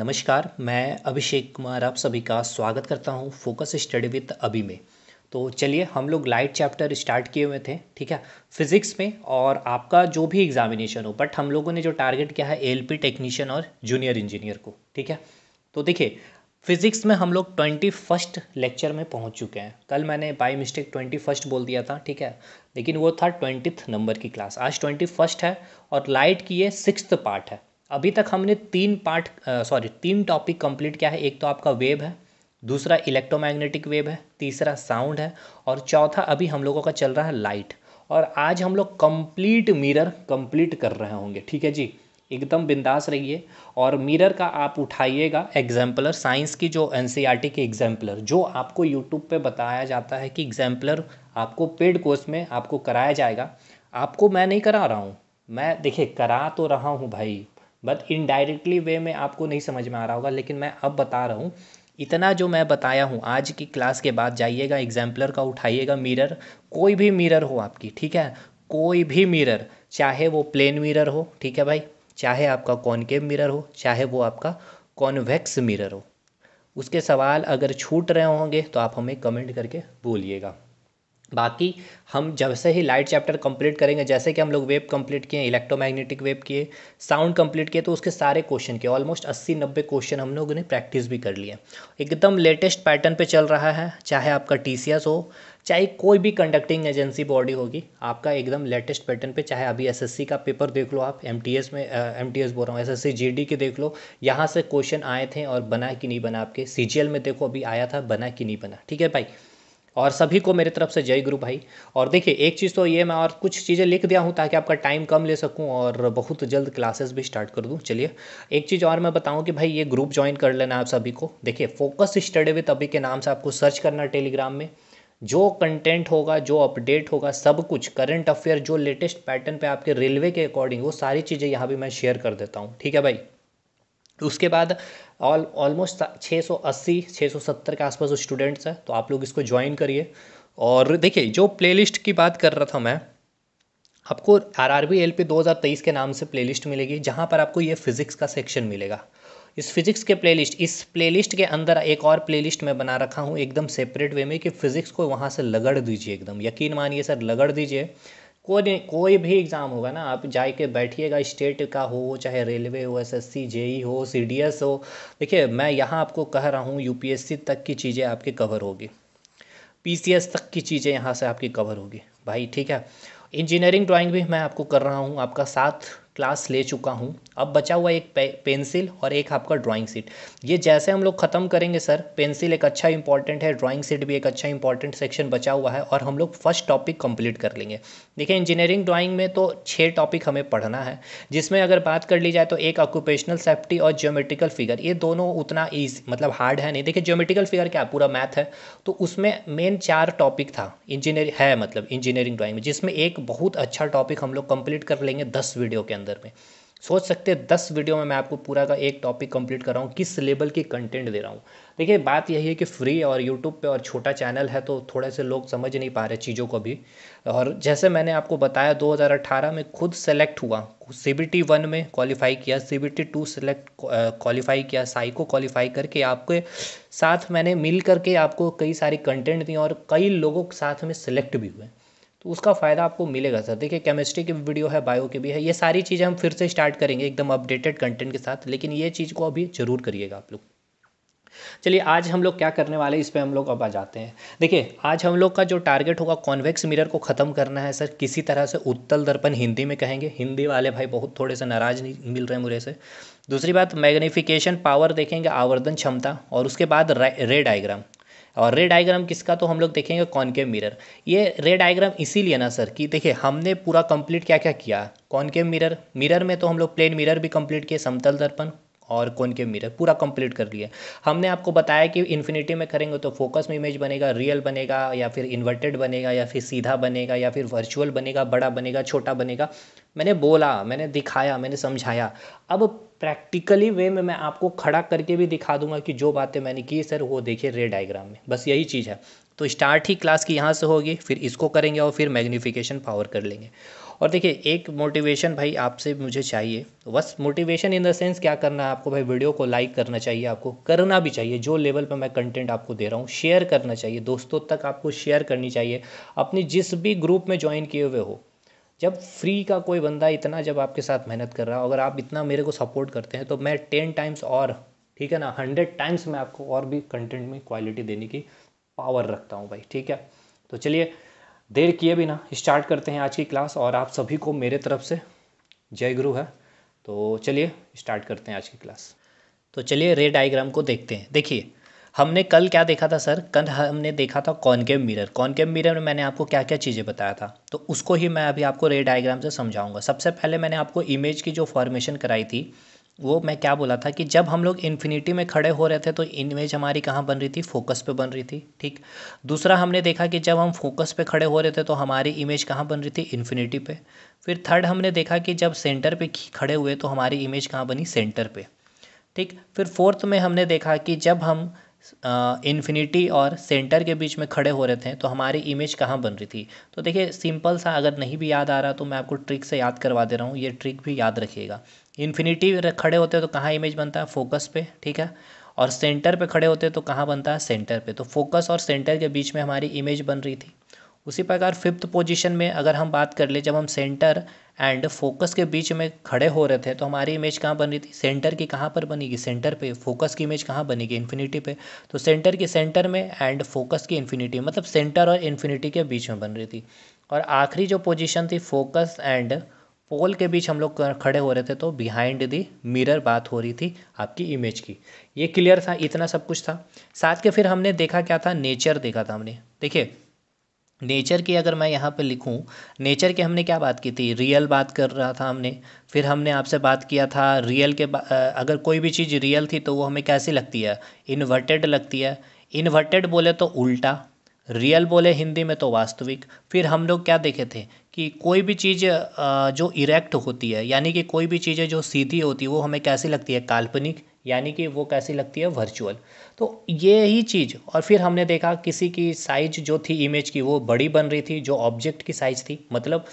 नमस्कार मैं अभिषेक कुमार आप सभी का स्वागत करता हूं फोकस स्टडी विद अभी में तो चलिए हम लोग लाइट चैप्टर स्टार्ट किए हुए थे ठीक है फिज़िक्स में और आपका जो भी एग्जामिनेशन हो बट हम लोगों ने जो टारगेट किया है एलपी टेक्नीशियन और जूनियर इंजीनियर को ठीक है तो देखिए फिज़िक्स में हम लोग ट्वेंटी फर्स्ट लेक्चर में पहुंच चुके हैं कल मैंने बाई मिस्टेक ट्वेंटी फर्स्ट बोल दिया था ठीक है लेकिन वो था ट्वेंटिथ नंबर की क्लास आज ट्वेंटी फर्स्ट है और लाइट की ये सिक्स पार्ट है अभी तक हमने तीन पार्ट सॉरी तीन टॉपिक कंप्लीट किया है एक तो आपका वेब है दूसरा इलेक्ट्रोमैग्नेटिक वेब है तीसरा साउंड है और चौथा अभी हम लोगों का चल रहा है लाइट और आज हम लोग कंप्लीट मिरर कंप्लीट कर रहे होंगे ठीक है जी एकदम बिंदास रहिए और मिरर का आप उठाइएगा एग्जाम्पलर साइंस की जो एन सी e की एग्जाम्पलर जो आपको यूट्यूब पे बताया जाता है कि एग्जाम्पलर आपको पेड कोर्स में आपको कराया जाएगा आपको मैं नहीं करा रहा हूँ मैं देखिए करा तो रहा हूँ भाई बट इनडायरेक्टली वे में आपको नहीं समझ में आ रहा होगा लेकिन मैं अब बता रहा हूँ इतना जो मैं बताया हूँ आज की क्लास के बाद जाइएगा एग्जाम्पलर का उठाइएगा मिरर कोई भी मिरर हो आपकी ठीक है कोई भी मिरर चाहे वो प्लेन मिरर हो ठीक है भाई चाहे आपका कॉनकेव मिरर हो चाहे वो आपका कॉन्वेक्स मिरर हो उसके सवाल अगर छूट रहे होंगे तो आप हमें कमेंट करके बोलिएगा बाकी हम जब से ही लाइट चैप्टर कंप्लीट करेंगे जैसे कि हम लोग वेब कंप्लीट किए इलेक्ट्रोमैग्नेटिक वेब किए साउंड कंप्लीट किए तो उसके सारे क्वेश्चन किए ऑलमोस्ट अस्सी नब्बे क्वेश्चन हम लोगों ने प्रैक्टिस भी कर लिए एकदम लेटेस्ट पैटर्न पे चल रहा है चाहे आपका टी हो चाहे कोई भी कंडक्टिंग एजेंसी बॉडी होगी आपका एकदम लेटेस्ट पैटर्न पे चाहे अभी एसएससी का पेपर देख लो आप एमटीएस में एमटीएस बोल रहा हूँ एसएससी जीडी के देख लो यहाँ से क्वेश्चन आए थे और बना कि नहीं बना आपके सीजीएल में देखो अभी आया था बना कि नहीं बना ठीक है भाई और सभी को मेरे तरफ से जय गुरु भाई और देखिए एक चीज़ तो ये मैं और कुछ चीज़ें लिख दिया हूँ ताकि आपका टाइम कम ले सकूँ और बहुत जल्द क्लासेस भी स्टार्ट कर दूँ चलिए एक चीज़ और मैं बताऊँ कि भाई ये ग्रुप ज्वाइन कर लेना आप सभी को देखिए फोकस स्टडी विथ अभी के नाम से आपको सर्च करना टेलीग्राम में जो कंटेंट होगा जो अपडेट होगा सब कुछ करंट अफेयर जो लेटेस्ट पैटर्न पे आपके रेलवे के अकॉर्डिंग वो सारी चीज़ें यहाँ भी मैं शेयर कर देता हूँ ठीक है भाई उसके बाद ऑल ऑलमोस्ट 680 670 के आसपास जो स्टूडेंट्स हैं तो आप लोग इसको ज्वाइन करिए और देखिए जो प्लेलिस्ट की बात कर रहा था मैं आपको R R B L P दो हज़ार तेईस के नाम से प्लेलिस्ट मिलेगी जहाँ पर आपको ये फिज़िक्स का सेक्शन मिलेगा इस फिज़िक्स के प्लेलिस्ट इस प्लेलिस्ट के अंदर एक और प्लेलिस्ट मैं बना रखा हूँ एकदम सेपरेट वे में कि फ़िज़िक्स को वहाँ से लगड़ दीजिए एकदम यकीन मानिए सर लगड़ दीजिए कोई कोई भी एग्ज़ाम होगा ना आप जाके बैठिएगा स्टेट का हो चाहे रेलवे हो एसएससी जेई हो सीडीएस हो देखिए मैं यहाँ आपको कह रहा हूँ यूपीएससी तक की चीज़ें आपकी कवर होगी पीसीएस तक की चीज़ें यहाँ से आपकी कवर होगी भाई ठीक है इंजीनियरिंग ड्राइंग भी मैं आपको कर रहा हूँ आपका साथ क्लास ले चुका हूँ अब बचा हुआ एक पे, पेंसिल और एक आपका ड्राइंग सीट ये जैसे हम लोग ख़त्म करेंगे सर पेंसिल एक अच्छा इंपॉर्टेंट है ड्राइंग सीट भी एक अच्छा इंपॉर्टेंट सेक्शन बचा हुआ है और हम लोग फर्स्ट टॉपिक कंप्लीट कर लेंगे देखिए इंजीनियरिंग ड्राइंग में तो छः टॉपिक हमें पढ़ना है जिसमें अगर बात कर ली जाए तो एक ऑक्यूपेशनल सेफ्टी और ज्योमेट्रिकल फिगर ये दोनों उतना ईज मतलब हार्ड है नहीं देखिए ज्योमेट्रिकल फिगर क्या पूरा मैथ है तो उसमें मेन चार टॉपिक था इंजीनियरिंग है मतलब इंजीनियरिंग ड्राइंग में जिसमें एक बहुत अच्छा टॉपिक हम लोग कंप्लीट कर लेंगे दस वीडियो के अंदर में सोच सकते हैं दस वीडियो में मैं आपको पूरा का एक टॉपिक कंप्लीट कर रहा हूँ किस लेवल की कंटेंट दे रहा हूँ देखिए बात यही है कि फ्री और यूट्यूब पे और छोटा चैनल है तो थोड़े से लोग समझ नहीं पा रहे चीज़ों को भी और जैसे मैंने आपको बताया 2018 में खुद सेलेक्ट हुआ सी बी टी वन में क्वालिफाई किया C B T two select qualify किया साई को क्वालिफाई करके आपके साथ मैंने मिल करके आपको कई सारी कंटेंट दी और कई लोगों के साथ में सेलेक्ट भी हुए तो उसका फ़ायदा आपको मिलेगा सर देखिए केमिस्ट्री की वीडियो है बायो की भी है ये सारी चीज़ें हम फिर से स्टार्ट करेंगे एकदम अपडेटेड कंटेंट के साथ लेकिन ये चीज़ को अभी ज़रूर करिएगा आप लोग चलिए आज हम लोग क्या करने वाले इस पर हम लोग अब आ जाते हैं देखिए आज हम लोग का जो टारगेट होगा कॉन्वेक्स मिरर को ख़त्म करना है सर किसी तरह से उत्तल दर्पण हिंदी में कहेंगे हिंदी वाले भाई बहुत थोड़े से नाराज़ नहीं मिल रहे मुझे से दूसरी बात मैग्निफिकेशन पावर देखेंगे आवर्धन क्षमता और उसके बाद रे डायग्राम और रे डायग्राम किसका तो हम लोग देखेंगे कॉनकेव मिरर ये रे डायग्राम इसीलिए ना सर कि देखिए हमने पूरा कंप्लीट क्या क्या किया कॉनकेव मिरर मिरर में तो हम लोग प्लेन मिरर भी कंप्लीट किए समतल दर्पण और कौन के मिरर पूरा कंप्लीट कर लिया हमने आपको बताया कि इन्फिनिटी में करेंगे तो फोकस में इमेज बनेगा रियल बनेगा या फिर इन्वर्टेड बनेगा या फिर सीधा बनेगा या फिर वर्चुअल बनेगा बड़ा बनेगा छोटा बनेगा मैंने बोला मैंने दिखाया मैंने समझाया अब प्रैक्टिकली वे में मैं आपको खड़ा करके भी दिखा दूंगा कि जो बातें मैंने की सर वो देखिए रे डायग्राम में बस यही चीज़ है तो स्टार्ट ही क्लास की यहाँ से होगी फिर इसको करेंगे और फिर मैग्निफिकेशन पावर कर लेंगे और देखिए एक मोटिवेशन भाई आपसे मुझे चाहिए बस मोटिवेशन इन द सेंस क्या करना है आपको भाई वीडियो को लाइक करना चाहिए आपको करना भी चाहिए जो लेवल पर मैं कंटेंट आपको दे रहा हूँ शेयर करना चाहिए दोस्तों तक आपको शेयर करनी चाहिए अपनी जिस भी ग्रुप में ज्वाइन किए हुए हो जब फ्री का कोई बंदा इतना जब आपके साथ मेहनत कर रहा हो अगर आप इतना मेरे को सपोर्ट करते हैं तो मैं टेन टाइम्स और ठीक है ना हंड्रेड टाइम्स मैं आपको और भी कंटेंट में क्वालिटी देने की पावर रखता हूँ भाई ठीक है तो चलिए देर किए भी ना स्टार्ट करते हैं आज की क्लास और आप सभी को मेरे तरफ से जय गुरु है तो चलिए स्टार्ट करते हैं आज की क्लास तो चलिए रे डायग्राम को देखते हैं देखिए हमने कल क्या देखा था सर कल हमने देखा था कॉनकेव मिरर कॉनकेव मिरर में मैंने आपको क्या क्या चीज़ें बताया था तो उसको ही मैं अभी आपको रे डायग्राम से समझाऊंगा सबसे पहले मैंने आपको इमेज की जो फॉर्मेशन कराई थी वो मैं क्या बोला था कि जब हम लोग इन्फिनिटी में खड़े हो रहे थे तो इमेज हमारी कहाँ बन रही थी फोकस पे बन रही थी ठीक दूसरा हमने देखा कि जब हम फोकस पे खड़े हो रहे थे तो हमारी इमेज कहाँ बन रही थी इन्फिनिटी पे फिर थर्ड हमने देखा कि जब सेंटर पे खड़े हुए तो हमारी इमेज कहाँ बनी सेंटर पे ठीक फिर फोर्थ में हमने देखा कि जब हम इन्फिनिटी और सेंटर के बीच में खड़े हो रहे थे तो हमारी इमेज कहाँ बन रही थी तो देखिए सिंपल सा अगर नहीं भी याद आ रहा तो मैं आपको ट्रिक से याद करवा दे रहा हूँ ये ट्रिक भी याद रखिएगा इन्फिनिटी खड़े होते हैं तो कहाँ इमेज बनता है फोकस पे ठीक है और सेंटर पे खड़े होते हैं तो कहाँ बनता है सेंटर पे तो फोकस और सेंटर के बीच में हमारी इमेज बन रही थी उसी प्रकार फिफ्थ पोजीशन में अगर हम बात कर ले जब हम सेंटर एंड फोकस के बीच में खड़े हो रहे थे तो हमारी इमेज कहाँ बन रही थी सेंटर की कहाँ पर बनेगी सेंटर पे फोकस की इमेज कहाँ बनेगी इन्फिनिटी पे तो सेंटर की सेंटर में एंड फोकस की इन्फिनिटी मतलब सेंटर और इन्फिनिटी के बीच में बन रही थी और आखिरी जो पोजिशन थी फोकस एंड पोल के बीच हम लोग खड़े हो रहे थे तो बिहाइंड दी मिरर बात हो रही थी आपकी इमेज की ये क्लियर था इतना सब कुछ था साथ के फिर हमने देखा क्या था नेचर देखा था हमने देखिए नेचर की अगर मैं यहाँ पर लिखूँ नेचर की हमने क्या बात की थी रियल बात कर रहा था हमने फिर हमने आपसे बात किया था रियल के अगर कोई भी चीज़ रियल थी तो वो हमें कैसी लगती है इन्वर्टेड लगती है इन्वर्टेड बोले तो उल्टा रियल बोले हिंदी में तो वास्तविक फिर हम लोग क्या देखे थे कि कोई भी चीज़ जो इरेक्ट होती है यानी कि कोई भी चीज़ें जो सीधी होती है वो हमें कैसी लगती है काल्पनिक यानी कि वो कैसी लगती है वर्चुअल तो ये ही चीज़ और फिर हमने देखा किसी की साइज जो थी इमेज की वो बड़ी बन रही थी जो ऑब्जेक्ट की साइज थी मतलब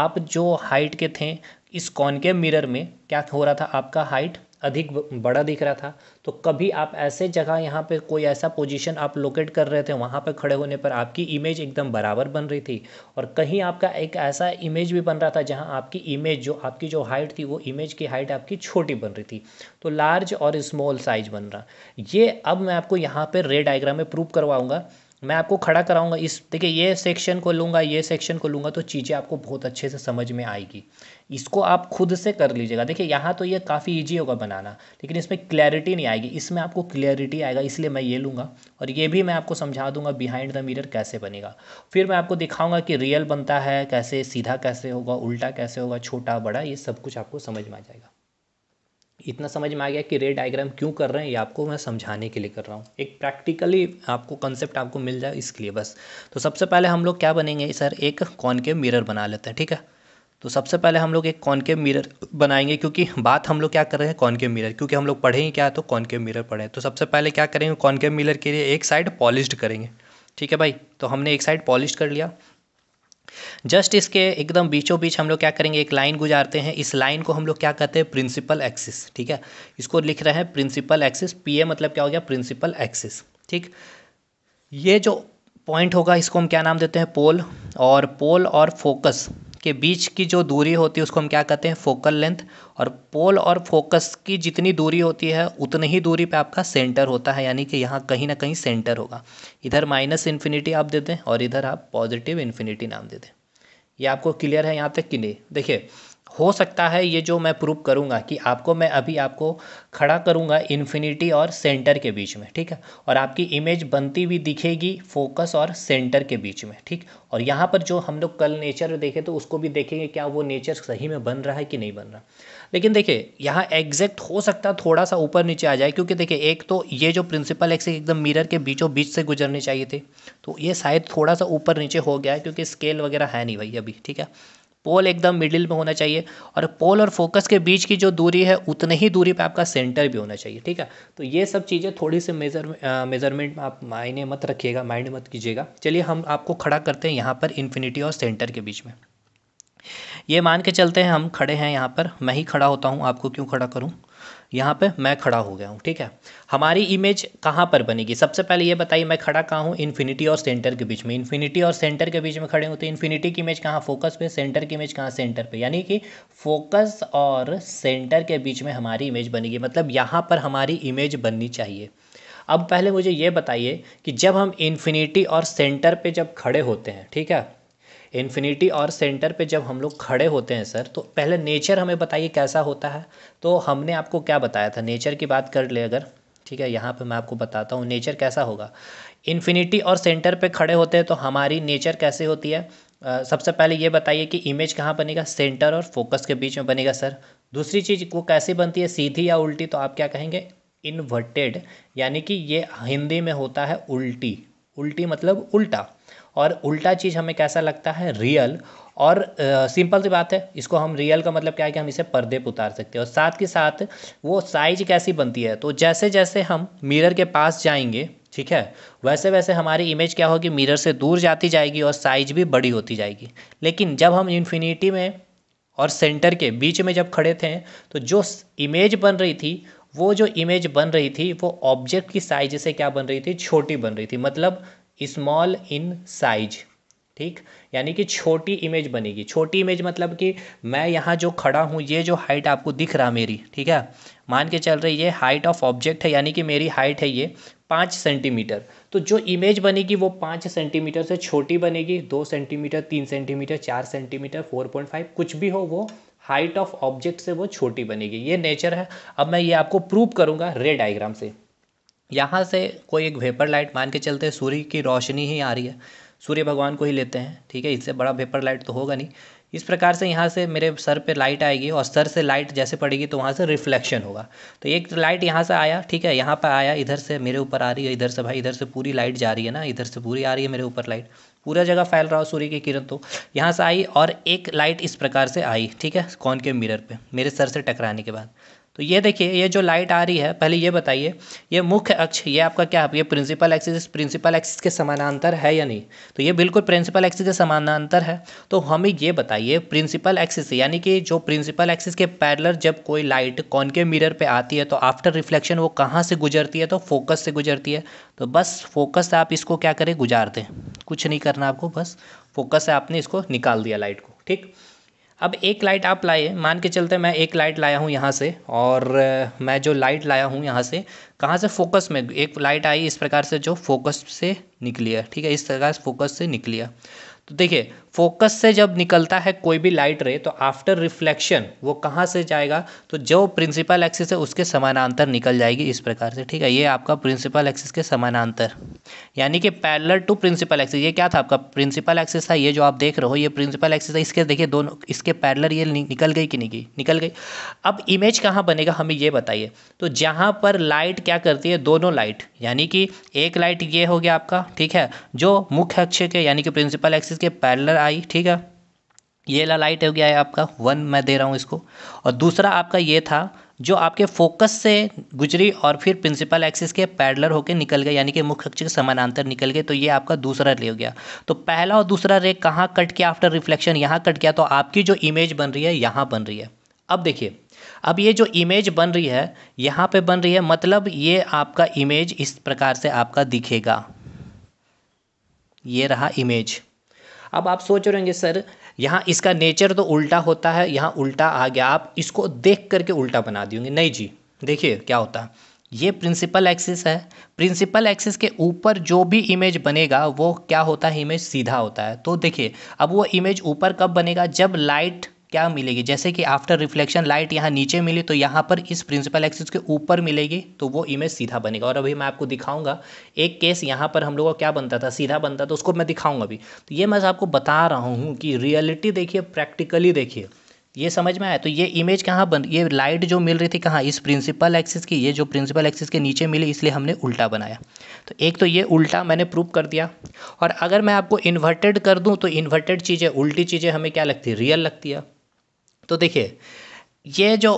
आप जो हाइट के थे इस कॉनकेव मिरर में क्या हो रहा था आपका हाइट अधिक बड़ा दिख रहा था तो कभी आप ऐसे जगह यहाँ पे कोई ऐसा पोजीशन आप लोकेट कर रहे थे वहाँ पे खड़े होने पर आपकी इमेज एकदम बराबर बन रही थी और कहीं आपका एक ऐसा इमेज भी बन रहा था जहाँ आपकी इमेज जो आपकी जो हाइट थी वो इमेज की हाइट आपकी छोटी बन रही थी तो लार्ज और स्मॉल साइज बन रहा ये अब मैं आपको यहाँ पर रेड डायग्राम में प्रूव करवाऊँगा मैं आपको खड़ा कराऊंगा इस देखिए ये सेक्शन को लूँगा ये सेक्शन को लूँगा तो चीज़ें आपको बहुत अच्छे से समझ में आएगी इसको आप खुद से कर लीजिएगा देखिए यहाँ तो ये काफ़ी ईजी होगा बनाना लेकिन इसमें क्लैरिटी नहीं आएगी इसमें आपको क्लैरिटी आएगा इसलिए मैं ये लूँगा और ये भी मैं आपको समझा दूंगा बिहाइंड द मिरर कैसे बनेगा फिर मैं आपको दिखाऊंगा कि रियल बनता है कैसे सीधा कैसे होगा उल्टा कैसे होगा छोटा बड़ा ये सब कुछ आपको समझ में आ जाएगा इतना समझ में आ गया कि रे डायग्राम क्यों कर रहे हैं ये आपको मैं समझाने के लिए कर रहा हूँ एक प्रैक्टिकली आपको कंसेप्ट आपको मिल जाए इसके लिए बस तो सबसे पहले हम लोग क्या बनेंगे सर एक के मिरर बना लेते हैं ठीक है तो सबसे पहले हम लोग एक के मिरर बनाएंगे क्योंकि बात हम लोग क्या कर रहे हैं के मिरर क्योंकि हम लोग पढ़ेंगे क्या तो के मिरर पढ़ें तो सबसे पहले क्या करेंगे के मिरर के लिए एक साइड पॉलिश्ड करेंगे ठीक है भाई तो हमने एक साइड पॉलिश कर लिया जस्ट इसके एकदम बीचों बीच हम लोग क्या करेंगे एक लाइन गुजारते हैं इस लाइन को हम लोग क्या कहते हैं प्रिंसिपल एक्सिस ठीक है इसको लिख रहे हैं प्रिंसिपल एक्सिस पी मतलब क्या हो गया प्रिंसिपल एक्सिस ठीक ये जो पॉइंट होगा इसको हम क्या नाम देते हैं पोल और पोल और फोकस के बीच की जो दूरी होती है उसको हम क्या कहते हैं फोकल लेंथ और पोल और फोकस की जितनी दूरी होती है उतनी ही दूरी पे आपका सेंटर होता है यानी कि यहाँ कहीं ना कहीं सेंटर होगा इधर माइनस इन्फिनिटी आप दे दें और इधर आप पॉजिटिव इन्फिनिटी नाम दे दें ये आपको क्लियर है यहाँ तक कि नहीं देखिए हो सकता है ये जो मैं प्रूव करूँगा कि आपको मैं अभी आपको खड़ा करूँगा इन्फिनिटी और सेंटर के बीच में ठीक है और आपकी इमेज बनती हुई दिखेगी फोकस और सेंटर के बीच में ठीक और यहाँ पर जो हम लोग कल नेचर देखे तो उसको भी देखेंगे क्या वो नेचर सही में बन रहा है कि नहीं बन रहा लेकिन देखिए यहाँ एग्जैक्ट हो सकता है थोड़ा सा ऊपर नीचे आ जाए क्योंकि देखिए एक तो ये जो प्रिंसिपल एक्स एकदम मिरर के बीचों बीच से गुजरने चाहिए थे तो ये शायद थोड़ा सा ऊपर नीचे हो गया है क्योंकि स्केल वगैरह है नहीं भाई अभी ठीक है पोल एकदम मिडिल में होना चाहिए और पोल और फोकस के बीच की जो दूरी है उतने ही दूरी पे आपका सेंटर भी होना चाहिए ठीक है तो ये सब चीज़ें थोड़ी सी मेजर मेजरमेंट में आप मायने मत रखिएगा माइंड मत कीजिएगा चलिए हम आपको खड़ा करते हैं यहाँ पर इन्फिनिटी और सेंटर के बीच में ये मान के चलते हैं हम खड़े हैं यहाँ पर मैं ही खड़ा होता हूँ आपको क्यों खड़ा करूँ यहाँ पे मैं खड़ा हो गया हूँ ठीक है हमारी इमेज कहाँ पर बनेगी सबसे पहले ये बताइए मैं खड़ा कहाँ हूँ इन्फिनिटी और सेंटर के बीच में इन्फिनिटी और सेंटर के बीच में खड़े हूँ तो इन्फिनिटी की इमेज कहाँ फोकस पे सेंटर की इमेज कहाँ सेंटर पे यानी कि फोकस और सेंटर के बीच में हमारी इमेज बनेगी मतलब यहाँ पर हमारी इमेज बननी चाहिए अब पहले मुझे ये बताइए कि जब हम इन्फिनिटी और सेंटर पर जब खड़े होते हैं ठीक है इन्फिनिटी और सेंटर पे जब हम लोग खड़े होते हैं सर तो पहले नेचर हमें बताइए कैसा होता है तो हमने आपको क्या बताया था नेचर की बात कर ले अगर ठीक है यहाँ पे मैं आपको बताता हूँ नेचर कैसा होगा इन्फिनिटी और सेंटर पे खड़े होते हैं तो हमारी नेचर कैसे होती है सबसे पहले ये बताइए कि इमेज कहाँ बनेगा सेंटर और फोकस के बीच में बनेगा सर दूसरी चीज़ वो कैसे बनती है सीधी या उल्टी तो आप क्या कहेंगे इन्वर्टेड यानी कि ये हिंदी में होता है उल्टी उल्टी मतलब उल्टा और उल्टा चीज़ हमें कैसा लगता है रियल और सिंपल सी बात है इसको हम रियल का मतलब क्या है कि हम इसे पर्दे पर उतार सकते हैं और साथ के साथ वो साइज कैसी बनती है तो जैसे जैसे हम मिरर के पास जाएंगे ठीक है वैसे वैसे हमारी इमेज क्या होगी मिरर से दूर जाती जाएगी और साइज भी बड़ी होती जाएगी लेकिन जब हम इन्फिनिटी में और सेंटर के बीच में जब खड़े थे तो जो इमेज बन रही थी वो जो इमेज बन रही थी वो ऑब्जेक्ट की साइज से क्या बन रही थी छोटी बन रही थी मतलब स्मॉल इन साइज ठीक यानी कि छोटी इमेज बनेगी छोटी इमेज मतलब कि मैं यहाँ जो खड़ा हूँ ये जो हाइट आपको दिख रहा मेरी ठीक है मान के चल रही ये हाइट ऑफ ऑब्जेक्ट है यानी कि मेरी हाइट है ये पाँच सेंटीमीटर तो जो इमेज बनेगी वो पाँच सेंटीमीटर से छोटी बनेगी दो सेंटीमीटर तीन सेंटीमीटर चार सेंटीमीटर फोर पॉइंट फाइव कुछ भी हो वो हाइट ऑफ ऑब्जेक्ट से वो छोटी बनेगी ये नेचर है अब मैं ये आपको प्रूव करूँगा रे डायग्राम से यहाँ से कोई एक वेपर लाइट मान के चलते हैं सूर्य की रोशनी ही आ रही है सूर्य भगवान को ही लेते हैं ठीक है इससे बड़ा वेपर लाइट तो होगा नहीं इस प्रकार से यहाँ से मेरे सर पे लाइट आएगी और सर से लाइट जैसे पड़ेगी तो वहाँ से रिफ्लेक्शन होगा तो एक लाइट यहाँ से आया ठीक है यहाँ पर आया इधर से मेरे ऊपर आ रही है इधर से भाई इधर से पूरी लाइट जा रही है ना इधर से पूरी आ रही है मेरे ऊपर लाइट पूरा जगह फैल रहा हो सूर्य की किरण तो यहाँ से आई और एक लाइट इस प्रकार से आई ठीक है कौन के मिरर पे मेरे सर से टकराने के बाद तो ये देखिए ये जो लाइट आ रही है पहले ये बताइए ये मुख्य अक्ष ये आपका क्या है ये प्रिंसिपल एक्सिस प्रिंसिपल एक्सिस के समानांतर है या नहीं तो ये बिल्कुल प्रिंसिपल एक्सिस के समानांतर है तो हमें ये बताइए प्रिंसिपल एक्सिस यानी कि जो प्रिंसिपल एक्सिस के पैरलर जब कोई लाइट कौन के मिरर पर आती है तो आफ्टर रिफ्लेक्शन वो कहाँ से गुजरती है तो फोकस से गुजरती है तो बस फोकस आप इसको क्या करें गुजार दें कुछ नहीं करना आपको बस फोकस से आपने इसको निकाल दिया लाइट को ठीक अब एक लाइट आप लाए मान के चलते मैं एक लाइट लाया हूँ यहाँ से और मैं जो लाइट लाया हूँ यहाँ से कहाँ से फोकस में एक लाइट आई इस प्रकार से जो फोकस से निकली है ठीक है इस प्रकार से फोकस से निकली है तो देखिए फोकस से जब निकलता है कोई भी लाइट रे तो आफ्टर रिफ्लेक्शन वो कहाँ से जाएगा तो जो प्रिंसिपल एक्सिस है उसके समानांतर निकल जाएगी इस प्रकार से ठीक है ये आपका प्रिंसिपल एक्सिस के समानांतर यानी कि पैरलर टू प्रिंसिपल एक्सिस ये क्या था आपका प्रिंसिपल एक्सिस था ये जो आप देख रहे हो ये प्रिंसिपल एक्सिस था इसके देखिए दोनों इसके पैरलर ये निकल गई कि नहीं गई निकल गई अब इमेज कहाँ बनेगा हमें ये बताइए तो जहाँ पर लाइट क्या करती है दोनों लाइट यानी कि एक लाइट ये हो गया आपका ठीक है जो मुख्य अक्ष के यानी कि प्रिंसिपल एक्सिस के पैरलर आई ठीक है ये वाला लाइट हो गया है आपका वन मैं दे रहा हूँ इसको और दूसरा आपका ये था जो आपके फोकस से गुजरी और फिर प्रिंसिपल एक्सिस के पैडलर होकर निकल गए यानी कि मुख्य अक्ष के समानांतर निकल गए तो ये आपका दूसरा रे हो गया तो पहला और दूसरा रे कहाँ कट किया आफ्टर रिफ्लेक्शन यहाँ कट किया तो आपकी जो इमेज बन रही है यहाँ बन रही है अब देखिए अब ये जो इमेज बन रही है यहाँ पर बन रही है मतलब ये आपका इमेज इस प्रकार से आपका दिखेगा ये रहा इमेज अब आप सोच रहे होंगे सर यहाँ इसका नेचर तो उल्टा होता है यहाँ उल्टा आ गया आप इसको देख करके उल्टा बना दियोगे नहीं जी देखिए क्या होता है ये प्रिंसिपल एक्सिस है प्रिंसिपल एक्सिस के ऊपर जो भी इमेज बनेगा वो क्या होता है इमेज सीधा होता है तो देखिए अब वो इमेज ऊपर कब बनेगा जब लाइट क्या मिलेगी जैसे कि आफ्टर रिफ्लेक्शन लाइट यहाँ नीचे मिली तो यहाँ पर इस प्रिंसिपल एक्सिस के ऊपर मिलेगी तो वो इमेज सीधा बनेगा और अभी मैं आपको दिखाऊंगा एक केस यहाँ पर हम लोगों का क्या बनता था सीधा बनता था उसको मैं दिखाऊंगा अभी तो ये मैं आपको बता रहा हूँ कि रियलिटी देखिए प्रैक्टिकली देखिए ये समझ में आया तो ये इमेज कहाँ बन ये लाइट जो मिल रही थी कहाँ इस प्रिंसिपल एक्सिस की ये जो प्रिंसिपल एक्सिस के नीचे मिली इसलिए हमने उल्टा बनाया तो एक तो ये उल्टा मैंने प्रूव कर दिया और अगर मैं आपको इन्वर्टेड कर दूँ तो इन्वर्टेड चीज़ें उल्टी चीज़ें हमें क्या लगती है रियल लगती है तो देखिए ये जो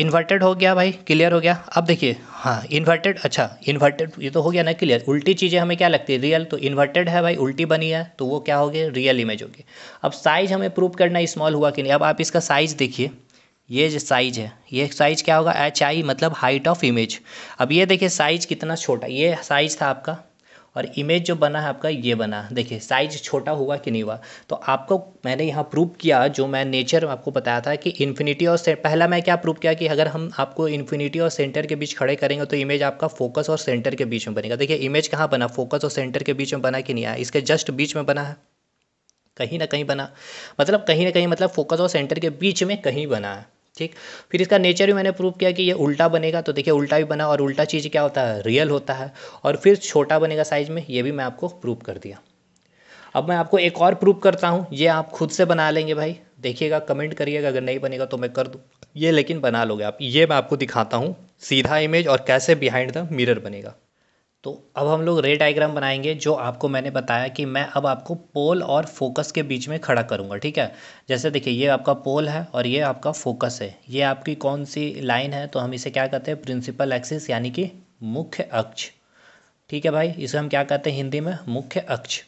इन्वर्टेड हो गया भाई क्लियर हो गया अब देखिए हाँ इन्वर्टेड अच्छा इन्वर्टेड ये तो हो गया ना क्लियर उल्टी चीज़ें हमें क्या लगती है रियल तो इन्वर्टेड है भाई उल्टी बनी है तो वो क्या हो गया रियल इमेज होगी अब साइज हमें प्रूव करना है स्मॉल हुआ कि नहीं अब आप इसका साइज देखिए ये जो साइज है ये साइज क्या होगा एच आई मतलब हाइट ऑफ इमेज अब ये देखिए साइज कितना छोटा ये साइज था आपका और इमेज जो बना है आपका ये बना देखिए साइज छोटा हुआ कि नहीं हुआ तो आपको मैंने यहाँ प्रूव किया जो मैं नेचर में आपको बताया था कि इन्फिनिटी और पहला मैं क्या प्रूव किया कि अगर हम आपको इन्फिनिटी और सेंटर के बीच खड़े करेंगे तो इमेज आपका फोकस और सेंटर के बीच में बनेगा देखिए इमेज कहाँ बना फोकस और सेंटर के बीच में बना कि नहीं आया इसके जस्ट बीच में बना है कहीं ना कहीं बना मतलब कहीं ना कहीं मतलब फोकस और सेंटर के बीच में कहीं बना है ठीक फिर इसका नेचर भी मैंने प्रूव किया कि ये उल्टा बनेगा तो देखिए उल्टा भी बना और उल्टा चीज़ क्या होता है रियल होता है और फिर छोटा बनेगा साइज में ये भी मैं आपको प्रूव कर दिया अब मैं आपको एक और प्रूव करता हूँ ये आप खुद से बना लेंगे भाई देखिएगा कमेंट करिएगा अगर नहीं बनेगा तो मैं कर दूँ ये लेकिन बना लोगे आप ये मैं आपको दिखाता हूँ सीधा इमेज और कैसे बिहाइंड द मिरर बनेगा तो अब हम लोग रे डायग्राम बनाएंगे जो आपको मैंने बताया कि मैं अब आपको पोल और फोकस के बीच में खड़ा करूँगा ठीक है जैसे देखिए ये आपका पोल है और ये आपका फोकस है ये आपकी कौन सी लाइन है तो हम इसे क्या कहते हैं प्रिंसिपल एक्सिस यानी कि मुख्य अक्ष ठीक है भाई इसे हम क्या कहते हैं हिंदी में मुख्य अक्ष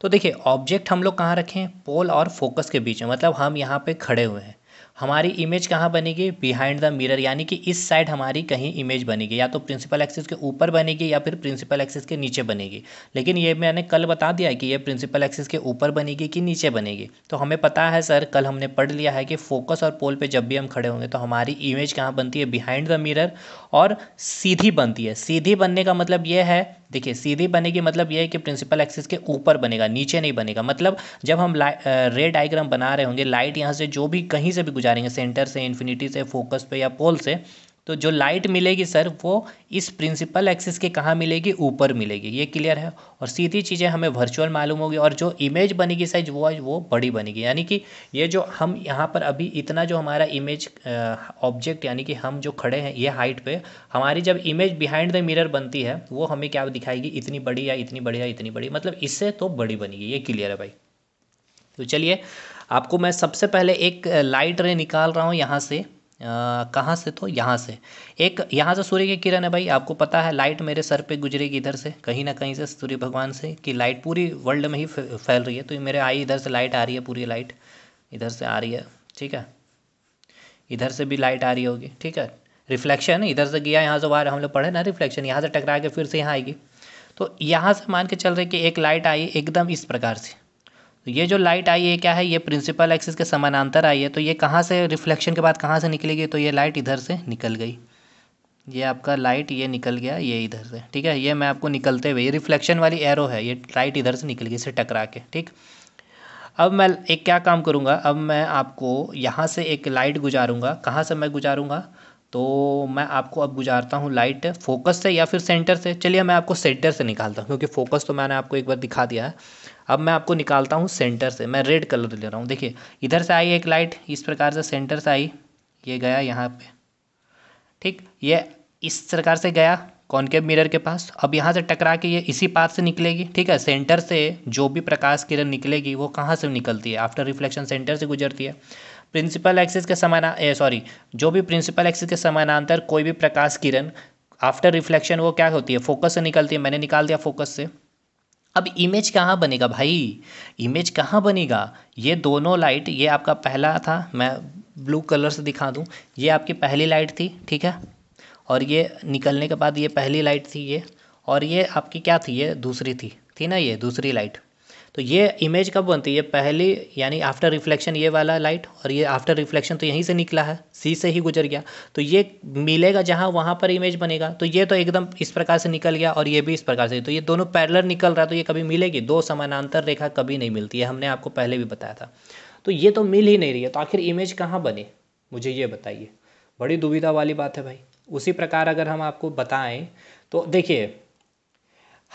तो देखिए ऑब्जेक्ट हम लोग कहाँ रखें पोल और फोकस के बीच में मतलब हम यहाँ पर खड़े हुए हैं हमारी इमेज कहाँ बनेगी बिहाइंड द मिरर यानी कि इस साइड हमारी कहीं इमेज बनेगी या तो प्रिंसिपल एक्सिस के ऊपर बनेगी या फिर प्रिंसिपल एक्सिस के नीचे बनेगी लेकिन ये मैंने कल बता दिया कि ये प्रिंसिपल एक्सिस के ऊपर बनेगी कि नीचे बनेगी तो हमें पता है सर कल हमने पढ़ लिया है कि फोकस और पोल पर जब भी हम खड़े होंगे तो हमारी इमेज कहाँ बनती है बिहाइंड द मिरर और सीधी बनती है सीधी बनने का मतलब ये है देखिए सीधी बनेगी मतलब यह है कि प्रिंसिपल एक्सिस के ऊपर बनेगा नीचे नहीं बनेगा मतलब जब हम रे डायग्राम बना रहे होंगे लाइट यहाँ से जो भी कहीं से भी गुजारेंगे सेंटर से इन्फिनिटी से फोकस पे या पोल से तो जो लाइट मिलेगी सर वो इस प्रिंसिपल एक्सिस के कहाँ मिलेगी ऊपर मिलेगी ये क्लियर है और सीधी चीज़ें हमें वर्चुअल मालूम होगी और जो इमेज बनेगी साइज वो वो बड़ी बनेगी यानी कि ये जो हम यहाँ पर अभी इतना जो हमारा इमेज ऑब्जेक्ट यानी कि हम जो खड़े हैं ये हाइट पे हमारी जब इमेज बिहाइंड द मिरर बनती है वो हमें क्या दिखाएगी इतनी बड़ी या इतनी बड़ी या इतनी बड़ी मतलब इससे तो बड़ी बनेगी ये क्लियर है भाई तो चलिए आपको मैं सबसे पहले एक लाइट रे निकाल रहा हूँ यहाँ से कहाँ से तो यहाँ से एक यहाँ से सूर्य की किरण है भाई आपको पता है लाइट मेरे सर पे गुजरेगी इधर से कहीं ना कहीं से सूर्य भगवान से कि लाइट पूरी वर्ल्ड में ही फैल रही है तो मेरे आई इधर से लाइट आ रही है पूरी लाइट इधर से आ रही है ठीक है इधर से भी लाइट आ रही होगी ठीक है रिफ्लेक्शन इधर से गया यहाँ से बाहर हम लोग पढ़े ना रिफ्लेक्शन यहाँ से टकरा के फिर से यहाँ आएगी तो यहाँ से मान के चल रहे कि एक लाइट आई एकदम इस प्रकार से तो ये जो लाइट आई है क्या है ये प्रिंसिपल एक्सिस के समानांतर आई है तो ये कहाँ से रिफ्लेक्शन के बाद कहाँ से निकलेगी तो ये लाइट इधर से निकल गई ये आपका लाइट ये निकल गया ये इधर से ठीक है ये मैं आपको निकलते हुए ये रिफ्लेक्शन वाली एरो है ये लाइट इधर से निकल गई इसे टकरा के ठीक अब मैं एक क्या काम करूँगा अब मैं आपको यहाँ से एक लाइट गुजारूँगा कहाँ से मैं गुजारूँगा तो मैं आपको अब गुजारता हूँ लाइट फोकस से या फिर सेंटर से चलिए मैं आपको सेंटर से निकालता हूँ क्योंकि फोकस तो मैंने आपको एक बार दिखा दिया है अब मैं आपको निकालता हूँ सेंटर से मैं रेड कलर ले रहा हूँ देखिए इधर से आई एक लाइट इस प्रकार से सेंटर से आई ये गया यहाँ पे ठीक ये इस प्रकार से गया कॉन्केव मिरर के पास अब यहाँ से टकरा के ये इसी पाथ से निकलेगी ठीक है सेंटर से जो भी प्रकाश किरण निकलेगी वो कहाँ से निकलती है आफ्टर रिफ्लेक्शन सेंटर से गुजरती है प्रिंसिपल एक्सिस के समाना सॉरी जो भी प्रिंसिपल एक्सिस के समानांतर कोई भी प्रकाश किरण आफ्टर रिफ्लेक्शन वो क्या होती है फोकस से निकलती है मैंने निकाल दिया फोकस से अब इमेज कहाँ बनेगा भाई इमेज कहाँ बनेगा ये दोनों लाइट ये आपका पहला था मैं ब्लू कलर से दिखा दूँ ये आपकी पहली लाइट थी ठीक है और ये निकलने के बाद ये पहली लाइट थी ये और ये आपकी क्या थी ये दूसरी थी थी ना ये दूसरी लाइट तो ये इमेज कब बनती है पहली यानी आफ्टर रिफ्लेक्शन ये वाला लाइट और ये आफ्टर रिफ्लेक्शन तो यहीं से निकला है सी से ही गुजर गया तो ये मिलेगा जहाँ वहाँ पर इमेज बनेगा तो ये तो एकदम इस प्रकार से निकल गया और ये भी इस प्रकार से तो ये दोनों पैरलर निकल रहा है तो ये कभी मिलेगी दो समानांतर रेखा कभी नहीं मिलती है हमने आपको पहले भी बताया था तो ये तो मिल ही नहीं रही है तो आखिर इमेज कहाँ बने मुझे ये बताइए बड़ी दुविधा वाली बात है भाई उसी प्रकार अगर हम आपको बताएं तो देखिए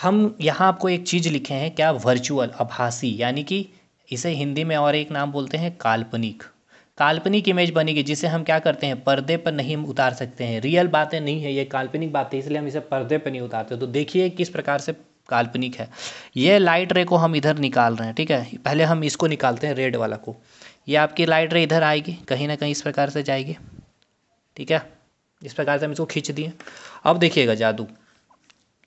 हम यहाँ आपको एक चीज़ लिखे हैं क्या वर्चुअल आभासी यानी कि इसे हिंदी में और एक नाम बोलते हैं काल्पनिक काल्पनिक इमेज बनेगी जिसे हम क्या करते हैं पर्दे पर नहीं उतार सकते हैं रियल बातें नहीं है ये काल्पनिक बात है इसलिए हम इसे पर्दे पर नहीं उतारते तो देखिए किस प्रकार से काल्पनिक है ये लाइट रे को हम इधर निकाल रहे हैं ठीक है पहले हम इसको निकालते हैं रेड वाला को ये आपकी लाइट रे इधर आएगी कहीं ना कहीं इस प्रकार से जाएगी ठीक है इस प्रकार से हम इसको खींच दिए अब देखिएगा जादू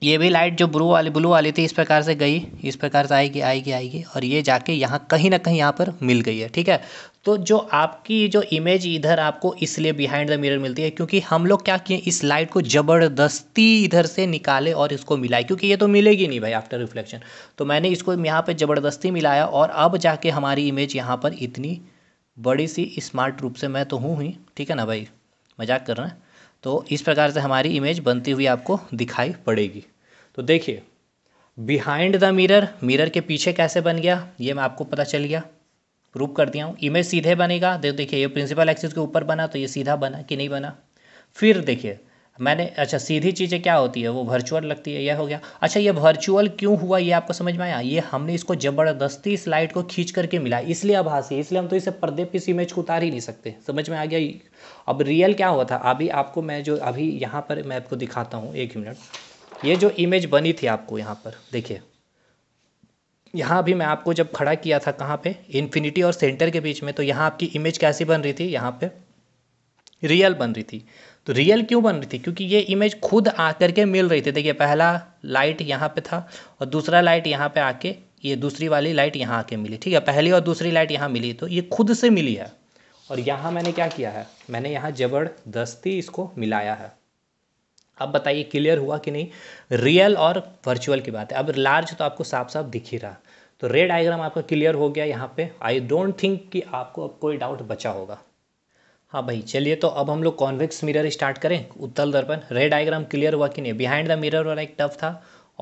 ये भी लाइट जो ब्लू वाली ब्लू वाली थी इस प्रकार से गई इस प्रकार से आएगी आएगी आएगी और ये जाके यहाँ कहीं ना कहीं यहाँ पर मिल गई है ठीक है तो जो आपकी जो इमेज इधर आपको इसलिए बिहाइंड द मिरर मिलती है क्योंकि हम लोग क्या किए इस लाइट को ज़बरदस्ती इधर से निकाले और इसको मिलाए क्योंकि ये तो मिलेगी नहीं भाई आफ्टर रिफ्लेक्शन तो मैंने इसको यहाँ पे ज़बरदस्ती मिलाया और अब जाके हमारी इमेज यहाँ पर इतनी बड़ी सी स्मार्ट रूप से मैं तो हूँ ही ठीक है ना भाई मजाक कर रहे हैं तो इस प्रकार से हमारी इमेज बनती हुई आपको दिखाई पड़ेगी तो देखिए बिहाइंड द मिरर मिरर के पीछे कैसे बन गया ये मैं आपको पता चल गया ग्रुप कर दिया हूँ इमेज सीधे बनेगा देखो देखिए ये प्रिंसिपल एक्सिस के ऊपर बना तो ये सीधा बना कि नहीं बना फिर देखिए मैंने अच्छा सीधी चीज़ें क्या होती है वो वर्चुअल लगती है यह हो गया अच्छा ये वर्चुअल क्यों हुआ ये आपको समझ में आया ये हमने इसको ज़बरदस्ती स्लाइड को खींच करके मिला इसलिए आभासी इसलिए हम तो इसे पर्दे पर इस इमेज को उतार ही नहीं सकते समझ में आ गया अब रियल क्या हुआ था अभी आपको मैं जो अभी यहाँ पर मैं आपको दिखाता हूँ एक मिनट ये जो इमेज बनी थी आपको यहाँ पर देखिए यहाँ भी मैं आपको जब खड़ा किया था कहाँ पे इन्फिनिटी और सेंटर के बीच में तो यहाँ आपकी इमेज कैसी बन रही थी यहाँ पे रियल बन रही थी तो रियल क्यों बन रही थी क्योंकि ये इमेज खुद आकर के मिल रही थी देखिए पहला लाइट यहाँ पे था और दूसरा लाइट यहाँ पे आके ये दूसरी वाली लाइट यहाँ आके मिली ठीक है पहली और दूसरी लाइट यहाँ मिली तो ये खुद से मिली है और यहाँ मैंने क्या किया है मैंने यहाँ ज़बरदस्ती इसको मिलाया है अब बताइए क्लियर हुआ कि नहीं रियल और वर्चुअल की बात है अब लार्ज तो आपको साफ साफ दिख ही रहा तो रे डायग्राम आपका क्लियर हो गया यहाँ पे आई डोंट थिंक कि आपको अब कोई डाउट बचा होगा हाँ भाई चलिए तो अब हम लोग कॉन्वेक्स मिरर स्टार्ट करें उत्तल दर्पण रे डायग्राम क्लियर हुआ कि नहीं बिहाइंड द मिरर वाला एक टफ था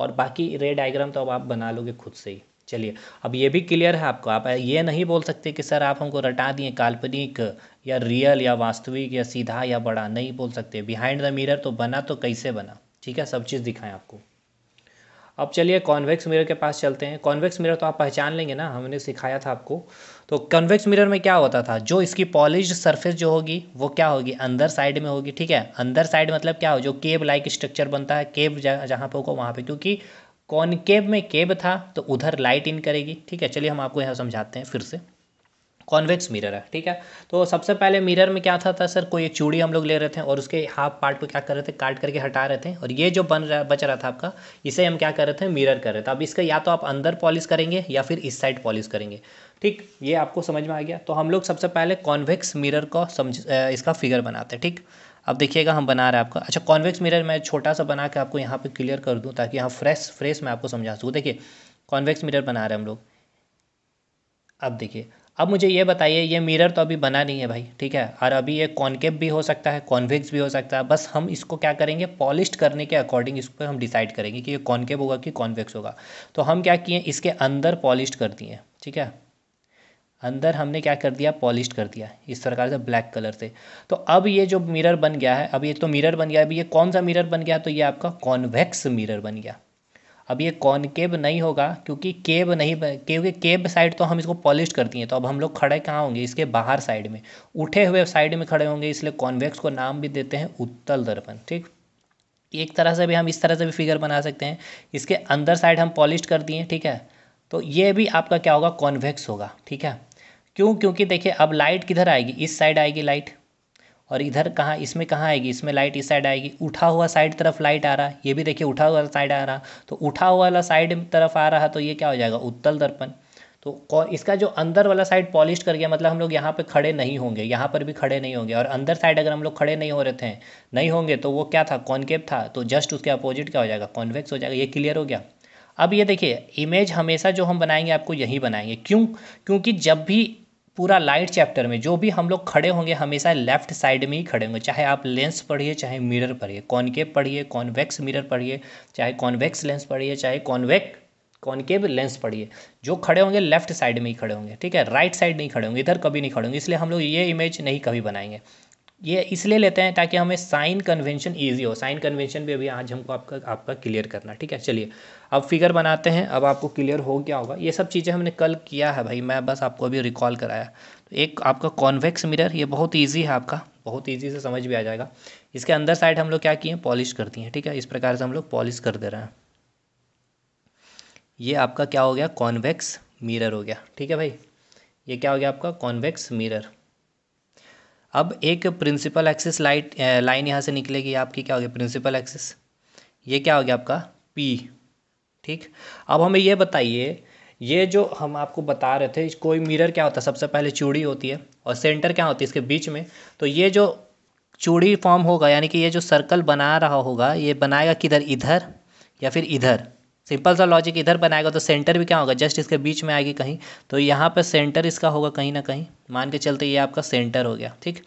और बाकी रे डायग्राम तो अब आप बना लोगे खुद से ही चलिए अब ये भी क्लियर है आपको आप ये नहीं बोल सकते कि सर आप हमको रटा दिए काल्पनिक या रियल या वास्तविक या सीधा या बड़ा नहीं बोल सकते बिहाइंड द मिरर तो बना तो कैसे बना ठीक है सब चीज़ दिखाएं आपको अब चलिए कॉन्वेक्स मिरर के पास चलते हैं कॉन्वेक्स मिरर तो आप पहचान लेंगे ना हमने सिखाया था आपको तो कॉन्वेक्स मिरर में क्या होता था जो इसकी पॉलिश सरफेस जो होगी वो क्या होगी अंदर साइड में होगी ठीक है अंदर साइड मतलब क्या हो जो केब लाइक स्ट्रक्चर बनता है केब जहाँ पर होगा वहाँ पर क्योंकि कॉनकेब में केब था तो उधर लाइट इन करेगी ठीक है चलिए हम आपको यहाँ समझाते हैं फिर से कॉन्वेक्स मिरर है ठीक है तो सबसे पहले मिरर में क्या था, था सर कोई एक चूड़ी हम लोग ले रहे थे और उसके हाफ पार्ट को क्या कर रहे थे काट करके हटा रहे थे और ये जो बन रहा बच रहा था आपका इसे हम क्या कर रहे थे मिरर कर रहे थे अब इसका या तो आप अंदर पॉलिश करेंगे या फिर इस साइड पॉलिश करेंगे ठीक ये आपको समझ में आ गया तो हम लोग सबसे पहले कॉन्वेक्स मिरर को समझ इसका फिगर बनाते हैं ठीक अब देखिएगा हम बना रहे हैं आपका अच्छा कॉन्वेक्स मिरर मैं छोटा सा बना के आपको यहाँ पर क्लियर कर दूँ ताकि यहाँ फ्रेश फ्रेश मैं आपको समझा सकूँ देखिए कॉन्वेक्स मिरर बना रहे हैं हम लोग अब देखिए अब मुझे ये बताइए ये मिरर तो अभी बना नहीं है भाई ठीक है और अभी ये कॉन्केव भी हो सकता है कॉन्वेक्स भी हो सकता है बस हम इसको क्या करेंगे पॉलिश करने के अकॉर्डिंग इस पर हम डिसाइड करेंगे कि ये कॉन्केव होगा कि कॉन्वेक्स होगा तो हम क्या किए इसके अंदर पॉलिश कर दिए ठीक है अंदर हमने क्या कर दिया पॉलिश कर दिया इस प्रकार से ब्लैक कलर से तो अब ये जो मिरर बन गया है अब ये तो मिरर बन गया अभी ये कौन सा मिरर बन गया तो ये आपका कॉन्वेक्स मिरर बन गया अब ये कॉनकेब नहीं होगा क्योंकि केब नहीं क्योंकि केब साइड तो हम इसको पॉलिश कर दिए तो अब हम लोग खड़े कहाँ होंगे इसके बाहर साइड में उठे हुए साइड में खड़े होंगे इसलिए कॉन्वेक्स को नाम भी देते हैं उत्तल दर्पण ठीक एक तरह से भी हम इस तरह से भी फिगर बना सकते हैं इसके अंदर साइड हम पॉलिश कर दिए ठीक है तो ये भी आपका क्या होगा कॉन्वेक्स होगा ठीक है क्यों क्योंकि देखिए अब लाइट किधर आएगी इस साइड आएगी लाइट और इधर कहाँ इसमें कहाँ आएगी इसमें लाइट इस साइड आएगी उठा हुआ साइड तरफ लाइट आ रहा है ये भी देखिए उठा हुआ साइड आ रहा तो उठा हुआ वाला साइड तरफ आ रहा तो ये क्या हो जाएगा उत्तल दर्पण तो इसका जो अंदर वाला साइड पॉलिश कर गया मतलब हम लोग यहाँ पे खड़े नहीं होंगे यहाँ पर भी खड़े नहीं होंगे और अंदर साइड अगर हम लोग खड़े नहीं हो रहे थे नहीं होंगे तो वो क्या था कॉन्केव था तो जस्ट उसके अपोजिट क्या हो जाएगा कॉन्वेक्स हो जाएगा ये क्लियर हो गया अब ये देखिए इमेज हमेशा जो हम बनाएंगे आपको यही बनाएंगे क्यों क्योंकि जब भी पूरा लाइट चैप्टर में जो भी हम लोग खड़े होंगे हमेशा लेफ्ट साइड में ही खड़े होंगे चाहे आप लेंस पढ़िए चाहे मिरर पढ़िए कॉनकेव पढ़िए कॉन्वेक्स मिरर पढ़िए चाहे कॉनवेक्स लेंस पढ़िए चाहे कॉनवेक कॉनकेव लेंस पढ़िए जो खड़े होंगे लेफ्ट साइड में ही खड़े होंगे ठीक है राइट साइड नहीं खड़े होंगे इधर कभी नहीं खड़े होंगे इसलिए हम लोग ये इमेज नहीं कभी बनाएंगे ये इसलिए लेते हैं ताकि हमें साइन कन्वेंशन ईजी हो साइन कन्वेंशन भी अभी आज हमको आपका आपका क्लियर करना ठीक है चलिए अब फिगर बनाते हैं अब आपको क्लियर हो गया होगा ये सब चीज़ें हमने कल किया है भाई मैं बस आपको अभी रिकॉल कराया तो एक आपका कॉन्वेक्स मिरर ये बहुत ईजी है आपका बहुत ईजी से समझ भी आ जाएगा इसके अंदर साइड हम लोग क्या किए पॉलिश करती हैं ठीक है इस प्रकार से हम लोग पॉलिश कर दे रहे हैं ये आपका क्या हो गया कॉन्वेक्स मिरर हो गया ठीक है भाई ये क्या हो गया आपका कॉन्वेक्स मिरर अब एक प्रिंसिपल एक्सिस लाइट लाइन यहाँ से निकलेगी आपकी क्या हो गया प्रिंसिपल एक्सिस ये क्या हो गया आपका पी ठीक अब हमें ये बताइए ये जो हम आपको बता रहे थे कोई मिरर क्या होता है सबसे पहले चूड़ी होती है और सेंटर क्या होती है इसके बीच में तो ये जो चूड़ी फॉर्म होगा यानी कि ये जो सर्कल बना रहा होगा ये बनाएगा किधर इधर या फिर इधर सिंपल सा लॉजिक इधर बनाएगा तो सेंटर भी क्या होगा जस्ट इसके बीच में आएगी कहीं तो यहाँ पर सेंटर इसका होगा कहीं ना कहीं मान के चलते ये आपका सेंटर हो गया ठीक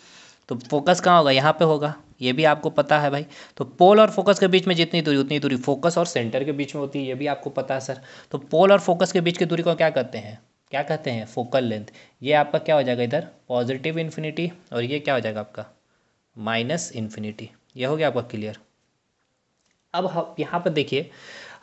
तो फोकस कहाँ होगा यहाँ पर होगा ये भी आपको पता है भाई तो पोल और फोकस के बीच में जितनी दूरी उतनी दूरी फोकस और सेंटर के बीच में होती है ये भी आपको पता है सर तो पोल और फोकस के बीच की दूरी को क्या कहते हैं क्या कहते हैं फोकल लेंथ ये आपका क्या हो जाएगा इधर पॉजिटिव इन्फिनिटी और ये क्या हो जाएगा आपका माइनस इन्फिनिटी यह हो गया आपका क्लियर अब यहाँ पर देखिए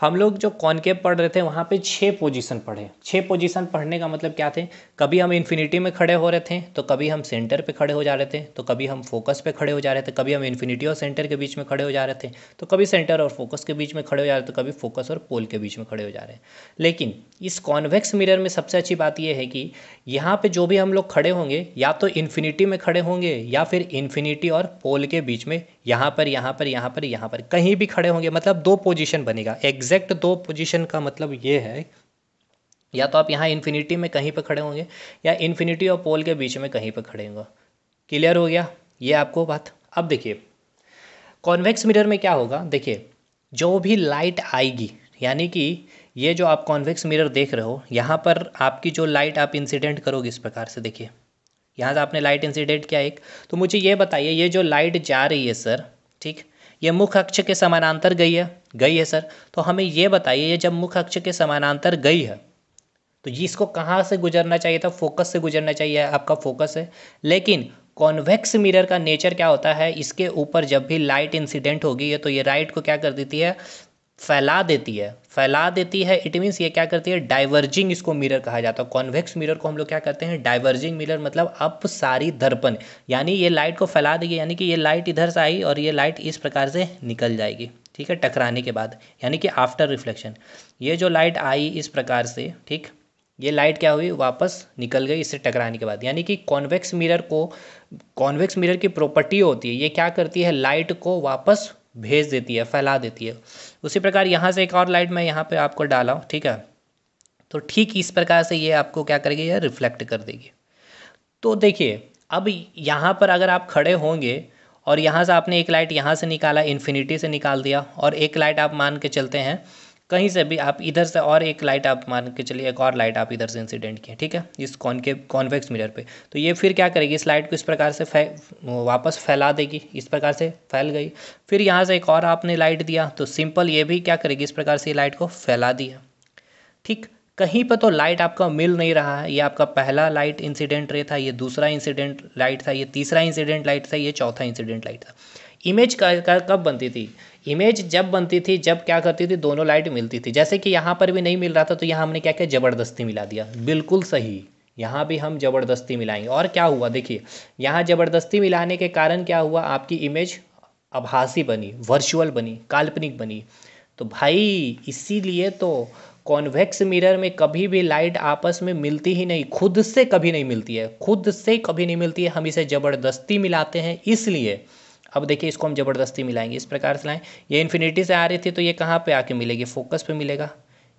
हम लोग जो कॉनकेव पढ़ रहे थे वहाँ पे छः पोजीशन पढ़े छः पोजीशन पढ़ने का मतलब क्या थे कभी हम इन्फिनिटी में खड़े हो रहे थे तो कभी हम सेंटर पे खड़े हो जा रहे थे तो कभी हम फोकस पे खड़े हो जा रहे थे कभी हम इन्फिनिटी और सेंटर के बीच में खड़े हो जा रहे थे तो कभी सेंटर और फोकस के बीच में खड़े हो जा रहे थे तो कभी फोकस और पोल के बीच में खड़े हो जा रहे हैं लेकिन इस कॉन्वेक्स मिरर में सबसे अच्छी बात यह है कि यहाँ पर जो भी हम लोग खड़े होंगे या तो इन्फिनिटी में खड़े होंगे या फिर इन्फिनिटी और पोल के बीच में यहाँ पर यहाँ पर यहाँ पर यहाँ पर कहीं भी खड़े होंगे मतलब दो पोजीशन बनेगा एग्जैक्ट दो पोजीशन का मतलब ये है या तो आप यहाँ इन्फिनिटी में कहीं पर खड़े होंगे या इन्फिनिटी और पोल के बीच में कहीं पर खड़े होंगे क्लियर हो गया ये आपको बात अब देखिए कॉन्वेक्स मिरर में क्या होगा देखिए जो भी लाइट आएगी यानी कि ये जो आप कॉन्वेक्स मिरर देख रहे हो यहाँ पर आपकी जो लाइट आप इंसिडेंट करोगे इस प्रकार से देखिए यहाँ से आपने लाइट इंसिडेंट किया एक तो मुझे ये बताइए ये जो लाइट जा रही है सर ठीक ये मुख्य अक्ष के समानांतर गई है गई है सर तो हमें ये बताइए ये जब मुख्य अक्ष के समानांतर गई है तो ये इसको कहाँ से गुजरना चाहिए था फोकस से गुजरना चाहिए आपका फोकस है लेकिन कॉन्वेक्स मिरर का नेचर क्या होता है इसके ऊपर जब भी लाइट इंसिडेंट होगी है तो ये राइट को क्या कर देती है फैला देती है फैला देती है इट मीन्स ये क्या करती है डाइवर्जिंग इसको मिरर कहा जाता है कॉन्वेक्स मिरर को हम लोग क्या करते हैं डाइवर्जिंग मिरर मतलब अप सारी दर्पण यानी ये लाइट को फैला देगी यानी कि ये लाइट इधर से आई और ये लाइट इस प्रकार से निकल जाएगी ठीक है टकराने के बाद यानी कि आफ्टर रिफ्लेक्शन ये जो लाइट आई इस प्रकार से ठीक ये लाइट क्या हुई वापस निकल गई इससे टकराने के बाद यानी कि कॉन्वेक्स मिरर को कॉन्वेक्स मिरर की प्रॉपर्टी होती है ये क्या करती है लाइट को वापस भेज देती है फैला देती है उसी प्रकार यहाँ से एक और लाइट मैं यहाँ पे आपको डाला हूँ ठीक है तो ठीक इस प्रकार से ये आपको क्या करेगी या रिफ्लेक्ट कर देगी तो देखिए अब यहाँ पर अगर आप खड़े होंगे और यहाँ से आपने एक लाइट यहाँ से निकाला इन्फिनिटी से निकाल दिया और एक लाइट आप मान के चलते हैं कहीं से भी आप इधर से और एक लाइट आप मान के चलिए एक और लाइट आप इधर से इंसिडेंट किए ठीक है इस के कॉन्वेक्स मिरर पे तो ये फिर क्या करेगी इस लाइट को इस प्रकार से फै वापस फैला देगी इस प्रकार से फैल गई फिर यहाँ से एक और आपने लाइट दिया तो सिंपल ये भी क्या करेगी इस प्रकार से लाइट को फैला दिया ठीक कहीं पर तो लाइट आपका मिल नहीं रहा है ये आपका पहला लाइट इंसिडेंट रे था ये दूसरा इंसिडेंट लाइट था ये तीसरा इंसिडेंट लाइट था ये चौथा इंसिडेंट लाइट था इमेज कब बनती थी इमेज जब बनती थी जब क्या करती थी दोनों लाइट मिलती थी जैसे कि यहाँ पर भी नहीं मिल रहा था तो यहाँ हमने क्या किया ज़बरदस्ती मिला दिया बिल्कुल सही यहाँ भी हम ज़बरदस्ती मिलाएंगे और क्या हुआ देखिए यहाँ ज़बरदस्ती मिलाने के कारण क्या हुआ आपकी इमेज आभासी बनी वर्चुअल बनी काल्पनिक बनी तो भाई इसीलिए तो कॉन्वेक्स मिरर में कभी भी लाइट आपस में मिलती ही नहीं खुद से कभी नहीं मिलती है खुद से कभी नहीं मिलती है हम इसे ज़बरदस्ती मिलाते हैं इसलिए अब देखिए इसको हम ज़बरदस्ती मिलाएंगे इस प्रकार से लाएँ ये इन्फिनिटी से आ रही थी तो ये कहाँ पर आके मिलेगी फोकस पे मिलेगा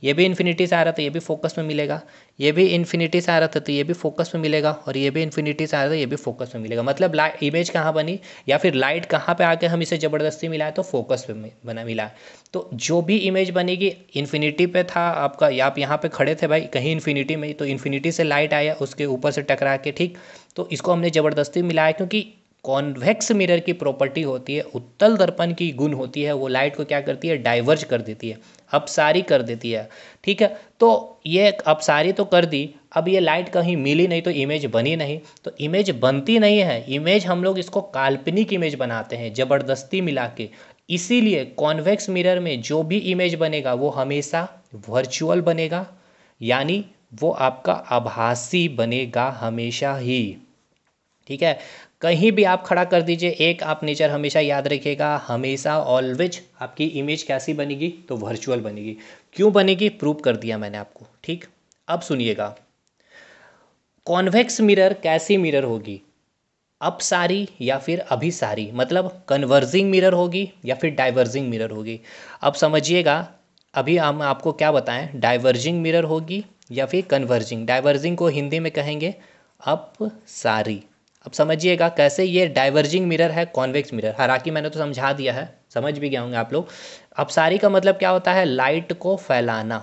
ये भी इन्फिनिटी से आ रहा था ये भी फोकस में मिलेगा ये भी इन्फिनिटी से आ रहा था तो ये भी फोकस में मिलेगा और ये भी इन्फिनिटी से आ रहा था ये भी फोकस में मिलेगा मतलब इमेज कहाँ बनी या फिर लाइट कहाँ पे आके हम इसे ज़बरदस्ती मिलाए तो फोकस पे बना मिला तो जो भी इमेज बनेगी इन्फिनिटी पे था आपका या आप यहाँ पर खड़े थे भाई कहीं इन्फिनिटी में तो इन्फिनिटी से लाइट आया उसके ऊपर से टकरा के ठीक तो इसको हमने ज़बरदस्ती मिलाया क्योंकि कॉन्वेक्स मिरर की प्रॉपर्टी होती है उत्तल दर्पण की गुण होती है वो लाइट को क्या करती है डाइवर्ज कर देती है अपसारी कर देती है ठीक है तो ये अपसारी तो कर दी अब ये लाइट कहीं मिली नहीं तो इमेज बनी नहीं तो इमेज बनती नहीं है इमेज हम लोग इसको काल्पनिक इमेज बनाते हैं ज़बरदस्ती मिला के इसीलिए कॉन्वेक्स मिरर में जो भी इमेज बनेगा वो हमेशा वर्चुअल बनेगा यानी वो आपका आभासी बनेगा हमेशा ही ठीक है कहीं भी आप खड़ा कर दीजिए एक आप नेचर हमेशा याद रखिएगा हमेशा ऑलवेज आपकी इमेज कैसी बनेगी तो वर्चुअल बनेगी क्यों बनेगी प्रूव कर दिया मैंने आपको ठीक अब सुनिएगा कॉन्वेक्स मिरर कैसी मिरर होगी अपसारी या फिर अभी सारी मतलब कन्वर्जिंग मिरर होगी या फिर डाइवर्जिंग मिरर होगी अब समझिएगा अभी हम आपको क्या बताएं डाइवर्जिंग मिरर होगी या फिर कन्वर्जिंग डाइवर्जिंग को हिंदी में कहेंगे सारी अब समझिएगा कैसे ये डाइवर्जिंग मिरर है कॉन्वेक्स मिरर हालांकि मैंने तो समझा दिया है समझ भी गया होंगे आप लोग अब सारी का मतलब क्या होता है लाइट को फैलाना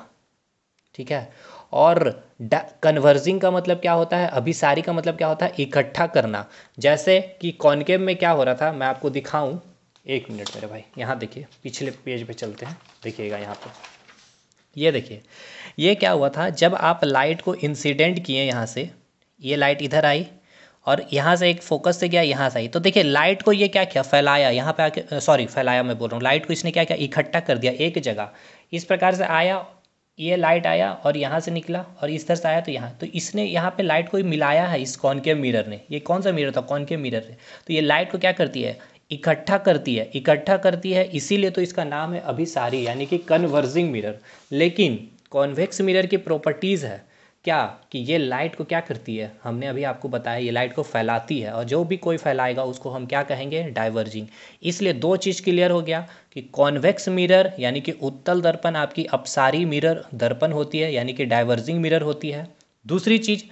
ठीक है और कन्वर्जिंग का मतलब क्या होता है अभिसारी का मतलब क्या होता है इकट्ठा करना जैसे कि कॉन्केव में क्या हो रहा था मैं आपको दिखाऊं एक मिनट मेरे भाई यहाँ देखिए पिछले पेज पे चलते हैं देखिएगा यहाँ पर ये देखिए ये क्या हुआ था जब आप लाइट को इंसिडेंट किए यहाँ से ये लाइट इधर आई और यहाँ से एक फोकस से गया यहाँ से आई तो देखिए लाइट को ये क्या किया फैलाया यहाँ पे आके सॉरी फैलाया मैं बोल रहा हूँ लाइट को इसने क्या किया इकट्ठा कर दिया एक जगह इस प्रकार से आया ये लाइट आया और यहाँ से निकला और इस तरह से आया तो यहाँ तो इसने यहाँ पे लाइट को मिलाया है इस कॉनकेव मिरर ने ये कौन सा मिरर था के मिरर ने तो ये लाइट को क्या करती है इकट्ठा करती है इकट्ठा करती है इसीलिए तो इसका नाम है अभिसारी यानी कि कन्वर्जिंग मिरर लेकिन कॉन्वेक्स मिरर की प्रॉपर्टीज़ है क्या कि ये लाइट को क्या करती है हमने अभी आपको बताया ये लाइट को फैलाती है और जो भी कोई फैलाएगा उसको हम क्या कहेंगे डाइवर्जिंग इसलिए दो चीज़ क्लियर हो गया कि कॉन्वेक्स मिरर यानी कि उत्तल दर्पण आपकी अपसारी मिरर दर्पण होती है यानी कि डाइवर्जिंग मिरर होती है दूसरी चीज़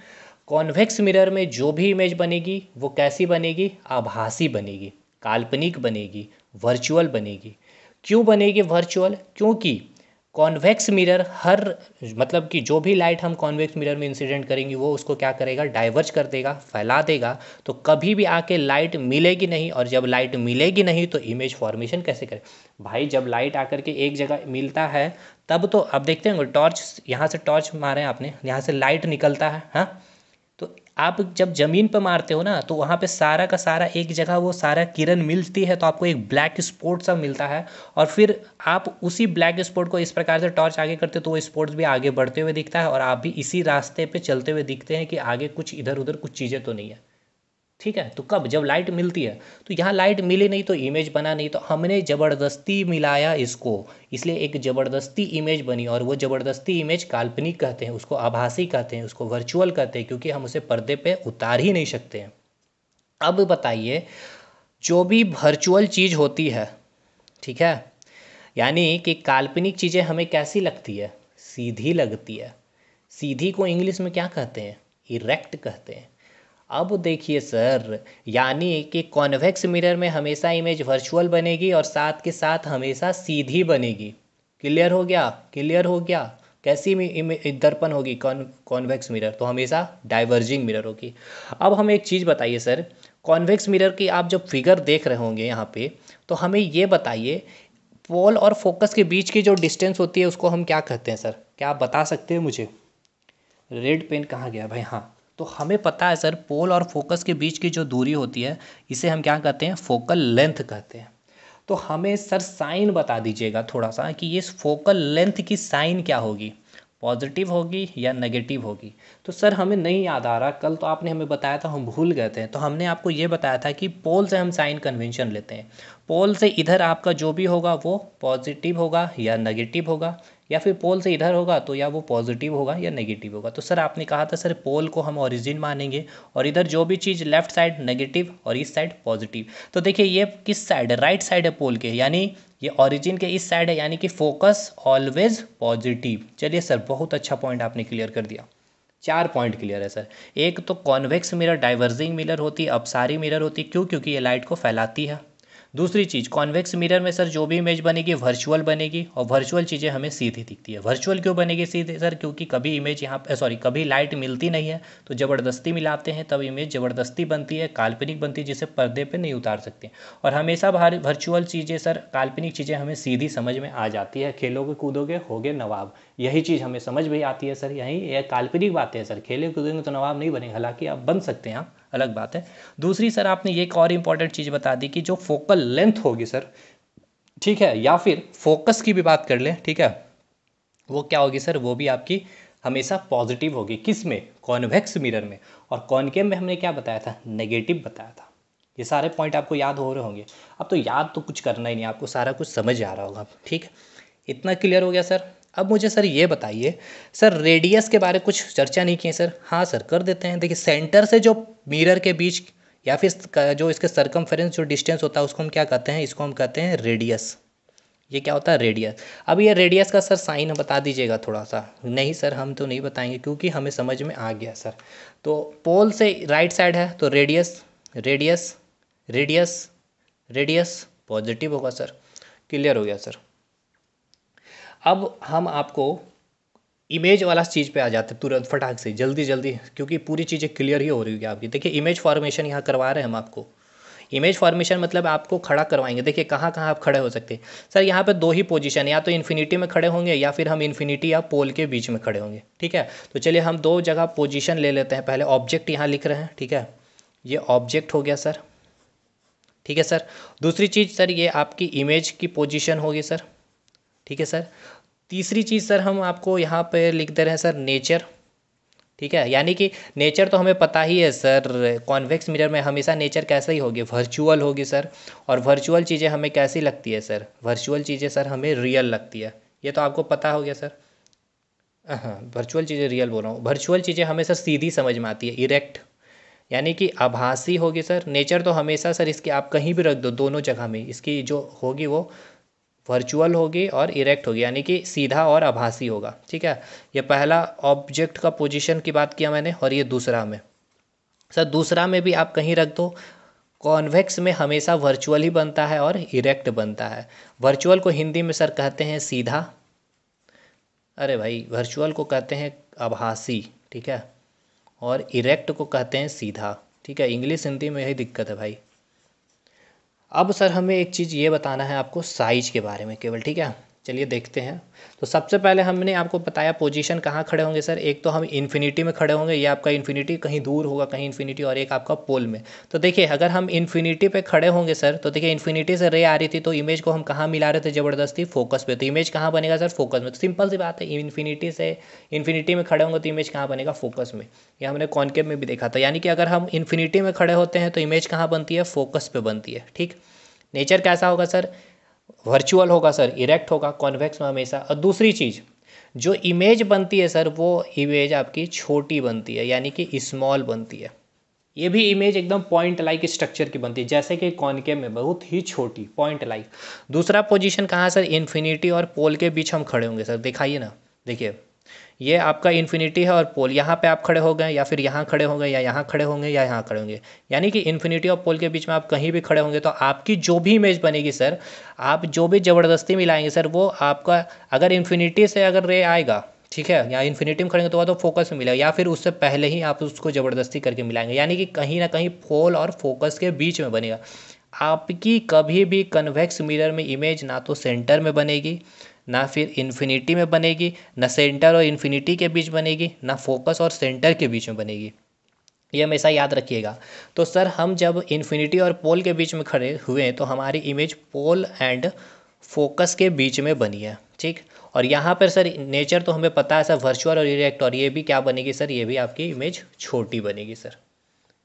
कॉन्वेक्स मिरर में जो भी इमेज बनेगी वो कैसी बनेगी आभासी बनेगी काल्पनिक बनेगी वर्चुअल बनेगी क्यों बनेगी वर्चुअल क्योंकि कॉन्वेक्स मिरर हर मतलब कि जो भी लाइट हम कॉन्वेक्स मिरर में इंसिडेंट करेंगे वो उसको क्या करेगा डाइवर्ज कर देगा फैला देगा तो कभी भी आके लाइट मिलेगी नहीं और जब लाइट मिलेगी नहीं तो इमेज फॉर्मेशन कैसे करें भाई जब लाइट आकर के एक जगह मिलता है तब तो अब देखते हैं टॉर्च यहाँ से टॉर्च मारे आपने यहाँ से लाइट निकलता है हाँ आप जब ज़मीन पर मारते हो ना तो वहाँ पे सारा का सारा एक जगह वो सारा किरण मिलती है तो आपको एक ब्लैक स्पॉट सा मिलता है और फिर आप उसी ब्लैक स्पॉट को इस प्रकार से टॉर्च आगे करते हो तो वो स्पॉट्स भी आगे बढ़ते हुए दिखता है और आप भी इसी रास्ते पे चलते हुए दिखते हैं कि आगे कुछ इधर उधर कुछ चीज़ें तो नहीं है ठीक है तो कब जब लाइट मिलती है तो यहाँ लाइट मिली नहीं तो इमेज बना नहीं तो हमने ज़बरदस्ती मिलाया इसको इसलिए एक ज़बरदस्ती इमेज बनी और वो ज़बरदस्ती इमेज काल्पनिक कहते हैं उसको आभासी कहते हैं उसको वर्चुअल कहते हैं क्योंकि हम उसे पर्दे पे उतार ही नहीं सकते हैं अब बताइए जो भी वर्चुअल चीज़ होती है ठीक है यानी कि काल्पनिक चीज़ें हमें कैसी लगती है सीधी लगती है सीधी को इंग्लिश में क्या कहते हैं इरेक्ट कहते हैं अब देखिए सर यानी कि कॉन्वेक्स मिरर में हमेशा इमेज वर्चुअल बनेगी और साथ के साथ हमेशा सीधी बनेगी क्लियर हो गया क्लियर हो गया कैसी में दर्पण होगी कॉन कॉन्वेक्स मिरर तो हमेशा डाइवर्जिंग मिरर होगी अब हम एक चीज़ बताइए सर कॉन्वेक्स मिरर की आप जब फिगर देख रहे होंगे यहाँ पे तो हमें ये बताइए पोल और फोकस के बीच की जो डिस्टेंस होती है उसको हम क्या कहते हैं सर क्या आप बता सकते हैं मुझे रेड पेन कहाँ गया भाई हाँ तो हमें पता है सर पोल और फोकस के बीच की जो दूरी होती है इसे हम क्या कहते हैं फोकल लेंथ कहते हैं तो हमें सर साइन बता दीजिएगा थोड़ा सा कि इस फोकल लेंथ की साइन क्या होगी पॉजिटिव होगी या नेगेटिव होगी तो सर हमें नहीं याद आ रहा कल तो आपने हमें बताया था हम भूल गए थे तो हमने आपको ये बताया था कि पोल से हम साइन कन्वेंशन लेते हैं पोल से इधर आपका जो भी होगा वो पॉजिटिव होगा या नेगेटिव होगा या फिर पोल से इधर होगा तो या वो पॉजिटिव होगा या नेगेटिव होगा तो सर आपने कहा था सर पोल को हम ओरिजिन मानेंगे और इधर जो भी चीज़ लेफ्ट साइड नेगेटिव और इस साइड पॉजिटिव तो देखिए ये किस साइड है राइट साइड है पोल के यानी ये ओरिजिन के इस साइड है यानी कि फोकस ऑलवेज पॉजिटिव चलिए सर बहुत अच्छा पॉइंट आपने क्लियर कर दिया चार पॉइंट क्लियर है सर एक तो कॉन्वेक्स मिरर डाइवर्जिंग मिरर होती है अपसारी मिरर होती क्यों क्योंकि ये लाइट को फैलाती है दूसरी चीज़ कॉन्वेक्स मिरर में सर जो भी इमेज बनेगी वर्चुअल बनेगी और वर्चुअल चीज़ें हमें सीधी दिखती है वर्चुअल क्यों बनेगी सीधे सर क्योंकि कभी इमेज यहाँ पर सॉरी कभी लाइट मिलती नहीं है तो ज़बरदस्ती मिलाते हैं तब इमेज ज़बरदस्ती बनती है काल्पनिक बनती है जिसे पर्दे पर नहीं उतार सकते और हमेशा बाहर वर्चुअल चीज़ें सर काल्पनिक चीज़ें हमें सीधी समझ में आ जाती है खेलोगे कूदोगे गए नवाब यही चीज़ हमें समझ भी आती है सर यही यह काल्पनिक बातें हैं सर खेले कूदेंगे तो नवाब नहीं बनेंगे हालांकि आप बन सकते हैं आप अलग बात है दूसरी सर आपने एक और इम्पॉर्टेंट चीज़ बता दी कि जो फोकल लेंथ होगी सर ठीक है या फिर फोकस की भी बात कर लें ठीक है वो क्या होगी सर वो भी आपकी हमेशा पॉजिटिव होगी किस में कॉन्वेक्स मिरर में और कॉनकेम में हमने क्या बताया था नेगेटिव बताया था ये सारे पॉइंट आपको याद हो रहे होंगे अब तो याद तो कुछ करना ही नहीं आपको सारा कुछ समझ आ रहा होगा ठीक इतना क्लियर हो गया सर अब मुझे सर ये बताइए सर रेडियस के बारे कुछ चर्चा नहीं किए सर हाँ सर कर देते हैं देखिए सेंटर से जो मिरर के बीच या फिर जो इसके सरकमफेरेंस जो डिस्टेंस होता है उसको हम क्या कहते हैं इसको हम कहते हैं रेडियस ये क्या होता है रेडियस अब ये रेडियस का सर साइन बता दीजिएगा थोड़ा सा नहीं सर हम तो नहीं बताएंगे क्योंकि हमें समझ में आ गया सर तो पोल से राइट साइड है तो radius radius radius radius positive होगा सर क्लियर हो गया सर अब हम आपको इमेज वाला चीज़ पे आ जाते तुरंत फटाक से जल्दी जल्दी क्योंकि पूरी चीज़ें क्लियर ही हो रही होगी आपकी देखिए इमेज फॉर्मेशन यहाँ करवा रहे हैं हम आपको इमेज फॉर्मेशन मतलब आपको खड़ा करवाएंगे देखिए कहाँ कहाँ आप खड़े हो सकते हैं सर यहाँ पे दो ही पोजीशन या तो इन्फिनिटी में खड़े होंगे या फिर हम इन्फिनिटी या पोल के बीच में खड़े होंगे ठीक है तो चलिए हम दो जगह पोजीशन ले लेते हैं पहले ऑब्जेक्ट यहाँ लिख रहे हैं ठीक है ये ऑब्जेक्ट हो गया सर ठीक है सर दूसरी चीज़ सर ये आपकी इमेज की पोजिशन होगी सर ठीक है सर तीसरी चीज़ सर हम आपको यहाँ पर लिख दे रहे हैं सर नेचर ठीक है यानी कि नेचर तो हमें पता ही है सर कॉन्वेक्स मिरर में हमेशा नेचर कैसा ही होगी वर्चुअल होगी सर और वर्चुअल चीज़ें हमें कैसी लगती है सर वर्चुअल चीज़ें सर हमें रियल लगती है ये तो आपको पता हो गया सर हाँ वर्चुअल चीज़ें रियल बोल रहा हूँ वर्चुअल चीज़ें हमें सर सीधी समझ में आती है इरेक्ट यानी कि आभासी होगी सर नेचर तो हमेशा सर इसकी आप कहीं भी रख दो दोनों जगह में इसकी जो होगी वो वर्चुअल होगी और इरेक्ट होगी यानी कि सीधा और आभासी होगा ठीक है ये पहला ऑब्जेक्ट का पोजीशन की बात किया मैंने और ये दूसरा में सर दूसरा में भी आप कहीं रख दो कॉन्वेक्स में हमेशा वर्चुअल ही बनता है और इरेक्ट बनता है वर्चुअल को हिंदी में सर कहते हैं सीधा अरे भाई वर्चुअल को कहते हैं आभासी ठीक है और इरेक्ट को कहते हैं सीधा ठीक है इंग्लिश हिंदी में यही दिक्कत है भाई अब सर हमें एक चीज़ ये बताना है आपको साइज के बारे में केवल ठीक है चलिए देखते हैं तो सबसे पहले हमने आपको बताया पोजीशन कहाँ खड़े होंगे सर एक तो हम इन्फिनिटी में खड़े होंगे ये आपका इन्फिनिटी कहीं दूर होगा कहीं इन्फिनिटी और एक आपका पोल में तो देखिए अगर हम इन्फिनिटी पे खड़े होंगे सर तो देखिए इन्फिनिटी से रे आ रही थी तो इमेज को हम कहाँ मिला रहे थे ज़बरदस्ती फोकस पे तो इमेज कहाँ बनेगा सर फोकस में तो सिंपल सी बात है इन्फिनिटी से इन्फिनिटी में खड़े होंगे तो इमेज कहाँ बनेगा फोकस में यह हमने कॉन्केव में भी देखा था यानी कि अगर हम इन्फिनिटी में खड़े होते हैं तो इमेज कहाँ बनती है फोकस पर बनती है ठीक नेचर कैसा होगा सर वर्चुअल होगा सर इरेक्ट होगा कॉन्वेक्स में हमेशा और दूसरी चीज़ जो इमेज बनती है सर वो इमेज आपकी छोटी बनती है यानी कि स्मॉल बनती है ये भी इमेज एकदम पॉइंट लाइक स्ट्रक्चर की बनती है जैसे कि कॉनकेव में बहुत ही छोटी पॉइंट लाइक दूसरा पोजीशन कहाँ सर इन्फिनिटी और पोल के बीच हम खड़े होंगे सर दिखाइए ना देखिए ये आपका इन्फिनिटी है और पोल यहाँ पे आप खड़े हो गए या फिर यहाँ खड़े होंगे या यहाँ खड़े होंगे या यहाँ खड़े होंगे यानी कि इन्फिनिटी और पोल के बीच में आप कहीं भी खड़े होंगे तो आपकी जो भी इमेज बनेगी सर आप जो भी ज़बरदस्ती मिलाएंगे सर वो आपका अगर इन्फिनिटी से अगर रे आएगा ठीक है या इन्फिनिटी में खड़ेंगे तो वह तो फोकस में मिलेगा या फिर उससे पहले ही आप उसको ज़बरदस्ती करके मिलाएंगे यानी कि कहीं ना कहीं पोल और फोकस के बीच में बनेगा आपकी कभी भी कन्वेक्स मिरर में इमेज ना तो सेंटर में बनेगी ना फिर इन्फिनिटी में बनेगी ना सेंटर और इन्फिनिटी के बीच बनेगी ना फोकस और सेंटर के बीच में बनेगी ये हमेशा याद रखिएगा तो सर हम जब इन्फिनिटी और पोल के बीच में खड़े हुए हैं तो हमारी इमेज पोल एंड फोकस के बीच में बनी है ठीक और यहाँ पर सर नेचर तो हमें पता है सर वर्चुअल और इरेक्ट और ये भी क्या बनेगी सर ये भी आपकी इमेज छोटी बनेगी सर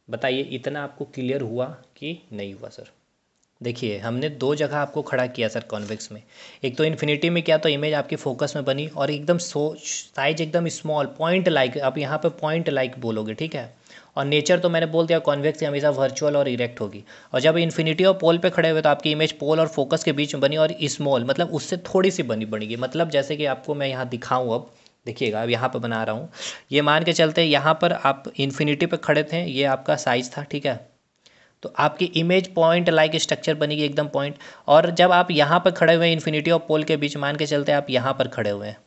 बताइए इतना आपको क्लियर हुआ कि नहीं हुआ सर देखिए हमने दो जगह आपको खड़ा किया सर कॉन्वेक्स में एक तो इन्फिनिटी में क्या तो इमेज आपकी फोकस में बनी और एकदम सो साइज एकदम स्मॉल पॉइंट लाइक आप यहाँ पे पॉइंट लाइक बोलोगे ठीक है और नेचर तो मैंने बोल दिया कॉन्वेक्स हमेशा वर्चुअल और इरेक्ट होगी और जब इन्फिनिटी और पोल पर खड़े हुए तो आपकी इमेज पोल और फोकस के बीच में बनी और स्मॉल मतलब उससे थोड़ी सी बनी बनेगी मतलब जैसे कि आपको मैं यहाँ दिखाऊँ अब देखिएगा अब यहाँ पर बना रहा हूँ ये मान के चलते यहाँ पर आप इन्फिनिटी पर खड़े थे ये आपका साइज़ था ठीक है तो आपकी इमेज पॉइंट लाइक स्ट्रक्चर बनेगी एकदम पॉइंट और जब आप यहाँ पर खड़े हुए हैं इन्फिनिटी और पोल के बीच मान के चलते आप यहाँ पर खड़े हुए हैं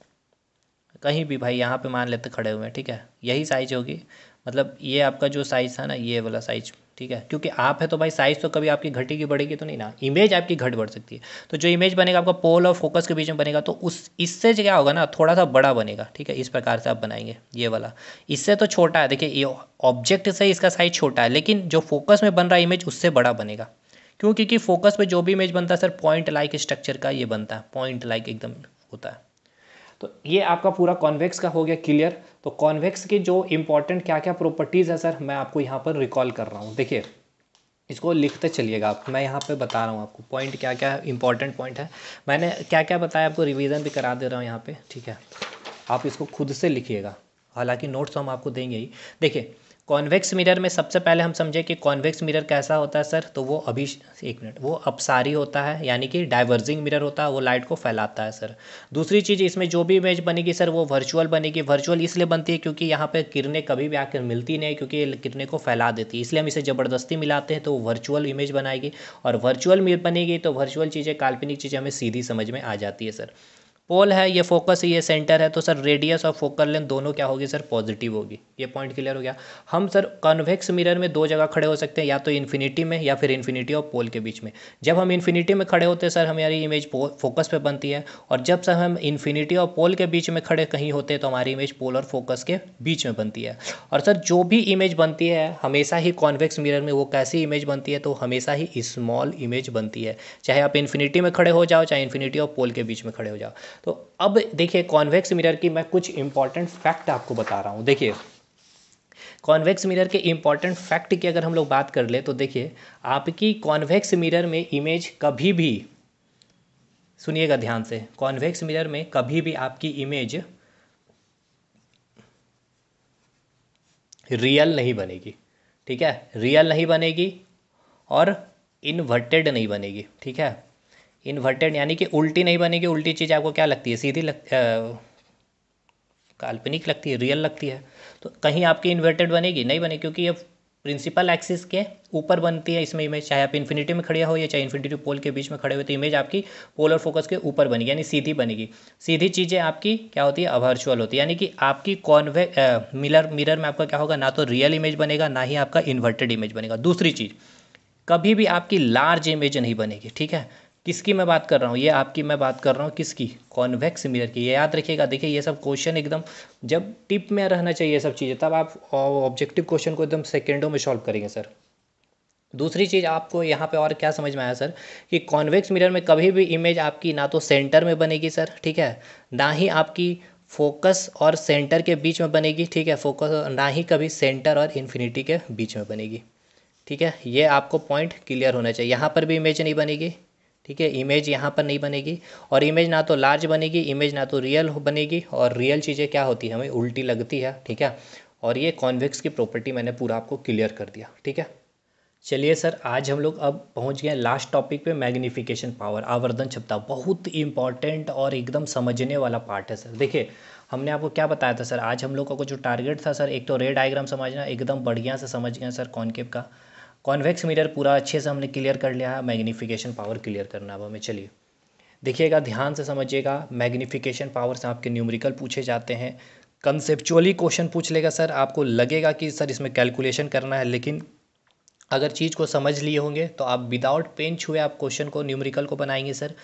कहीं भी भाई यहाँ पे मान लेते खड़े हुए हैं ठीक है यही साइज होगी मतलब ये आपका जो साइज था ना ये वाला साइज ठीक है क्योंकि आप है तो भाई साइज़ तो कभी आपकी घटेगी बढ़ेगी तो नहीं ना इमेज आपकी घट बढ़ सकती है तो जो इमेज बनेगा आपका पोल और फोकस के बीच में बनेगा तो उस इससे क्या होगा ना थोड़ा सा बड़ा बनेगा ठीक है इस प्रकार से आप बनाएंगे ये वाला इससे तो छोटा है देखिए ये ऑब्जेक्ट से इसका साइज़ छोटा है लेकिन जो फोकस में बन रहा है इमेज उससे बड़ा बनेगा क्योंकि फोकस पर जो भी इमेज बनता है सर पॉइंट लाइक स्ट्रक्चर का ये बनता है पॉइंट लाइक एकदम होता है तो ये आपका पूरा कॉन्वेक्स का हो गया क्लियर तो कॉन्वेक्स की जो इंपॉर्टेंट क्या क्या प्रॉपर्टीज़ है सर मैं आपको यहाँ पर रिकॉल कर रहा हूँ देखिए इसको लिखते चलिएगा आप मैं यहाँ पे बता रहा हूँ आपको पॉइंट क्या क्या इंपॉर्टेंट पॉइंट है मैंने क्या क्या बताया आपको रिविज़न भी करा दे रहा हूँ यहाँ पे ठीक है आप इसको खुद से लिखिएगा हालांकि नोट्स तो हम आपको देंगे ही देखिए कॉन्वेक्स मिरर में सबसे पहले हम समझे कि कॉन्वेक्स मिरर कैसा होता है सर तो वो अभी एक मिनट वो अपसारी होता है यानी कि डाइवर्जिंग मिरर होता है वो लाइट को फैलाता है सर दूसरी चीज़ इसमें जो भी इमेज बनेगी सर वो वर्चुअल बनेगी वर्चुअल इसलिए बनती है क्योंकि यहाँ पर किरने कभी भी आकर मिलती नहीं क्योंकि किरने को फैला देती है इसलिए हम इसे ज़बरदस्ती मिलाते हैं तो वर्चुअल इमेज बनाएगी और वर्चुअल मिरर बनेगी तो वर्चुअल चीज़ें काल्पनिक चीज़ें हमें सीधी समझ में आ जाती है सर पोल है ये फोकस है ये सेंटर है तो सर रेडियस और फोकल लेंथ दोनों क्या होगी सर पॉजिटिव होगी ये पॉइंट क्लियर हो गया हम सर कॉन्वेक्स मिरर में दो जगह खड़े हो सकते हैं या तो इन्फिनिटी में या फिर इन्फिनिटी और पोल के बीच में जब हम इन्फिनिटी में खड़े होते हैं सर हमारी इमेज फोकस पे बनती है और जब सर हम इन्फिनिटी और पोल के बीच में खड़े कहीं होते हैं तो हमारी इमेज पोल और फोकस के बीच में बनती है और सर जो भी इमेज बनती है हमेशा ही कॉन्वेक्स मिरर में वो कैसी इमेज बनती है तो हमेशा ही स्मॉल इमेज बनती है चाहे आप इन्फिनिटी में खड़े हो जाओ चाहे इन्फिनिटी और पोल के बीच में खड़े हो जाओ तो अब देखिए कॉन्वेक्स मिरर की मैं कुछ इंपॉर्टेंट फैक्ट आपको बता रहा हूँ देखिए कॉन्वेक्स मिरर के इंपॉर्टेंट फैक्ट की अगर हम लोग बात कर ले तो देखिए आपकी कॉन्वेक्स मिरर में इमेज कभी भी सुनिएगा ध्यान से कॉन्वेक्स मिरर में कभी भी आपकी इमेज रियल नहीं बनेगी ठीक है रियल नहीं बनेगी और इन्वर्टेड नहीं बनेगी ठीक है इन्वर्टेड यानी कि उल्टी नहीं बनेगी उल्टी चीज़ आपको क्या लगती है सीधी लग काल्पनिक लगती है रियल लगती है तो कहीं आपकी इन्वर्टेड बनेगी नहीं बनेगी क्योंकि ये प्रिंसिपल एक्सिस के ऊपर बनती है इसमें इमेज चाहे आप इन्फिनिटी में खड़े हो या चाहे इन्फिनिटी पोल के बीच में खड़े हो तो इमेज आपकी पोलर फोकस के ऊपर बनेगी यानी सीधी बनेगी सीधी चीज़ें आपकी क्या होती है अवर्चुअल होती है यानी कि आपकी कॉन्वे मिलर मिरर में आपका क्या होगा ना तो रियल इमेज बनेगा ना ही आपका इन्वर्टेड इमेज बनेगा दूसरी चीज़ कभी भी आपकी लार्ज इमेज नहीं बनेगी ठीक है किसकी मैं बात कर रहा हूँ ये आपकी मैं बात कर रहा हूँ किसकी कॉन्वेक्स मिरर की ये याद रखिएगा देखिए ये सब क्वेश्चन एकदम जब टिप में रहना चाहिए ये सब चीज़ें तब आप ऑब्जेक्टिव क्वेश्चन को एकदम सेकेंडों में सॉल्व करेंगे सर दूसरी चीज़ आपको यहाँ पे और क्या समझ में आया सर कि कॉन्वेक्स मिरर में कभी भी इमेज आपकी ना तो सेंटर में बनेगी सर ठीक है ना ही आपकी फोकस और सेंटर के बीच में बनेगी ठीक है फोकस ना ही कभी सेंटर और इन्फिनिटी के बीच में बनेगी ठीक है ये आपको पॉइंट क्लियर होना चाहिए यहाँ पर भी इमेज नहीं बनेगी ठीक है इमेज यहाँ पर नहीं बनेगी और इमेज ना तो लार्ज बनेगी इमेज ना तो रियल बनेगी और रियल चीज़ें क्या होती हैं हमें उल्टी लगती है ठीक है और ये कॉन्वेक्स की प्रॉपर्टी मैंने पूरा आपको क्लियर कर दिया ठीक है चलिए सर आज हम लोग अब पहुंच गए लास्ट टॉपिक पे मैग्निफिकेशन पावर आवर्धन क्षमता बहुत इंपॉर्टेंट और एकदम समझने वाला पार्ट है सर देखिए हमने आपको क्या बताया था सर आज हम लोग का जो टारगेट था सर एक तो रे डायग्राम समझना एकदम बढ़िया से समझ गए सर कॉन्केव का कॉन्वेक्स मीटर पूरा अच्छे से हमने क्लियर कर लिया है मैग्नीफिकेशन पावर क्लियर करना अब हमें चलिए देखिएगा ध्यान से समझिएगा मैग्नीफिकेशन पावर से आपके न्यूमरिकल पूछे जाते हैं कंसेप्चुअली क्वेश्चन पूछ लेगा सर आपको लगेगा कि सर इसमें कैलकुलेशन करना है लेकिन अगर चीज़ को समझ लिए होंगे तो आप विदाउट पेन छुए आप क्वेश्चन को न्यूमेरिकल को बनाएंगे सर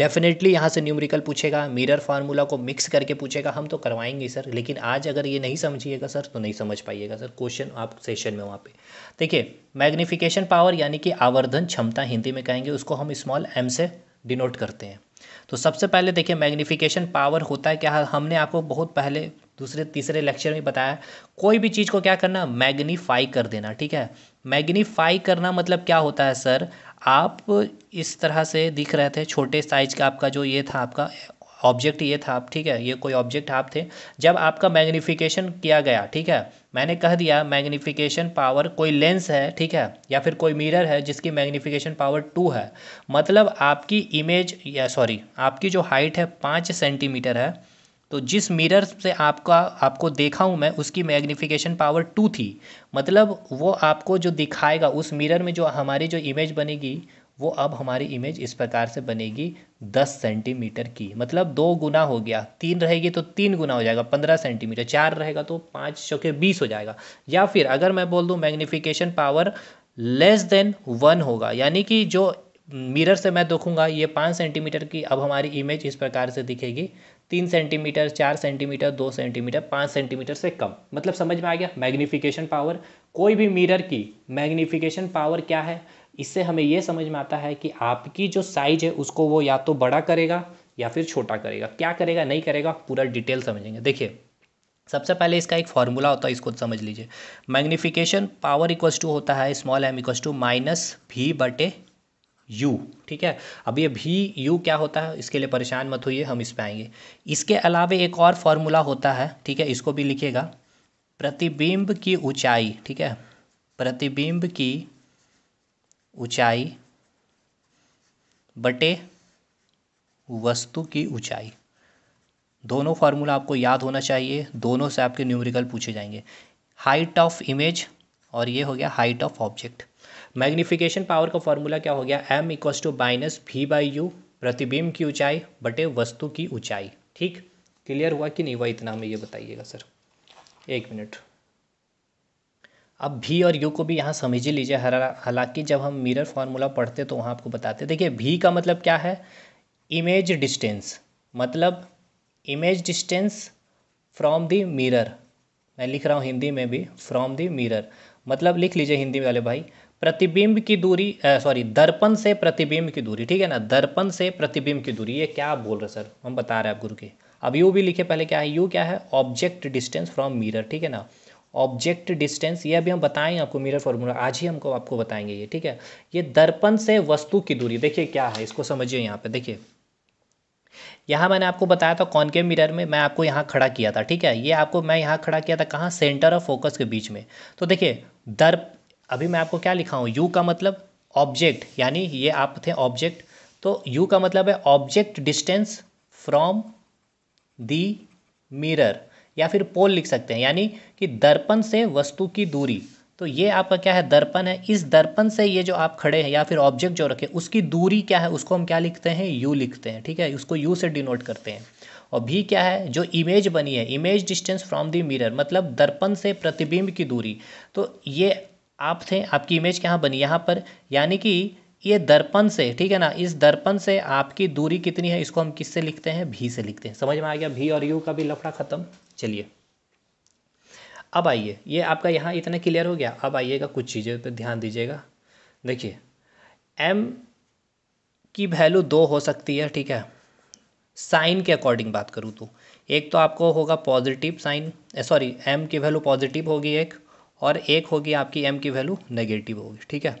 डेफिनेटली यहाँ से न्यूमेरिकल पूछेगा मिरर फार्मूला को मिक्स करके पूछेगा हम तो करवाएंगे सर लेकिन आज अगर ये नहीं समझिएगा सर तो नहीं समझ पाइएगा सर क्वेश्चन आप सेशन में वहाँ पे देखिए मैग्निफिकेशन पावर यानी कि आवर्धन क्षमता हिंदी में कहेंगे उसको हम स्मॉल एम से डिनोट करते हैं तो सबसे पहले देखिए मैग्नीफिकेशन पावर होता है क्या हमने आपको बहुत पहले दूसरे तीसरे लेक्चर में बताया कोई भी चीज़ को क्या करना मैग्नीफाई कर देना ठीक है मैग्नीफाई करना मतलब क्या होता है सर आप इस तरह से दिख रहे थे छोटे साइज का आपका जो ये था आपका ऑब्जेक्ट ये था आप ठीक है ये कोई ऑब्जेक्ट आप थे जब आपका मैग्नीफिकेशन किया गया ठीक है मैंने कह दिया मैग्नीफिकेशन पावर कोई लेंस है ठीक है या फिर कोई मिरर है जिसकी मैग्नीफिकेशन पावर टू है मतलब आपकी इमेज या सॉरी आपकी जो हाइट है पाँच सेंटीमीटर है तो जिस मिरर से आपका आपको देखा हूँ मैं उसकी मैग्नीफिकेशन पावर टू थी मतलब वो आपको जो दिखाएगा उस मिरर में जो हमारी जो इमेज बनेगी वो अब हमारी इमेज इस प्रकार से बनेगी दस सेंटीमीटर की मतलब दो गुना हो गया तीन रहेगी तो तीन गुना हो जाएगा पंद्रह सेंटीमीटर चार रहेगा तो पाँच सौ के बीस हो जाएगा या फिर अगर मैं बोल दूँ magnification power less than one होगा यानी कि जो मिरर से मैं देखूंगा ये पाँच सेंटीमीटर की अब हमारी इमेज इस प्रकार से दिखेगी तीन सेंटीमीटर चार सेंटीमीटर दो सेंटीमीटर पाँच सेंटीमीटर से कम मतलब समझ में आ गया मैग्नीफिकेशन पावर कोई भी मिरर की मैग्नीफिकेशन पावर क्या है इससे हमें यह समझ में आता है कि आपकी जो साइज है उसको वो या तो बड़ा करेगा या फिर छोटा करेगा क्या करेगा नहीं करेगा पूरा डिटेल समझेंगे देखिए सबसे पहले इसका एक फॉर्मूला होता है इसको समझ लीजिए मैग्निफिकेशन पावर इक्वस टू होता है small M equals to minus V बटे यू ठीक है अब ये भी यू क्या होता है इसके लिए परेशान मत होइए हम इस पर आएंगे इसके अलावा एक और फॉर्मूला होता है ठीक है इसको भी लिखिएगा प्रतिबिंब की ऊंचाई ठीक है प्रतिबिंब की ऊंचाई बटे वस्तु की ऊंचाई दोनों फार्मूला आपको याद होना चाहिए दोनों से आपके न्यूमेरिकल पूछे जाएंगे हाइट ऑफ इमेज और ये हो गया height of object magnification power का फॉर्मूला क्या हो गया एम इक्व to minus V by U प्रतिबिंब की ऊंचाई बटे वस्तु की ऊंचाई ठीक क्लियर हुआ कि नहीं हुआ इतना हमें ये बताइएगा सर एक मिनट अब भी और यू को भी यहाँ समझ ही लीजिए हालांकि जब हम मिरर फार्मूला पढ़ते तो वहाँ आपको बताते देखिए भी का मतलब क्या है इमेज डिस्टेंस मतलब image distance from the mirror मैं लिख रहा हूँ हिंदी में भी फ्रॉम द मिरर मतलब लिख लीजिए हिंदी वाले भाई प्रतिबिंब की दूरी सॉरी दर्पण से प्रतिबिंब की दूरी ठीक है ना दर्पण से प्रतिबिंब की दूरी ये क्या आप बोल रहे सर हम बता रहे हैं आप गुरु के अब यू भी लिखे पहले क्या है यू क्या है ऑब्जेक्ट डिस्टेंस फ्रॉम मिरर ठीक है ना ऑब्जेक्ट डिस्टेंस ये अभी हम बताएंगे आपको मिरर फॉर्मूला आज ही हमको आपको बताएंगे ये ठीक है ये दर्पण से वस्तु की दूरी देखिए क्या है इसको समझिए यहाँ पे देखिए यहाँ मैंने आपको बताया था कॉनकेव मिरर में मैं आपको यहाँ खड़ा किया था ठीक है ये आपको मैं यहाँ खड़ा किया था कहाँ सेंटर ऑफ फोकस के बीच में तो देखिए दर्प अभी मैं आपको क्या लिखा हूँ यू का मतलब ऑब्जेक्ट यानी ये आप थे ऑब्जेक्ट तो यू का मतलब है object distance from the mirror या फिर पोल लिख सकते हैं यानी कि दर्पण से वस्तु की दूरी तो ये आपका क्या है दर्पण है इस दर्पण से ये जो आप खड़े हैं या फिर ऑब्जेक्ट जो रखे उसकी दूरी क्या है उसको हम क्या लिखते हैं यू लिखते हैं ठीक है उसको यू से डिनोट करते हैं और भी क्या है जो इमेज बनी है image distance from the mirror मतलब दर्पण से प्रतिबिंब की दूरी तो ये आप थे आपकी इमेज कहाँ बनी यहाँ पर यानी कि ये दर्पण से ठीक है ना इस दर्पण से आपकी दूरी कितनी है इसको हम किससे लिखते हैं भी से लिखते हैं समझ में आ गया भी और यू का भी लफड़ा खत्म चलिए अब आइए ये आपका यहाँ इतना क्लियर हो गया अब आइएगा कुछ चीज़ों पर ध्यान दीजिएगा देखिए एम की वैल्यू दो हो सकती है ठीक है साइन के अकॉर्डिंग बात करूँ तो एक तो आपको होगा पॉजिटिव साइन सॉरी एम की वैल्यू पॉजिटिव होगी एक और एक होगी आपकी एम की वैल्यू नेगेटिव होगी ठीक है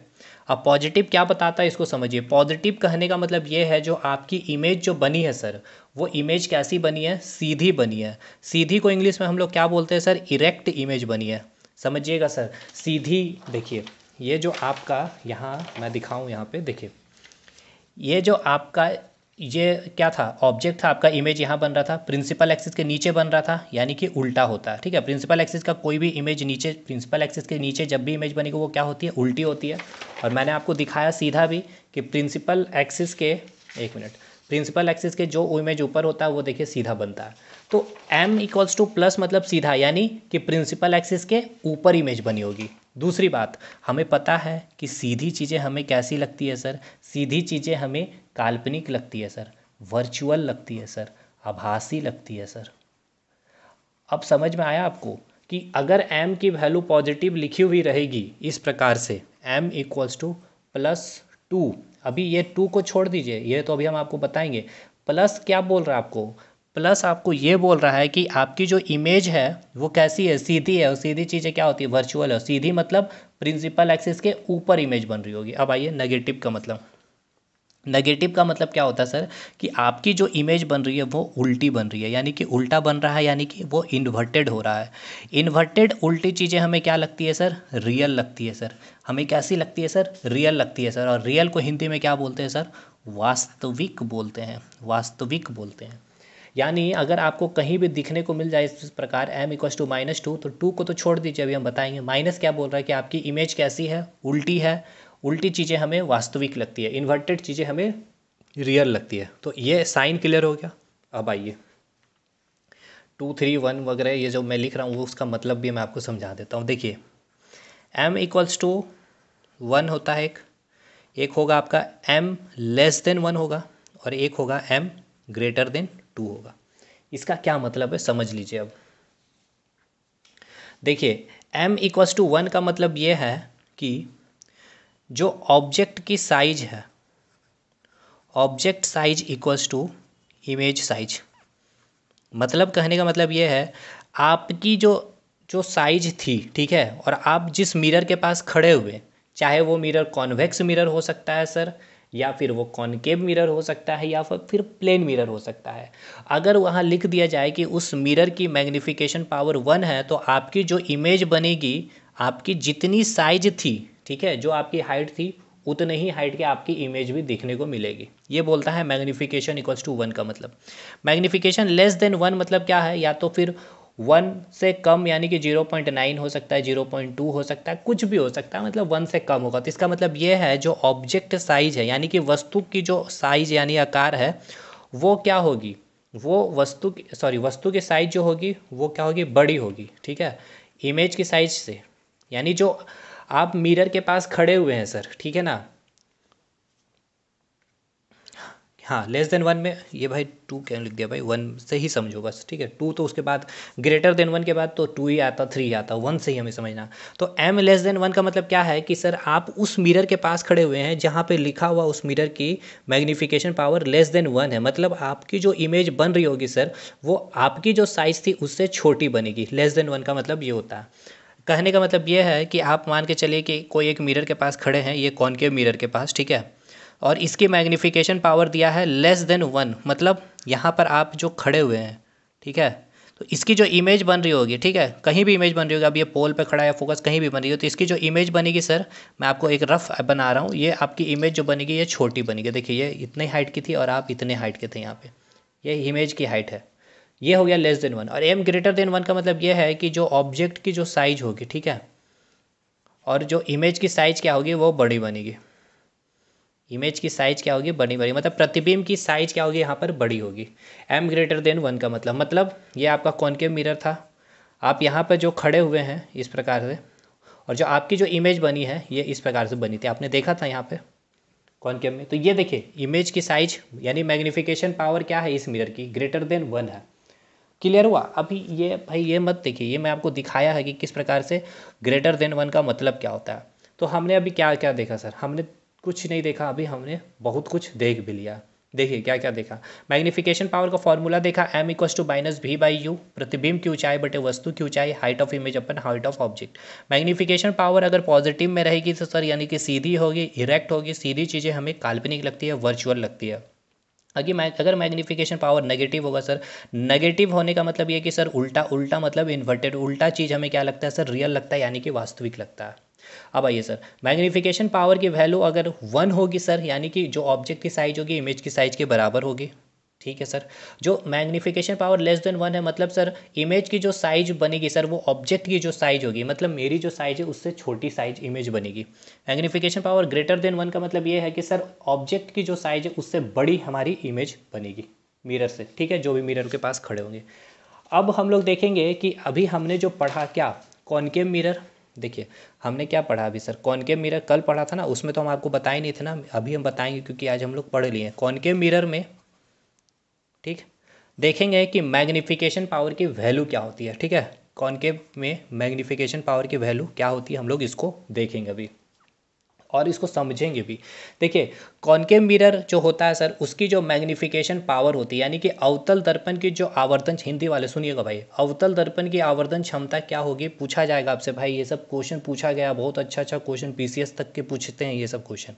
अब पॉजिटिव क्या बताता है इसको समझिए पॉजिटिव कहने का मतलब ये है जो आपकी इमेज जो बनी है सर वो इमेज कैसी बनी है सीधी बनी है सीधी को इंग्लिश में हम लोग क्या बोलते हैं सर इरेक्ट इमेज बनी है समझिएगा सर सीधी देखिए ये जो आपका यहाँ मैं दिखाऊँ यहाँ पे देखिए ये जो आपका ये क्या था ऑब्जेक्ट था आपका इमेज यहाँ बन रहा था प्रिंसिपल एक्सिस के नीचे बन रहा था यानी कि उल्टा होता है ठीक है प्रिंसिपल एक्सिस का कोई भी इमेज नीचे प्रिंसिपल एक्सिस के नीचे जब भी इमेज बनेगी वो क्या होती है उल्टी होती है और मैंने आपको दिखाया सीधा भी कि प्रिंसिपल एक्सिस के एक मिनट प्रिंसिपल एक्सिस के जो इमेज ऊपर होता है वो देखिए सीधा बनता है तो एम इक्वल्स टू प्लस मतलब सीधा यानी कि प्रिंसिपल एक्सिस के ऊपर इमेज बनी होगी दूसरी बात हमें पता है कि सीधी चीज़ें हमें कैसी लगती है सर सीधी चीज़ें हमें काल्पनिक लगती है सर वर्चुअल लगती है सर आभासी लगती है सर अब समझ में आया आपको कि अगर एम की वैल्यू पॉजिटिव लिखी हुई रहेगी इस प्रकार से M equals to plus two अभी ये टू को छोड़ दीजिए ये तो अभी हम आपको बताएंगे प्लस क्या बोल रहा है आपको प्लस आपको ये बोल रहा है कि आपकी जो इमेज है वो कैसी है सीधी है और सीधी चीज़ें क्या होती है वर्चुअल है सीधी मतलब प्रिंसिपल एक्सिस के ऊपर इमेज बन रही होगी अब आइए नेगेटिव का मतलब नेगेटिव का मतलब क्या होता है सर कि आपकी जो इमेज बन रही है वो उल्टी बन रही है यानी कि उल्टा बन रहा है यानी कि वो इन्वर्टेड हो रहा है इन्वर्टेड उल्टी चीज़ें हमें क्या लगती है सर रियल लगती है सर हमें कैसी लगती है सर रियल लगती है सर और रियल को हिंदी में क्या बोलते हैं सर वास्तविक बोलते हैं वास्तविक बोलते हैं यानी अगर आपको कहीं भी दिखने को मिल जाए इस प्रकार m equal to minus two तो टू को तो छोड़ दीजिए अभी हम बताएंगे माइनस क्या बोल रहा है कि आपकी इमेज कैसी है उल्टी है उल्टी चीज़ें हमें वास्तविक लगती है इन्वर्टेड चीज़ें हमें रियल लगती है तो ये साइन क्लियर हो गया अब आइए टू थ्री वन वगैरह ये जो मैं लिख रहा हूँ वो उसका मतलब भी मैं आपको समझा देता हूँ देखिए एम इक्वल्स टू वन होता है एक एक होगा आपका एम लेस देन वन होगा और एक होगा एम ग्रेटर देन टू होगा इसका क्या मतलब है समझ लीजिए अब देखिए एम इक्वल्स टू वन का मतलब ये है कि जो ऑब्जेक्ट की साइज है object size equals to image size मतलब कहने का मतलब ये है आपकी जो जो साइज थी ठीक है और आप जिस मिरर के पास खड़े हुए चाहे वो मिरर कॉन्वेक्स मिरर हो सकता है सर या फिर वो कॉनकेव मिरर हो सकता है या फिर प्लेन मिरर हो सकता है अगर वहाँ लिख दिया जाए कि उस मिरर की मैग्निफिकेशन पावर वन है तो आपकी जो इमेज बनेगी आपकी जितनी साइज थी ठीक है जो आपकी हाइट थी उतने ही हाइट के आपकी इमेज भी देखने को मिलेगी ये बोलता है मैग्निफिकेशन इक्वल्स टू वन का मतलब मैग्निफिकेशन लेस देन वन मतलब क्या है या तो फिर वन से कम यानी कि जीरो पॉइंट नाइन हो सकता है जीरो पॉइंट टू हो सकता है कुछ भी हो सकता है मतलब वन से कम होगा तो इसका मतलब ये है जो ऑब्जेक्ट साइज है यानी कि वस्तु की जो साइज यानी आकार है वो क्या होगी वो वस्तु सॉरी वस्तु की साइज जो होगी वो क्या होगी बड़ी होगी ठीक है इमेज की साइज से यानी जो आप मिरर के पास खड़े हुए हैं सर ठीक है ना हाँ लेस देन वन में ये भाई टू क्या लिख दिया भाई वन से ही समझो बस ठीक है टू तो उसके बाद ग्रेटर देन वन के बाद तो टू ही आता थ्री आता वन से ही हमें समझना तो एम लेस देन वन का मतलब क्या है कि सर आप उस मिरर के पास खड़े हुए हैं जहाँ पे लिखा हुआ उस मिरर की magnification power less than one है मतलब आपकी जो इमेज बन रही होगी सर वो आपकी जो साइज़ थी उससे छोटी बनेगी लेस देन वन का मतलब ये होता है कहने का मतलब ये है कि आप मान के चलिए कि कोई एक मिरर के पास खड़े हैं ये के मिरर के पास ठीक है और इसकी मैग्नीफिकेशन पावर दिया है लेस देन वन मतलब यहाँ पर आप जो खड़े हुए हैं ठीक है तो इसकी जो इमेज बन रही होगी ठीक है कहीं भी इमेज बन रही होगी अब ये पोल पे खड़ा है फोकस कहीं भी बन रही हो तो इसकी जो इमेज बनेगी सर मैं आपको एक रफ बना रहा हूँ ये आपकी इमेज जो बनेगी ये छोटी बनेगी देखिए ये इतने हाइट की थी और आप इतने हाइट के थे यहाँ पे ये इमेज की हाइट है ये हो गया लेस देन वन और एम ग्रेटर देन वन का मतलब ये है कि जो ऑब्जेक्ट की जो साइज होगी ठीक है और जो इमेज की साइज क्या होगी वो बड़ी बनेगी इमेज की साइज क्या होगी बड़ी बड़ी मतलब प्रतिबिंब की साइज क्या होगी यहाँ पर बड़ी होगी एम ग्रेटर देन वन का मतलब मतलब ये आपका कॉन्केव मिरर था आप यहाँ पर जो खड़े हुए हैं इस प्रकार से और जो आपकी जो इमेज बनी है ये इस प्रकार से बनी थी आपने देखा था यहाँ पर कॉन्केव में तो ये देखिए इमेज की साइज यानी मैग्निफिकेशन पावर क्या है इस मिरर की ग्रेटर देन वन है क्लियर हुआ अभी ये भाई ये मत देखिए ये मैं आपको दिखाया है कि किस प्रकार से ग्रेटर देन वन का मतलब क्या होता है तो हमने अभी क्या क्या देखा सर हमने कुछ नहीं देखा अभी हमने बहुत कुछ देख भी लिया देखिए क्या क्या देखा मैग्निफिकेशन पावर का फॉर्मूला देखा M equals to minus V by U प्रतिबिंब की ऊंचाई बटे वस्तु की ऊंचाई हाइट ऑफ इमेज अपन height of object magnification power अगर पॉजिटिव में रहेगी तो सर यानी कि सीधी होगी इरेक्ट होगी सीधी चीज़ें हमें काल्पनिक लगती है वर्चुअल लगती है अगर अगर मैग्नीफिकेशन पावर नेगेटिव होगा सर नेगेटिव होने का मतलब ये कि सर उल्टा उल्टा मतलब इन्वर्टेड उल्टा चीज़ हमें क्या लगता है सर रियल लगता है यानी कि वास्तविक लगता है अब आइए सर मैग्नीफिकेशन पावर की वैल्यू अगर वन होगी सर यानी कि जो ऑब्जेक्ट की साइज होगी इमेज की साइज के बराबर होगी ठीक है सर जो magnification power less than one है मतलब सर इमेज की जो साइज बनेगी सर वो ऑब्जेक्ट की जो साइज होगी मतलब मेरी जो साइज है उससे छोटी साइज इमेज बनेगी magnification power greater than one का मतलब ये है कि सर ऑब्जेक्ट की जो साइज है उससे बड़ी हमारी इमेज बनेगी मिरर से ठीक है जो भी मिरर के पास खड़े होंगे अब हम लोग देखेंगे कि अभी हमने जो पढ़ा क्या कॉनकेव मिरर देखिए हमने क्या पढ़ा अभी सर कॉनकेव मिरर कल पढ़ा था ना उसमें तो हम आपको बताए नहीं थे ना अभी हम बताएंगे क्योंकि आज हम लोग पढ़ लिए हैं कॉनकेव मिरर में ठीक देखेंगे कि मैग्निफिकेशन पावर की वैल्यू क्या होती है ठीक है कॉनकेव में मैग्निफिकेशन पावर की वैल्यू क्या होती है हम लोग इसको देखेंगे अभी और इसको समझेंगे भी देखिए कॉनकेव मिरर जो होता है सर उसकी जो मैग्निफिकेशन पावर होती है यानी कि अवतल दर्पण की जो आवर्तन हिंदी वाले सुनिएगा भाई अवतल दर्पण की आवर्तन क्षमता क्या होगी पूछा जाएगा आपसे भाई ये सब क्वेश्चन पूछा गया बहुत अच्छा अच्छा क्वेश्चन पी तक के पूछते हैं ये सब क्वेश्चन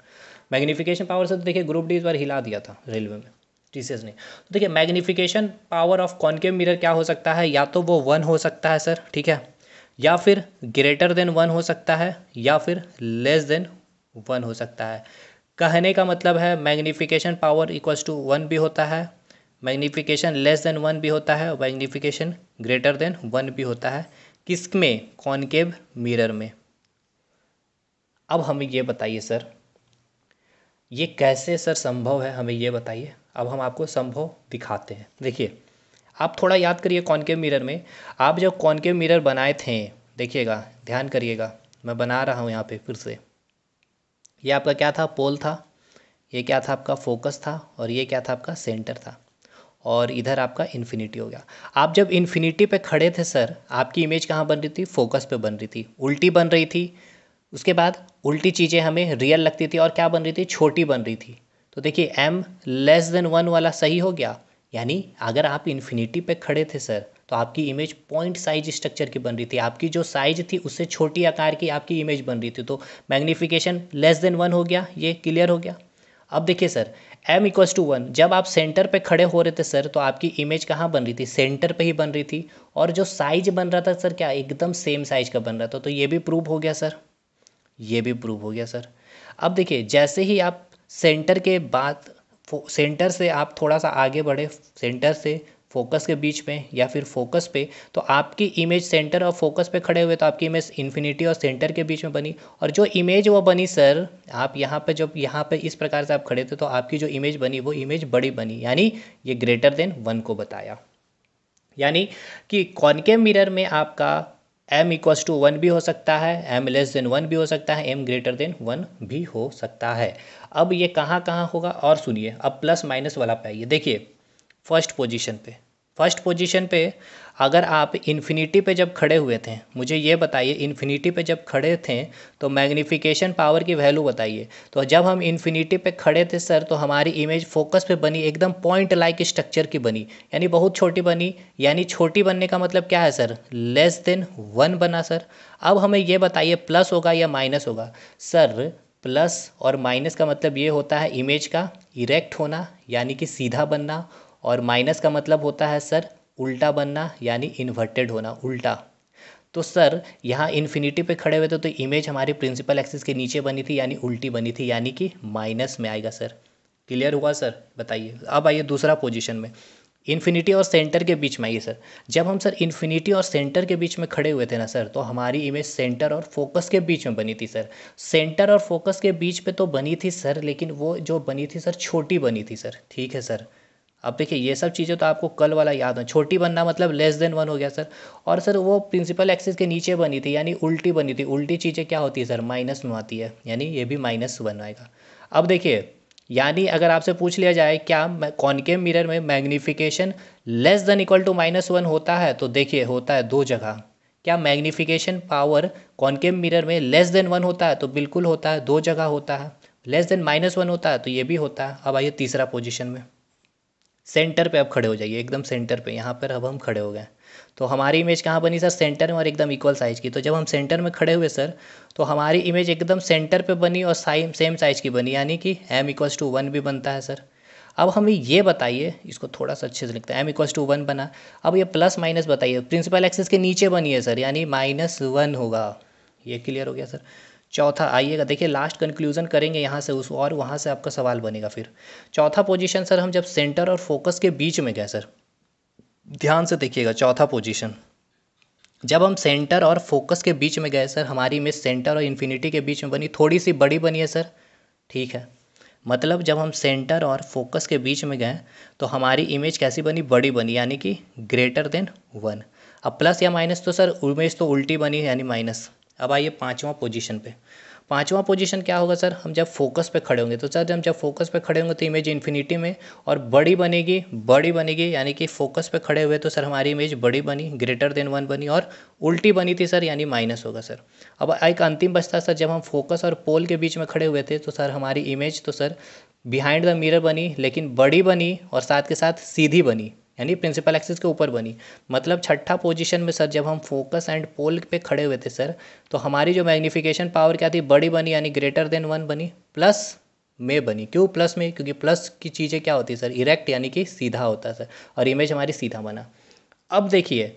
मैग्नीफिकेशन पावर सर देखिए ग्रुप डी इस बार हिला दिया था रेलवे में रीसेज नहीं तो देखिए magnification power of concave mirror क्या हो सकता है या तो वो वन हो सकता है सर ठीक है या फिर ग्रेटर देन वन हो सकता है या फिर लेस देन वन हो सकता है कहने का मतलब है magnification power equals to one भी होता है मैग्निफिकेशन लेस देन वन भी होता है magnification magnification greater than one भी होता है किस में कॉन्केव मिरर में अब हमें ये बताइए सर ये कैसे सर संभव है हमें ये बताइए अब हम आपको संभव दिखाते हैं देखिए आप थोड़ा याद करिए कॉनकेव मिरर में आप जब कॉनकेव मिरर बनाए थे देखिएगा ध्यान करिएगा मैं बना रहा हूँ यहाँ पे फिर से ये आपका क्या था पोल था ये क्या था आपका फोकस था और ये क्या था आपका सेंटर था और इधर आपका इन्फिनिटी हो गया आप जब इन्फिनिटी पे खड़े थे सर आपकी इमेज कहाँ बन रही थी फोकस पे बन रही थी उल्टी बन रही थी उसके बाद उल्टी चीज़ें हमें रियल लगती थी और क्या बन रही थी छोटी बन रही थी तो देखिए एम लेस देन वन वाला सही हो गया यानी अगर आप इन्फिनिटी पे खड़े थे सर तो आपकी इमेज पॉइंट साइज स्ट्रक्चर की बन रही थी आपकी जो साइज थी उससे छोटी आकार की आपकी इमेज बन रही थी तो मैग्निफिकेशन लेस देन वन हो गया ये क्लियर हो गया अब देखिए sir M equals to one जब आप सेंटर पे खड़े हो रहे थे सर तो आपकी इमेज कहाँ बन रही थी सेंटर पे ही बन रही थी और जो साइज बन रहा था सर क्या एकदम सेम साइज का बन रहा था तो ये भी प्रूव हो गया सर ये भी प्रूव हो गया सर अब देखिए जैसे ही आप सेंटर के बाद सेंटर से आप थोड़ा सा आगे बढ़े सेंटर से फोकस के बीच में या फिर फोकस पे तो आपकी इमेज सेंटर और फोकस पे खड़े हुए तो आपकी इमेज इन्फिनिटी और सेंटर के बीच में बनी और जो इमेज वो बनी सर आप यहाँ पे जब यहाँ पे इस प्रकार से आप खड़े थे तो आपकी जो इमेज बनी वो इमेज बड़ी बनी यानी ये ग्रेटर देन वन को बताया यानी कि कॉनकेव मिरर में आपका एम इक्वस टू वन भी हो सकता है एम लेस देन वन भी हो सकता है एम ग्रेटर देन वन भी हो सकता है अब ये कहाँ कहाँ होगा और सुनिए अब प्लस माइनस वाला पे आइए देखिए फर्स्ट पोजिशन पर फर्स्ट पोजीशन पे अगर आप इन्फिनिटी पे जब खड़े हुए थे मुझे ये बताइए इन्फिनिटी पे जब खड़े थे तो मैग्नीफिकेशन पावर की वैल्यू बताइए तो जब हम इन्फिनिटी पे खड़े थे सर तो हमारी इमेज फोकस पे बनी एकदम पॉइंट लाइक स्ट्रक्चर की बनी यानी बहुत छोटी बनी यानी छोटी बनने का मतलब क्या है सर लेस देन वन बना सर अब हमें ये बताइए प्लस होगा या माइनस होगा सर प्लस और माइनस का मतलब ये होता है इमेज का इरेक्ट होना यानी कि सीधा बनना और माइनस का मतलब होता है सर उल्टा बनना यानी इन्वर्टेड होना उल्टा तो सर यहाँ इन्फिनिटी पे खड़े हुए थे तो इमेज हमारी प्रिंसिपल एक्सिस के नीचे बनी थी यानी उल्टी बनी थी यानी कि माइनस में आएगा सर क्लियर हुआ सर बताइए अब आइए दूसरा पोजिशन में इन्फिनिटी और सेंटर के बीच में आइए सर जब हम सर इन्फिनिटी और सेंटर के बीच में खड़े हुए थे ना सर तो हमारी इमेज सेंटर और फोकस के बीच में बनी थी सर सेंटर और फोकस के बीच पे तो बनी थी सर लेकिन वो जो बनी थी सर छोटी बनी थी सर ठीक है सर अब देखिए ये सब चीज़ें तो आपको कल वाला याद हो छोटी बनना मतलब लेस देन वन हो गया सर और सर वो प्रिंसिपल एक्सिस के नीचे बनी थी यानी उल्टी बनी थी उल्टी चीज़ें क्या होती है सर माइनस में आती है यानी ये भी माइनस वन आएगा अब देखिए यानी अगर आपसे पूछ लिया जाए क्या कॉनके मिरर में magnification less than equal to minus one होता है तो देखिए होता है दो जगह क्या मैग्निफिकेशन पावर कॉनके मिरर में लेस देन वन होता है तो बिल्कुल होता है दो जगह होता है लेस देन माइनस वन होता है तो ये भी होता है अब आइए तीसरा पोजिशन में सेंटर पे अब खड़े हो जाइए एकदम सेंटर पे यहाँ पर अब हम खड़े हो गए तो हमारी इमेज कहाँ बनी सर सेंटर में और एकदम इक्वल साइज़ की तो जब हम सेंटर में खड़े हुए सर तो हमारी इमेज एकदम सेंटर पे बनी और साइम सेम साइज़ की बनी यानी कि एम इक्वल्स टू वन भी बनता है सर अब हमें ये बताइए इसको थोड़ा सा अच्छे से लिखते हैं एम इक्वल्स टू वन बना अब ये प्लस माइनस बताइए प्रिंसिपल एक्सेस के नीचे बनी है सर यानी माइनस वन होगा ये क्लियर हो गया सर चौथा आइएगा देखिए लास्ट कंक्लूजन करेंगे यहाँ से उस और वहाँ से आपका सवाल बनेगा फिर चौथा पोजीशन सर हम जब सेंटर और फोकस के बीच में गए सर ध्यान से देखिएगा चौथा पोजीशन जब हम सेंटर और फोकस के बीच में गए सर हमारी इमेज सेंटर और इन्फिनिटी के बीच में बनी थोड़ी सी बड़ी बनी है सर ठीक है मतलब जब हम सेंटर और फोकस के बीच में गए तो हमारी इमेज कैसी बनी बड़ी बनी यानी कि ग्रेटर देन वन अब प्लस या माइनस तो सर इमेज तो उल्टी बनी यानी माइनस अब आइए पाँचवा पोजिशन पर पाँचवा पोजीशन क्या होगा सर हम जब फोकस पे खड़े होंगे तो सर हम जब फोकस पे खड़े होंगे तो इमेज इन्फिनिटी में और बड़ी बनेगी बड़ी बनेगी यानी कि फोकस पे खड़े हुए तो सर हमारी इमेज बड़ी बनी ग्रेटर देन वन बनी और उल्टी बनी थी सर यानी माइनस होगा सर अब एक अंतिम बचता सर जब हम फोकस और पोल के बीच में खड़े हुए थे तो सर हमारी इमेज तो सर बिहाइंड द मिरर बनी लेकिन बड़ी बनी और साथ के साथ सीधी बनी यानी प्रिंसिपल एक्सिस के ऊपर बनी मतलब छठा पोजीशन में सर जब हम फोकस एंड पोल पे खड़े हुए थे सर तो हमारी जो मैग्निफिकेशन पावर क्या थी बड़ी बनी यानी ग्रेटर देन वन बनी प्लस में बनी क्यों प्लस में क्योंकि प्लस की चीज़ें क्या होती है सर इरेक्ट यानी कि सीधा होता है सर और इमेज हमारी सीधा बना अब देखिए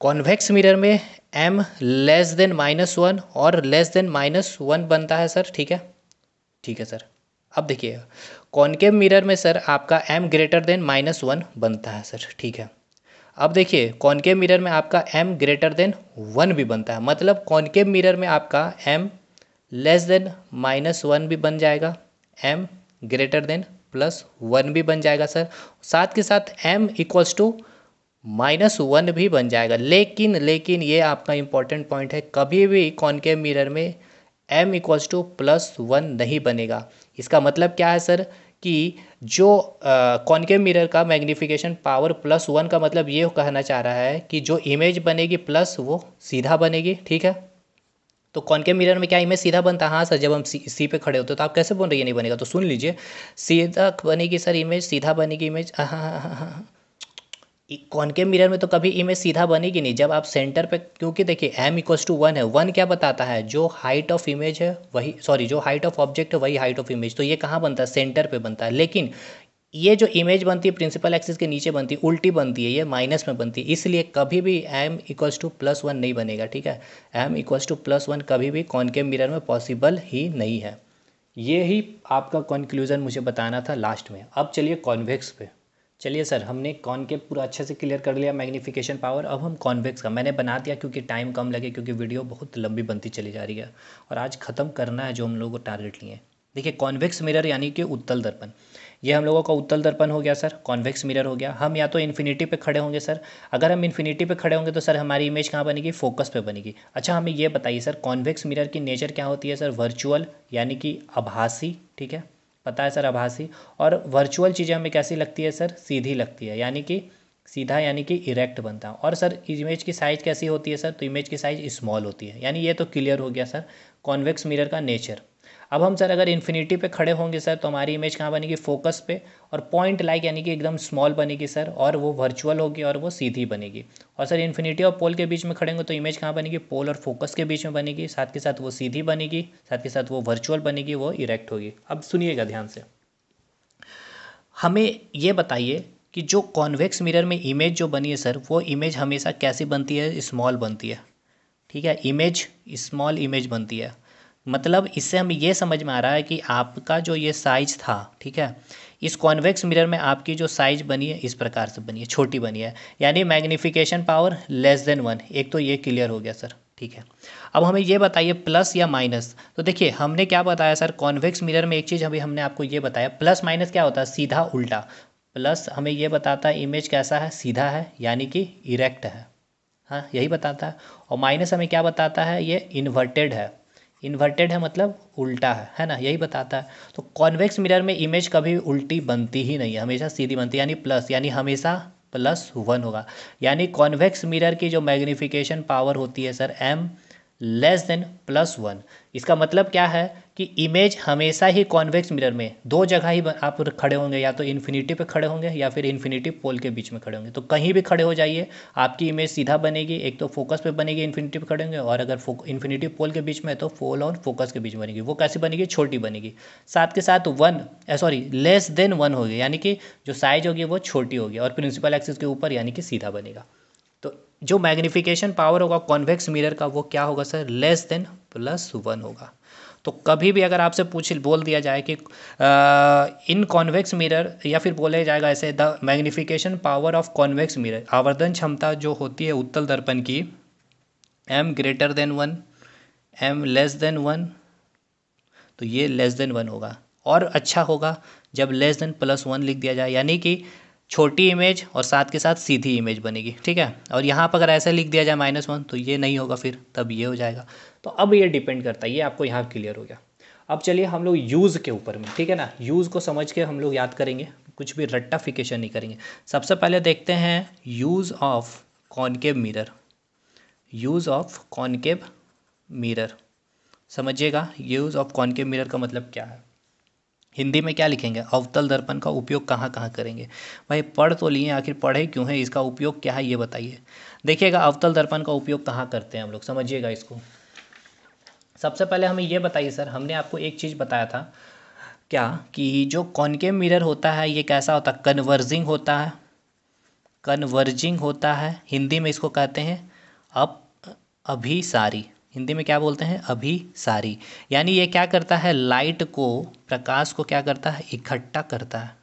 कॉन्वेक्स मिरर में M less than minus one और लेस देन माइनस वन बनता है सर ठीक है ठीक है सर अब देखिए कॉन्केव मिरर में सर आपका M greater than minus one बनता है सर ठीक है अब देखिए कॉन्केव मिरर में आपका एम ग्रेटर देन वन भी बनता है मतलब कॉन्केव मिरर में आपका M less than minus one भी बन जाएगा M greater than plus one भी बन जाएगा सर साथ के साथ M equals to minus one भी बन जाएगा लेकिन लेकिन ये आपका इंपॉर्टेंट पॉइंट है कभी भी कॉन्केव मिरर में M equals to plus one नहीं बनेगा इसका मतलब क्या है सर कि जो कॉन्केव मिरर का मैग्नीफिकेशन पावर प्लस वन का मतलब ये कहना चाह रहा है कि जो इमेज बनेगी प्लस वो सीधा बनेगी ठीक है तो कॉन्केव मिरर में क्या इमेज सीधा बनता है हाँ सर जब हम सी सी पे खड़े होते हैं तो आप कैसे बोल रही है नहीं बनेगा तो सुन लीजिए सीधा बनेगी सर इमेज सीधा बनेगी इमेज हाँ हाँ हाँ हाँ, हाँ, हाँ। कॉनकेव मिरर में तो कभी इमेज सीधा बनेगी नहीं जब आप सेंटर पे क्योंकि देखिए एम इक्वल्स टू वन है वन क्या बताता है जो हाइट ऑफ इमेज है वही सॉरी जो हाइट ऑफ ऑब्जेक्ट है वही हाइट ऑफ इमेज तो ये कहाँ बनता है सेंटर पे बनता है लेकिन ये जो इमेज बनती है प्रिंसिपल एक्सिस के नीचे बनती है उल्टी बनती है ये माइनस में बनती है इसलिए कभी भी M equals to plus one नहीं बनेगा ठीक है M equals to plus one कभी भी कॉनकेव मिरर में पॉसिबल ही नहीं है ये ही आपका कंक्लूज़न मुझे बताना था लास्ट में अब चलिए कॉन्वेक्स पे चलिए सर हमने कॉन के पूरा अच्छे से क्लियर कर लिया मैग्नीफिकेशन पावर अब हम कॉन्वेक्स का मैंने बना दिया क्योंकि टाइम कम लगे क्योंकि वीडियो बहुत लंबी बनती चली जा रही है और आज ख़त्म करना है जो हम लोगों को टारगेट लिए देखिए कॉन्वेक्स मिरर यानी कि उत्तल दर्पण ये हम लोगों का उत्तल दर्पण हो गया सर कॉन्वेक्स मिरर हो गया हम या तो इन्फिनिटी पे खड़े होंगे सर अगर हम इन्फिनिटी पे खड़े होंगे तो सर हमारी इमेज कहाँ बनेगी फोकस पे बनेगी अच्छा हमें ये बताइए सर कॉन्वेक्स मिरर की नेचर क्या होती है सर वर्चुअल यानी कि आभासी ठीक है पता है सर आभासी और वर्चुअल चीज़ें हमें कैसी लगती है सर सीधी लगती है यानी कि सीधा यानी कि इरेक्ट बनता है और सर इमेज की साइज़ कैसी होती है सर तो इमेज की साइज़ स्मॉल होती है यानी ये तो क्लियर हो गया सर कॉन्वेक्स मिरर का नेचर अब हम सर अगर इन्फिनिटी पे खड़े होंगे सर तो हमारी इमेज कहाँ बनेगी फोकस पे और पॉइंट लाइक यानी कि एकदम स्मॉल बनेगी सर और वो वर्चुअल होगी और वो सीधी बनेगी और सर इन्फिनिटी और पोल के बीच में खड़े होंगे तो इमेज कहाँ बनेगी पोल और फोकस के बीच में बनेगी साथ के साथ वो सीधी बनेगी साथ के साथ वो वर्चुअल बनेगी वो इरेक्ट होगी अब सुनिएगा ध्यान से हमें ये बताइए कि जो कॉन्वेक्स मिरर में इमेज जो बनी है सर वो इमेज हमेशा कैसी बनती है स्मॉल बनती है ठीक है इमेज स्मॉल इमेज बनती है मतलब इससे हमें ये समझ में आ रहा है कि आपका जो ये साइज था ठीक है इस कॉन्वेक्स मिरर में आपकी जो साइज बनी है इस प्रकार से बनी है छोटी बनी है यानी magnification power less than one एक तो ये क्लियर हो गया सर ठीक है अब हमें ये बताइए प्लस या माइनस तो देखिए हमने क्या बताया सर कॉन्वेक्स मिरर में एक चीज़ अभी हमने आपको ये बताया प्लस माइनस क्या होता है सीधा उल्टा प्लस हमें ये बताता है इमेज कैसा है सीधा है यानी कि इरेक्ट है हाँ यही बताता है और माइनस हमें क्या बताता है ये इन्वर्टेड है इन्वर्टेड है मतलब उल्टा है है ना यही बताता है तो कॉन्वेक्स मिरर में इमेज कभी उल्टी बनती ही नहीं है हमेशा सीधी बनती है यानी प्लस यानी हमेशा प्लस वन होगा यानी कॉन्वेक्स मिरर की जो मैग्निफिकेशन पावर होती है sir M less than plus one इसका मतलब क्या है कि इमेज हमेशा ही कॉन्वेक्स मिरर में दो जगह ही आप खड़े होंगे या तो इन्फिनिटी पे खड़े होंगे या फिर इन्फिनिटी पोल के बीच में खड़े होंगे तो कहीं भी खड़े हो जाइए आपकी इमेज सीधा बनेगी एक तो फोकस पे बनेगी इन्फिनिटी पे खड़े होंगे और अगर इन्फिनिटी पोल के बीच में तो पोल और फोकस के बीच बनेगी वो कैसी बनेगी छोटी बनेगी साथ के साथ one sorry less than one होगी यानी कि जो साइज होगी वो छोटी होगी और प्रिंसिपल एक्सिस के ऊपर यानी कि सीधा बनेगा जो मैग्निफिकेशन पावर होगा कॉन्वेक्स मिरर का वो क्या होगा sir less than plus one होगा तो कभी भी अगर आपसे पूछ बोल दिया जाए कि इन कॉन्वेक्स मिरर या फिर बोले जाएगा ऐसे the magnification power of convex mirror आवर्धन क्षमता जो होती है उत्तल दर्पण की M greater than one M less than one तो ये लेस देन वन होगा और अच्छा होगा जब लेस देन प्लस वन लिख दिया जाए यानी कि छोटी इमेज और साथ के साथ सीधी इमेज बनेगी ठीक है और यहाँ पर अगर ऐसे लिख दिया जाए माइनस वन तो ये नहीं होगा फिर तब ये हो जाएगा तो अब ये डिपेंड करता है ये आपको यहाँ क्लियर हो गया अब चलिए हम लोग यूज़ के ऊपर में ठीक है ना यूज़ को समझ के हम लोग याद करेंगे कुछ भी रट्टाफिकेशन नहीं करेंगे सबसे पहले देखते हैं use of concave mirror use of concave mirror समझिएगा यूज़ ऑफ कॉनकेब मिरर का मतलब क्या है हिंदी में क्या लिखेंगे अवतल दर्पण का उपयोग कहाँ कहाँ करेंगे भाई पढ़ तो लिए आखिर पढ़े क्यों है इसका उपयोग क्या है ये बताइए देखिएगा अवतल दर्पण का उपयोग कहाँ करते हैं हम लोग समझिएगा इसको सबसे पहले हमें यह बताइए सर हमने आपको एक चीज़ बताया था क्या कि जो कॉनकेव मिरर होता है ये कैसा होता है कन्वर्जिंग होता है कन्वर्जिंग होता है हिंदी में इसको कहते हैं अप सारी हिंदी में क्या बोलते हैं अभिसारी यानी ये क्या करता है लाइट को प्रकाश को क्या करता है इकट्ठा करता है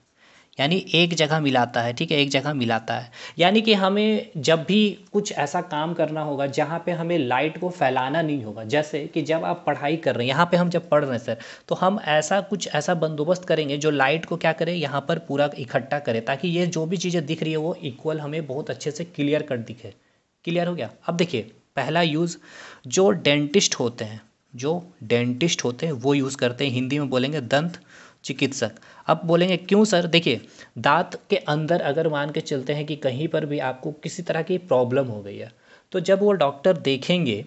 यानी एक जगह मिलाता है ठीक है एक जगह मिलाता है यानी कि हमें जब भी कुछ ऐसा काम करना होगा जहाँ पे हमें लाइट को फैलाना नहीं होगा जैसे कि जब आप पढ़ाई कर रहे हैं यहाँ पे हम जब पढ़ रहे हैं सर तो हम ऐसा कुछ ऐसा बंदोबस्त करेंगे जो लाइट को क्या करें यहाँ पर पूरा इकट्ठा करें ताकि ये जो भी चीज़ें दिख रही है वो इक्वल हमें बहुत अच्छे से क्लियर कट दिखे क्लियर हो गया अब देखिए पहला यूज़ जो डेंटिस्ट होते हैं जो डेंटिस्ट होते हैं वो यूज़ करते हैं हिंदी में बोलेंगे दंत चिकित्सक अब बोलेंगे क्यों सर देखिए दांत के अंदर अगर मान के चलते हैं कि कहीं पर भी आपको किसी तरह की प्रॉब्लम हो गई है तो जब वो डॉक्टर देखेंगे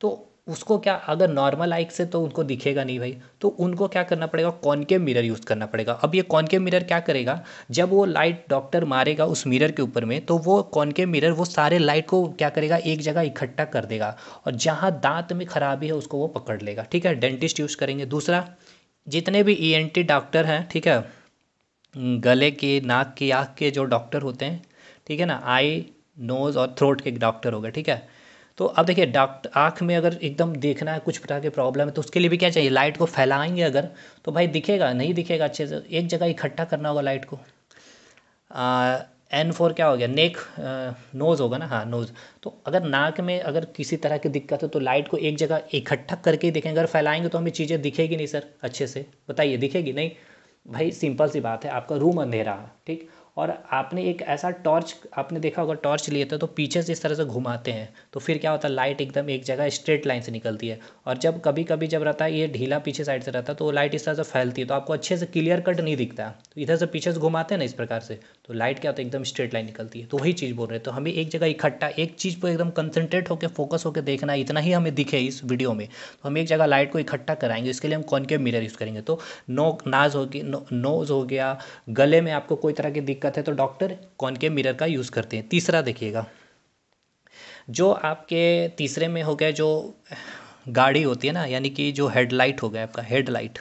तो उसको क्या अगर नॉर्मल आइक से तो उनको दिखेगा नहीं भाई तो उनको क्या करना पड़ेगा कॉनकेव मिरर यूज़ करना पड़ेगा अब ये कॉनकेव मिरर क्या करेगा जब वो लाइट डॉक्टर मारेगा उस मिरर के ऊपर में तो वो कॉनकेव मिरर वो सारे लाइट को क्या करेगा एक जगह इकट्ठा कर देगा और जहाँ दांत में खराबी है उसको वो पकड़ लेगा ठीक है डेंटिस्ट यूज़ करेंगे दूसरा जितने भी ई e डॉक्टर हैं ठीक है गले के नाक की आँख के जो डॉक्टर होते हैं ठीक है ना आई नोज़ और थ्रोट के डॉक्टर हो गए ठीक है तो अब देखिए डॉक्टर आँख में अगर एकदम देखना है कुछ प्रकार के प्रॉब्लम है तो उसके लिए भी क्या चाहिए लाइट को फैलाएंगे अगर तो भाई दिखेगा नहीं दिखेगा अच्छे से एक जगह इकट्ठा करना होगा लाइट को एन फोर क्या हो गया नेक नोज़ होगा ना हाँ नोज़ तो अगर नाक में अगर किसी तरह की दिक्कत हो तो लाइट को एक जगह इकट्ठा करके ही देखेंगे अगर फैलाएंगे तो हमें चीज़ें दिखेगी नहीं सर अच्छे से बताइए दिखेगी नहीं भाई सिंपल सी बात है आपका रूम अंधेरा है ठीक और आपने एक ऐसा टॉर्च आपने देखा होगा टॉर्च लिए थे तो पीछे से इस तरह से घुमाते हैं तो फिर क्या होता है लाइट एकदम एक जगह स्ट्रेट लाइन से निकलती है और जब कभी कभी जब रहता है ये ढीला पीछे साइड से रहता है तो वो लाइट इस तरह से फैलती है तो आपको अच्छे से क्लियर कट नहीं दिखता तो इधर से पीछे से घुमाते हैं ना इस प्रकार से तो लाइट क्या होता है एकदम स्ट्रेट लाइन निकलती है तो वही चीज़ बोल रहे हैं तो हमें एक जगह इकट्ठा एक चीज़ पर एकदम कंसंट्रेट होकर फोकस होकर देखना है इतना ही हमें दिखे इस वीडियो में तो हम एक जगह लाइट को इकट्ठा कराएंगे इसके लिए हम कॉन्केव मिरर यूज़ करेंगे तो नो नाज हो गई नो, नोज हो गया गले में आपको कोई तरह की दिक्कत है तो डॉक्टर के मिरर का यूज़ करते हैं तीसरा देखिएगा जो आपके तीसरे में हो गया जो गाड़ी होती है ना यानी कि जो हेडलाइट हो गया आपका हेडलाइट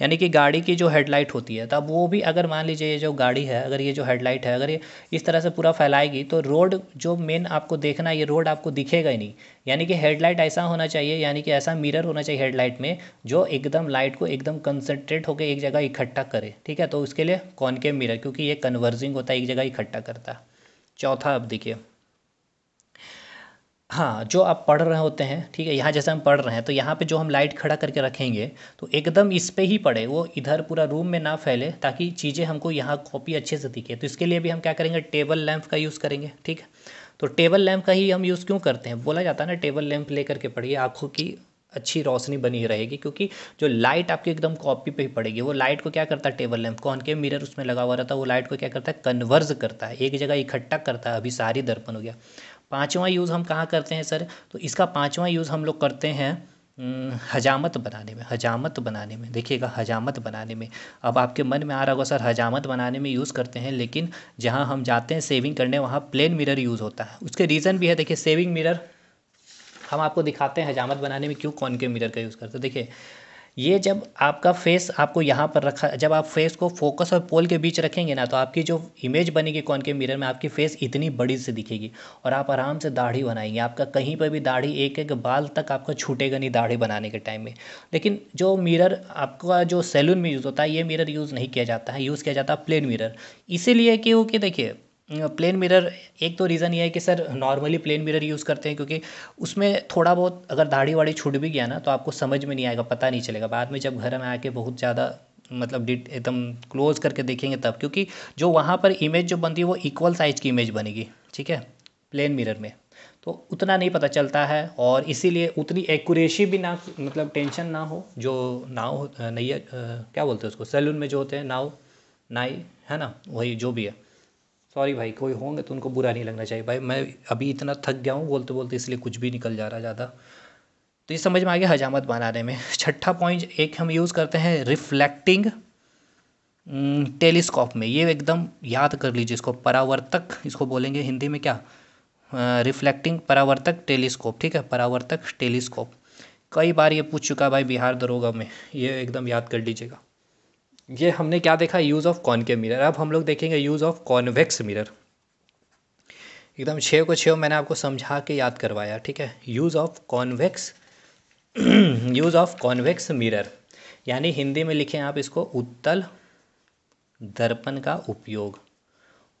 यानी कि गाड़ी की जो हेडलाइट होती है तब तो वो भी अगर मान लीजिए ये जो गाड़ी है अगर ये जो हेडलाइट है अगर ये इस तरह से पूरा फैलाएगी तो रोड जो मेन आपको देखना है ये रोड आपको दिखेगा ही नहीं यानी कि हेडलाइट ऐसा होना चाहिए यानी कि ऐसा मिरर होना चाहिए हेडलाइट में जो एकदम लाइट को एकदम कंसनट्रेट होकर एक जगह इकट्ठा करे ठीक है तो उसके लिए कॉनकेव मिरर क्योंकि ये कन्वर्जिंग होता है एक जगह इकट्ठा करता है चौथा अब देखिए हाँ जो आप पढ़ रहे होते हैं ठीक है यहाँ जैसे हम पढ़ रहे हैं तो यहाँ पे जो हम लाइट खड़ा करके रखेंगे तो एकदम इस पे ही पड़े वो इधर पूरा रूम में ना फैले ताकि चीज़ें हमको यहाँ कॉपी अच्छे से दिखे तो इसके लिए भी हम क्या करेंगे टेबल लैंप का यूज़ करेंगे ठीक है तो टेबल लैंप का ही हम यूज़ क्यों करते हैं बोला जाता है ना टेबल लैंप ले करके पढ़िए आँखों की अच्छी रोशनी बनी रहेगी क्योंकि जो लाइट आपकी एकदम कॉपी पे ही पड़ेगी वो लाइट को क्या करता है टेबल लैंप कौन के मिरर उसमें लगा हुआ रहता है वो लाइट को क्या करता है कन्वर्ज करता है एक जगह इकट्ठा करता है अभी सारी दर्पण हो गया पाँचवा यूज़ हम कहाँ करते हैं सर तो इसका पाँचवा यूज़ हम लोग करते हैं हजामत बनाने में हजामत बनाने में देखिएगा हजामत बनाने में अब आपके मन में आ रहा होगा सर हजामत बनाने में यूज़ करते हैं लेकिन जहाँ हम जाते हैं सेविंग करने वहाँ प्लेन मिरर यूज़ होता है उसके रीज़न भी है देखिए सेविंग मिरर हम आपको दिखाते हैं हजामत बनाने में क्यों कौन के मिरर का यूज़ करते हैं देखिए ये जब आपका फेस आपको यहाँ पर रखा जब आप फेस को फोकस और पोल के बीच रखेंगे ना तो आपकी जो इमेज बनेगी कौन के मिरर में आपकी फेस इतनी बड़ी से दिखेगी और आप आराम से दाढ़ी बनाएंगे आपका कहीं पर भी दाढ़ी एक एक बाल तक आपका छूटेगा नहीं दाढ़ी बनाने के टाइम में लेकिन जो मिरर आपका जो सैलून में यूज़ होता है ये मिरर यूज़ नहीं किया जाता है यूज़ किया जाता है प्लेन मिरर इसीलिए क्योंकि देखिए प्लेन मिरर एक तो रीज़न ये है कि sir normally plane mirror use करते हैं क्योंकि उसमें थोड़ा बहुत अगर दाढ़ी वाड़ी छूट भी गया ना तो आपको समझ में नहीं आएगा पता नहीं चलेगा बाद में जब घर में आके बहुत ज़्यादा मतलब डिट एकदम क्लोज करके देखेंगे तब क्योंकि जो वहाँ पर इमेज जो बनती है वो इक्वल साइज की इमेज बनेगी ठीक है प्लेन मिरर में तो उतना नहीं पता चलता है और इसीलिए उतनी एक्यूरेसी भी ना मतलब टेंशन ना हो जो नाव नैया क्या बोलते हैं उसको सैलून में जो होते हैं नाव नाई है ना वही जो भी है सॉरी भाई कोई होंगे तो उनको बुरा नहीं लगना चाहिए भाई मैं अभी इतना थक गया हूँ बोलते बोलते इसलिए कुछ भी निकल जा रहा ज़्यादा तो ये समझ में आ गया हजामत बनाने में छठा पॉइंट एक हम यूज़ करते हैं रिफ्लेक्टिंग टेलीस्कोप mm, में ये एकदम याद कर लीजिए इसको परावर्तक इसको बोलेंगे हिंदी में क्या रिफ्लेक्टिंग परावर्तक टेलीस्कोप ठीक है परावर्तक टेलीस्कोप कई बार ये पूछ चुका है भाई बिहार दरोगा में ये एकदम याद कर लीजिएगा ये हमने क्या देखा यूज़ ऑफ कॉनकेव मिरर अब हम लोग देखेंगे यूज़ ऑफ कॉन्वेक्स मिरर एकदम छः को छः मैंने आपको समझा के याद करवाया ठीक है use of convex use of convex mirror यानी हिंदी में लिखें आप इसको उत्तल दर्पण का उपयोग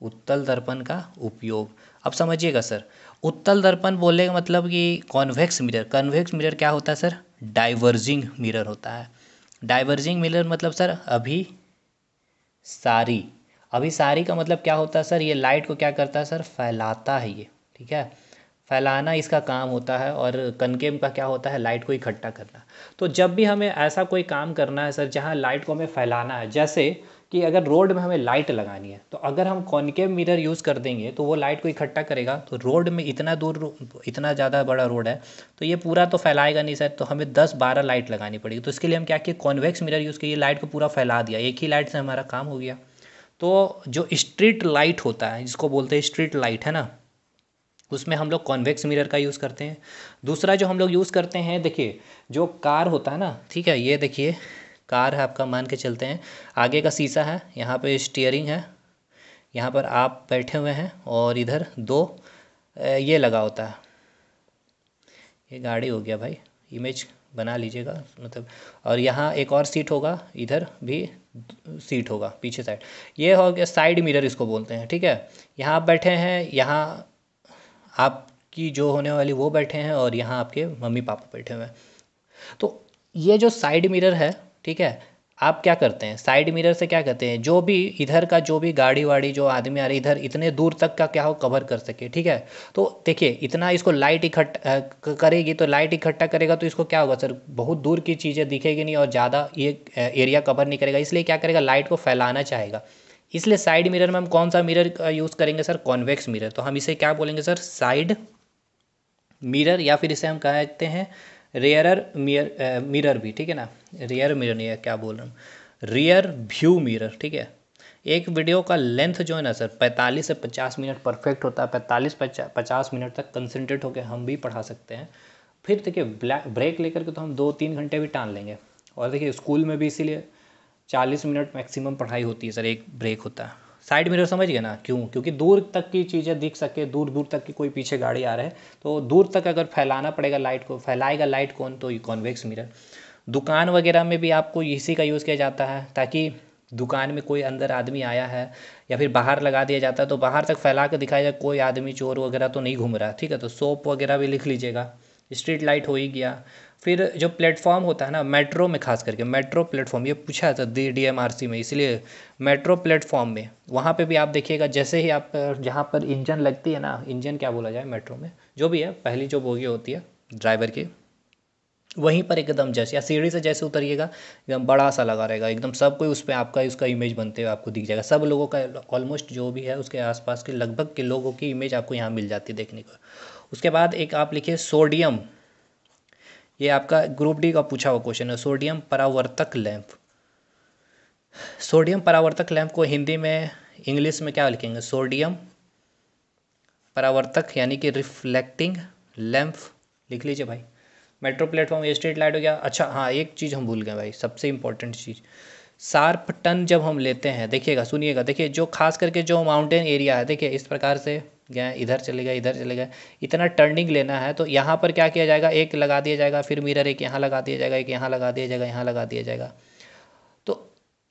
उत्तल दर्पण का उपयोग अब समझिएगा सर उत्तल दर्पण बोलने का मतलब कि कॉन्वेक्स मिरर कॉन्वेक्स मिरर क्या होता है सर डाइवर्जिंग मिरर होता है डाइवर्जिंग मिरर मतलब सर अभी सारी अभी सारी का मतलब क्या होता है सर ये लाइट को क्या करता है सर फैलाता है ये ठीक है फैलाना इसका काम होता है और कनकेम का क्या होता है लाइट को इकट्ठा करना तो जब भी हमें ऐसा कोई काम करना है सर जहाँ लाइट को हमें फैलाना है जैसे कि अगर रोड में हमें लाइट लगानी है तो अगर हम कॉनकेव मिरर यूज़ कर देंगे तो वो लाइट को इकट्ठा करेगा तो रोड में इतना दूर इतना ज़्यादा बड़ा रोड है तो ये पूरा तो फैलाएगा नहीं सर तो हमें दस बारह लाइट लगानी पड़ेगी तो इसके लिए हम क्या किए कॉन्वेक्स मिरर यूज़ किए लाइट को पूरा फैला दिया एक ही लाइट से हमारा काम हो गया तो जो स्ट्रीट लाइट होता है जिसको बोलते हैं स्ट्रीट लाइट है ना उसमें हम लोग कॉन्वेक्स मिरर का यूज़ करते हैं दूसरा जो हम लोग यूज़ करते हैं देखिए जो कार होता है ना ठीक है ये देखिए कार है आपका मान के चलते हैं आगे का शीशा है यहाँ पे स्टीयरिंग है यहाँ पर आप बैठे हुए हैं और इधर दो ये लगा होता है ये गाड़ी हो गया भाई इमेज बना लीजिएगा मतलब और यहाँ एक और सीट होगा इधर भी सीट होगा पीछे साइड ये हो गया साइड मिरर इसको बोलते हैं ठीक है यहाँ आप बैठे हैं यहाँ आपकी जो होने वाली वो बैठे हैं और यहाँ आपके मम्मी पापा बैठे हुए हैं तो ये जो साइड मिरर है ठीक है आप क्या करते हैं साइड मिरर से क्या करते हैं जो भी इधर का जो भी गाड़ी वाड़ी जो आदमी आ रही इधर इतने दूर तक का क्या हो कवर कर सके ठीक है तो देखिए इतना इसको लाइट इकट्ठा करेगी तो लाइट इकट्ठा करेगा तो इसको क्या होगा सर बहुत दूर की चीज़ें दिखेगी नहीं और ज़्यादा ये एरिया कवर नहीं करेगा इसलिए क्या करेगा लाइट को फैलाना चाहेगा इसलिए साइड मिरर में हम कौन सा मिरर यूज़ करेंगे सर कॉन्वेक्स मिरर तो हम इसे क्या बोलेंगे सर साइड मिरर या फिर इसे हम कहते हैं रेयरर मियर मिरर भी ठीक है ना रेयर मिरर नहीं है क्या बोल रहा हूँ रियर व्यू मिरर ठीक है एक वीडियो का लेंथ जो है ना सर 45 से 50 मिनट परफेक्ट होता है 45 50 मिनट तक कंसनट्रेट होकर हम भी पढ़ा सकते हैं फिर देखिए ब्लैक ब्रेक लेकर के तो हम दो तीन घंटे भी टाल लेंगे और देखिए स्कूल में भी इसीलिए चालीस मिनट मैक्सिमम पढ़ाई होती है सर एक ब्रेक होता है साइड मिरर समझ गए ना क्यों क्योंकि दूर तक की चीज़ें दिख सके दूर दूर तक की कोई पीछे गाड़ी आ रहा है तो दूर तक अगर फैलाना पड़ेगा लाइट को फैलाएगा लाइट कौन तो कॉन्वेक्स मिरर दुकान वगैरह में भी आपको इसी का यूज़ किया जाता है ताकि दुकान में कोई अंदर आदमी आया है या फिर बाहर लगा दिया जाता है तो बाहर तक फैला कर दिखाया जाए कोई आदमी चोर वगैरह तो नहीं घूम रहा ठीक है तो सोप वगैरह भी लिख लीजिएगा स्ट्रीट लाइट हो ही गया फिर जो प्लेटफॉर्म होता है ना मेट्रो में खास करके मेट्रो प्लेटफॉर्म ये पूछा था D D M R C में इसलिए मेट्रो प्लेटफॉर्म में वहाँ पे भी आप देखिएगा जैसे ही आप जहाँ पर इंजन लगती है ना इंजन क्या बोला जाए मेट्रो में जो भी है पहली जो बोगी होती है ड्राइवर की वहीं पर एकदम जैसे या सीढ़ी से जैसे उतरिएगा एकदम बड़ा सा लगा रहेगा एकदम सब कोई उस पर आपका उसका इमेज बनते हुए आपको दिख जाएगा सब लोगों का ऑलमोस्ट जो भी है उसके आसपास के लगभग के लोगों की इमेज आपको यहाँ मिल जाती है देखने को उसके बाद एक आप लिखिए सोडियम ये आपका ग्रुप डी का पूछा हुआ क्वेश्चन है सोडियम परावर्तक लैंप सोडियम परावर्तक लैंप को हिंदी में इंग्लिश में क्या लिखेंगे सोडियम परावर्तक यानी कि रिफ्लेक्टिंग लैंप लिख लीजिए भाई मेट्रो प्लेटफॉर्म स्ट्रीट लाइट हो गया अच्छा हाँ एक चीज़ हम भूल गए भाई सबसे इम्पोर्टेंट चीज़ सार्प टन जब हम लेते हैं देखिएगा सुनिएगा देखिए जो खास करके जो माउंटेन एरिया है देखिए इस प्रकार से गया इधर चले गए इधर चले गए इतना टर्निंग लेना है तो यहाँ पर क्या किया जाएगा एक लगा दिया जाएगा फिर मिरर एक यहाँ लगा दिया जाएगा एक यहाँ लगा दिया जाएगा यहाँ लगा दिया जाएगा तो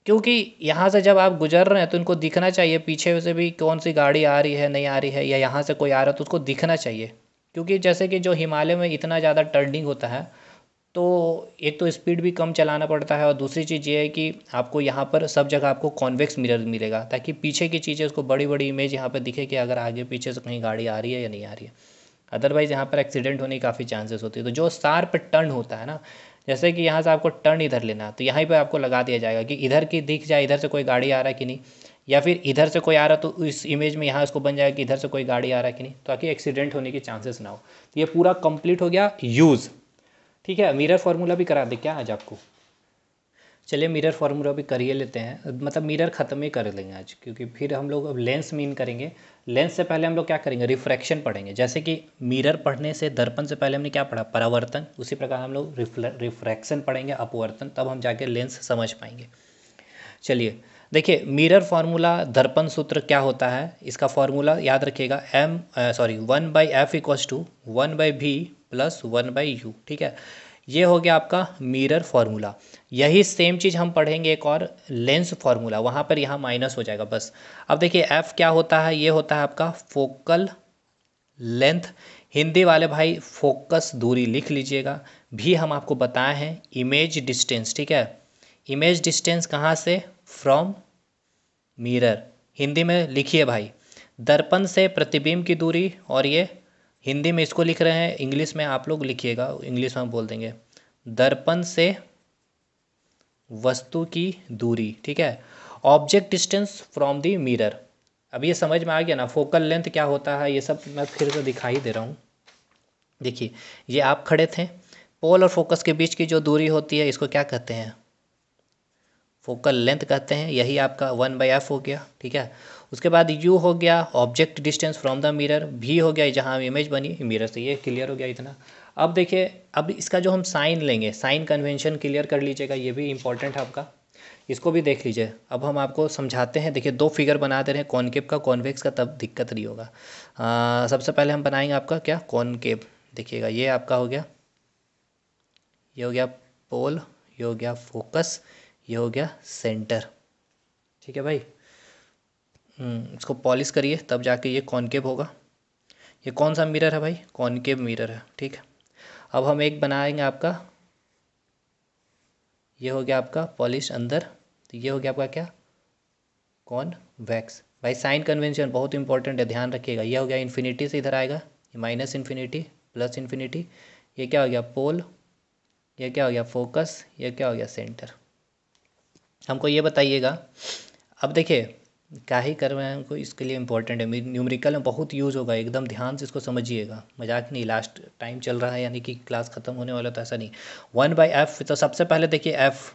क्योंकि यहाँ से जब आप गुजर रहे हैं तो इनको दिखना चाहिए पीछे से भी कौन सी गाड़ी आ रही है नहीं आ रही है या यहाँ से कोई आ रहा है तो उसको दिखना चाहिए क्योंकि जैसे कि जो हिमालय में इतना ज़्यादा टर्निंग होता है तो एक तो स्पीड भी कम चलाना पड़ता है और दूसरी चीज़ ये है कि आपको यहाँ पर सब जगह आपको कॉन्वेक्स मिरर मिलेगा ताकि पीछे की चीज़ें उसको बड़ी बड़ी इमेज यहाँ पर दिखे कि अगर आगे पीछे से कहीं गाड़ी आ रही है या नहीं आ रही है अदरवाइज़ यहाँ पर एक्सीडेंट होने की काफ़ी चांसेस होती है तो जो सार पर टर्न होता है ना जैसे कि यहाँ से आपको टर्न इधर लेना तो यहाँ पर आपको लगा दिया जाएगा कि इधर की दिख जाए इधर से कोई गाड़ी आ रहा है कि नहीं या फिर इधर से कोई आ रहा तो इस इमेज में यहाँ इसको बन जाएगा कि इधर से कोई गाड़ी आ रहा है कि नहीं ताकि एक्सीडेंट होने के चांसेस ना हो तो ये पूरा कंप्लीट हो गया यूज़ ठीक है मिरर फार्मूला भी करा दे क्या आज आपको चलिए मिरर फार्मूला भी करिए लेते हैं मतलब मिरर ख़त्म ही कर लेंगे आज क्योंकि फिर हम लोग अब लेंस मीन करेंगे लेंस से पहले हम लोग क्या करेंगे रिफ्रैक्शन पढ़ेंगे जैसे कि मिरर पढ़ने से दर्पण से पहले हमने क्या पढ़ा परावर्तन उसी प्रकार हम लोग रिफ्रैक्शन पढ़ेंगे अपवर्तन तब हम जाके लेंस समझ पाएंगे चलिए देखिए मिरर फार्मूला दर्पण सूत्र क्या होता है इसका फार्मूला याद रखिएगा M sorry one by F equal to one by v plus one by u ठीक है ये हो गया आपका मिरर फार्मूला यही सेम चीज़ हम पढ़ेंगे एक और लेंस फार्मूला वहाँ पर यहाँ माइनस हो जाएगा बस अब देखिए एफ़ क्या होता है ये होता है आपका फोकल लेंथ हिंदी वाले भाई फोकस दूरी लिख लीजिएगा भी हम आपको बताए हैं इमेज डिस्टेंस ठीक है इमेज डिस्टेंस कहाँ से फ्रॉम मिरर हिंदी में लिखिए भाई दर्पण से प्रतिबिंब की दूरी और ये हिंदी में इसको लिख रहे हैं इंग्लिश में आप लोग लिखिएगा इंग्लिश में हम बोल देंगे दर्पण से वस्तु की दूरी ठीक है object distance from the mirror अब ये समझ में आ गया ना फोकल लेंथ क्या होता है ये सब मैं फिर से दिखाई दे रहा हूँ देखिए ये आप खड़े थे पोल और फोकस के बीच की जो दूरी होती है इसको क्या कहते हैं फोकल लेंथ कहते हैं यही आपका वन बाई एफ हो गया ठीक है उसके बाद यू हो गया object distance from the mirror भी हो गया जहाँ इमेज बनी मिरर से ये क्लियर हो गया इतना अब देखिए अब इसका जो हम साइन लेंगे साइन कन्वेंशन क्लियर कर लीजिएगा ये भी इंपॉर्टेंट है आपका इसको भी देख लीजिए अब हम आपको समझाते हैं देखिए दो फिगर बना दे रहे हैं का कॉन्वेक्स का तब दिक्कत नहीं होगा सबसे पहले हम बनाएंगे आपका क्या कॉनकेप देखिएगा ये आपका हो गया ये हो गया पोल ये हो गया फोकस ये हो गया सेंटर ठीक है भाई हम्म, इसको पॉलिश करिए तब जाके ये कॉनकेव होगा ये कौन सा मिरर है भाई कॉनकेव मिरर है ठीक है अब हम एक बनाएंगे आपका ये हो गया आपका पॉलिश अंदर तो ये हो गया आपका क्या कॉन वैक्स भाई साइन कन्वेंशन बहुत इंपॉर्टेंट है ध्यान रखिएगा ये हो गया इन्फिनिटी से इधर आएगा ये माइनस इन्फिनिटी प्लस इन्फिनिटी ये क्या हो गया पोल ये क्या हो गया फोकस ये क्या हो गया सेंटर हमको ये बताइएगा अब देखिए क्या ही कर रहे हैं उनको इसके लिए इम्पोर्टेंट है न्यूमेरिकल में बहुत यूज़ होगा एकदम ध्यान से इसको समझिएगा मजाक नहीं लास्ट टाइम चल रहा है यानी कि क्लास ख़त्म होने वाला तो ऐसा नहीं वन बाई एफ तो सबसे पहले देखिए एफ़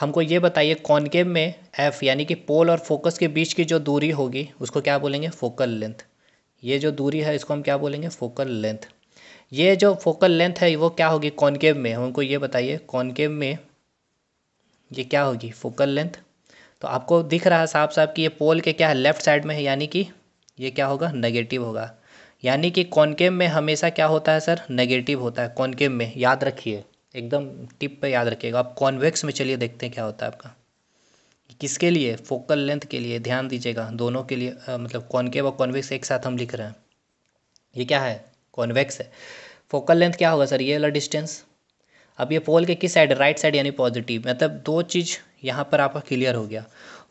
हमको ये बताइए कॉनकेव में एफ यानी कि पोल और फोकस के बीच की जो दूरी होगी उसको क्या बोलेंगे फोकल लेंथ ये जो दूरी है इसको हम क्या बोलेंगे फोकल लेंथ ये जो फोकल लेंथ है वो क्या होगी कॉनकेव में हमको ये बताइए कॉनकेव में ये क्या होगी फोकल लेंथ तो आपको दिख रहा है साफ साफ कि ये पोल के क्या है लेफ्ट साइड में है यानी कि ये क्या होगा नेगेटिव होगा यानी कि कॉनकेव में हमेशा क्या होता है सर नेगेटिव होता है कॉनकेव में याद रखिए एकदम टिप पे याद रखिएगा आप कॉन्वेक्स में चलिए देखते हैं क्या होता है आपका किसके लिए फोकल लेंथ के लिए ध्यान दीजिएगा दोनों के लिए आ, मतलब कॉनकेव और कॉन्वेक्स एक साथ हम लिख रहे हैं ये क्या है कॉन्वेक्स है फोकल लेंथ क्या होगा सर ये वाला डिस्टेंस अब ये पोल के किस साइड राइट साइड यानी पॉजिटिव मतलब दो चीज़ यहाँ पर आपका क्लियर हो गया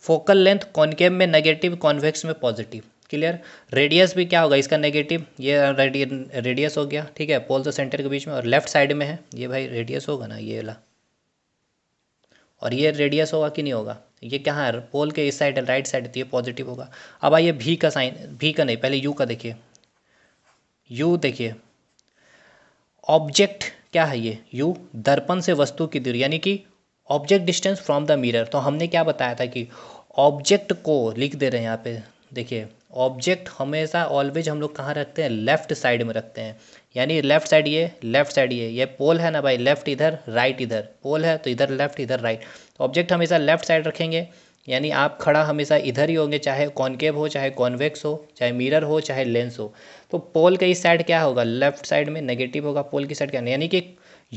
फोकल लेंथ कॉन्केव में नेगेटिव कॉन्वेक्स में पॉजिटिव क्लियर रेडियस भी क्या होगा इसका नेगेटिव ये रेडियस हो गया ठीक है पोल से सेंटर के बीच में और लेफ्ट साइड में है ये भाई रेडियस होगा ना ये वाला और ये रेडियस होगा कि नहीं होगा ये क्या है पोल के इस साइड राइट साइड ये पॉजिटिव होगा अब आइए भी का साइन भी का नहीं पहले यू का देखिए यू देखिए ऑब्जेक्ट क्या है ये यू दर्पण से वस्तु की दूरी यानी कि object distance from the mirror तो हमने क्या बताया था कि ऑब्जेक्ट को लिख दे रहे हैं यहाँ पे देखिए ऑब्जेक्ट हमेशा ऑलवेज हम लोग कहाँ रखते हैं लेफ्ट साइड में रखते हैं यानी लेफ्ट साइड ये लेफ्ट साइड ये ये पोल है ना भाई लेफ्ट इधर राइट इधर पोल है तो इधर लेफ्ट इधर राइट ऑब्जेक्ट तो हमेशा लेफ्ट साइड रखेंगे यानी आप खड़ा हमेशा इधर ही होंगे चाहे कॉन्केव हो चाहे कॉन्वेक्स हो चाहे मिरर हो चाहे लेंस हो तो पोल का इस साइड क्या होगा लेफ्ट साइड में नेगेटिव होगा पोल की साइड क्या यानी कि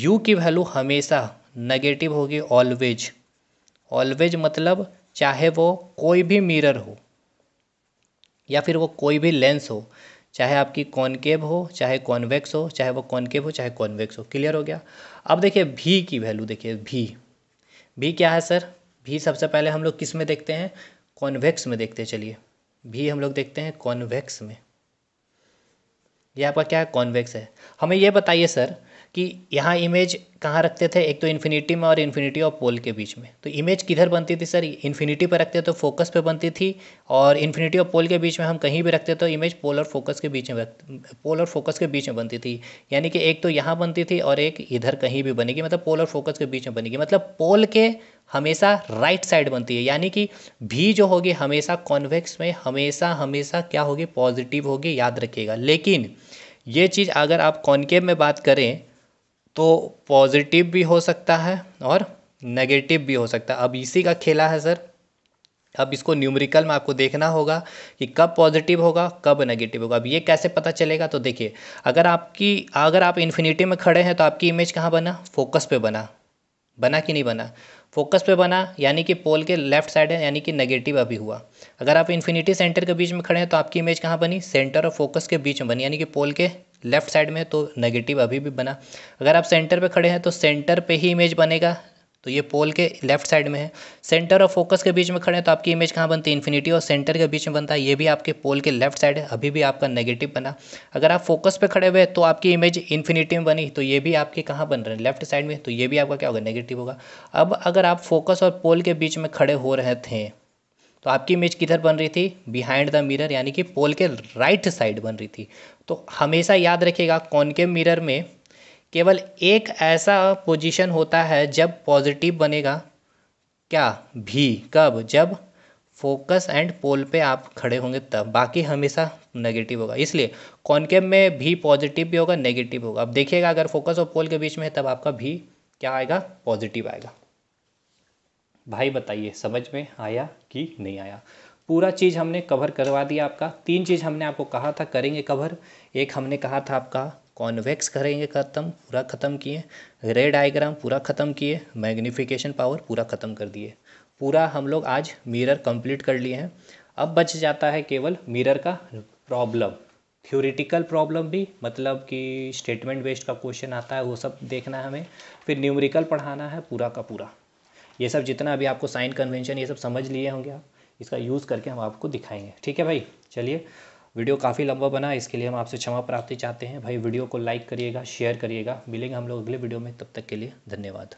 यू की वैल्यू हमेशा नेगेटिव होगी ऑलवेज ऑलवेज मतलब चाहे वो कोई भी मिरर हो या फिर वो कोई भी लेंस हो चाहे आपकी कॉनकेव हो चाहे कॉन्वेक्स हो चाहे वो कॉनकेव हो चाहे कॉन्वेक्स हो क्लियर हो गया अब देखिए भी की वैल्यू देखिए भी भी क्या है सर भी सबसे पहले हम लोग किस में देखते हैं कॉन्वेक्स में देखते चलिए भी हम लोग देखते हैं कॉन्वेक्स में ये आपका क्या है कॉन्वेक्स है हमें ये बताइए सर कि यहाँ इमेज कहाँ रखते थे एक तो इन्फिनिटी में और इन्फिनिटी और पोल के बीच में तो इमेज किधर बनती थी सर इन्फिनिटी पर रखते तो फोकस पे बनती थी और इन्फिनिटी और पोल के बीच में हम कहीं भी रखते तो इमेज पोल और फोकस के बीच में पोल और फोकस के बीच में बनती थी यानी कि एक तो यहाँ बनती थी और एक इधर कहीं भी बनेगी मतलब पोल और फोकस के बीच में बनेगी मतलब पोल के हमेशा राइट साइड बनती है यानी कि भी जो होगी हमेशा कॉन्वेक्स में हमेशा हमेशा क्या होगी पॉजिटिव होगी याद रखिएगा लेकिन ये चीज़ अगर आप कॉन्केव में बात करें तो पॉजिटिव भी हो सकता है और नेगेटिव भी हो सकता है अब इसी का खेला है सर अब इसको न्यूमरिकल में आपको देखना होगा कि कब पॉजिटिव होगा कब नेगेटिव होगा अब ये कैसे पता चलेगा तो देखिए अगर आपकी अगर आप इन्फिनिटी में खड़े हैं तो आपकी इमेज कहाँ बना फोकस पे बना बना कि नहीं बना फोकस पे बना यानी कि पोल के लेफ्ट साइड है यानी कि नेगेटिव अभी हुआ अगर आप इन्फिनिटी सेंटर के बीच में खड़े हैं तो आपकी इमेज कहाँ बनी सेंटर और फोकस के बीच में बनी यानी कि पोल के लेफ्ट साइड में तो नेगेटिव अभी भी बना अगर आप सेंटर पे खड़े हैं तो सेंटर पे ही इमेज बनेगा तो ये पोल के लेफ्ट साइड में है सेंटर और फोकस के बीच में खड़े हैं तो आपकी इमेज कहाँ बनती है इन्फिनिटी और सेंटर के बीच में बनता है ये भी आपके पोल के लेफ्ट साइड है अभी भी आपका नेगेटिव बना अगर आप फोकस पे खड़े हुए तो आपकी इमेज इन्फिनिटी में बनी तो ये भी आपके कहाँ बन रहे हैं लेफ्ट साइड में तो ये भी आपका क्या होगा नेगेटिव होगा अब अगर आप फोकस और पोल के बीच में खड़े हो रहे थे तो आपकी इमेज किधर बन रही थी बिहाइंड द मिरर यानी कि पोल के राइट साइड बन रही थी तो हमेशा याद रखिएगा कॉनकेव मिरर में केवल एक ऐसा पोजीशन होता है जब पॉजिटिव बनेगा क्या भी कब जब फोकस एंड पोल पे आप खड़े होंगे तब बाकी हमेशा नेगेटिव होगा इसलिए कॉनकेव में भी पॉजिटिव भी होगा नेगेटिव होगा अब देखिएगा अगर फोकस और पोल के बीच में है तब आपका भी क्या आएगा पॉजिटिव आएगा भाई बताइए समझ में आया कि नहीं आया पूरा चीज़ हमने कवर करवा दिया आपका तीन चीज़ हमने आपको कहा था करेंगे कवर एक हमने कहा था आपका कॉन्वेक्स करेंगे ख़त्म पूरा ख़त्म किए रे डायग्राम पूरा ख़त्म किए मैग्निफिकेशन पावर पूरा ख़त्म कर दिए पूरा हम लोग आज मिरर कंप्लीट कर लिए हैं अब बच जाता है केवल मिरर का प्रॉब्लम थ्योरिटिकल प्रॉब्लम भी मतलब कि स्टेटमेंट बेस्ड का क्वेश्चन आता है वो सब देखना है हमें फिर न्यूमरिकल पढ़ाना है पूरा का पूरा ये सब जितना अभी आपको साइन कन्वेंशन ये सब समझ लिए होंगे आप इसका यूज़ करके हम आपको दिखाएंगे ठीक है भाई चलिए वीडियो काफ़ी लंबा बना इसके लिए हम आपसे क्षमा प्राप्ति चाहते हैं भाई वीडियो को लाइक करिएगा शेयर करिएगा मिलेंगे हम लोग अगले वीडियो में तब तक के लिए धन्यवाद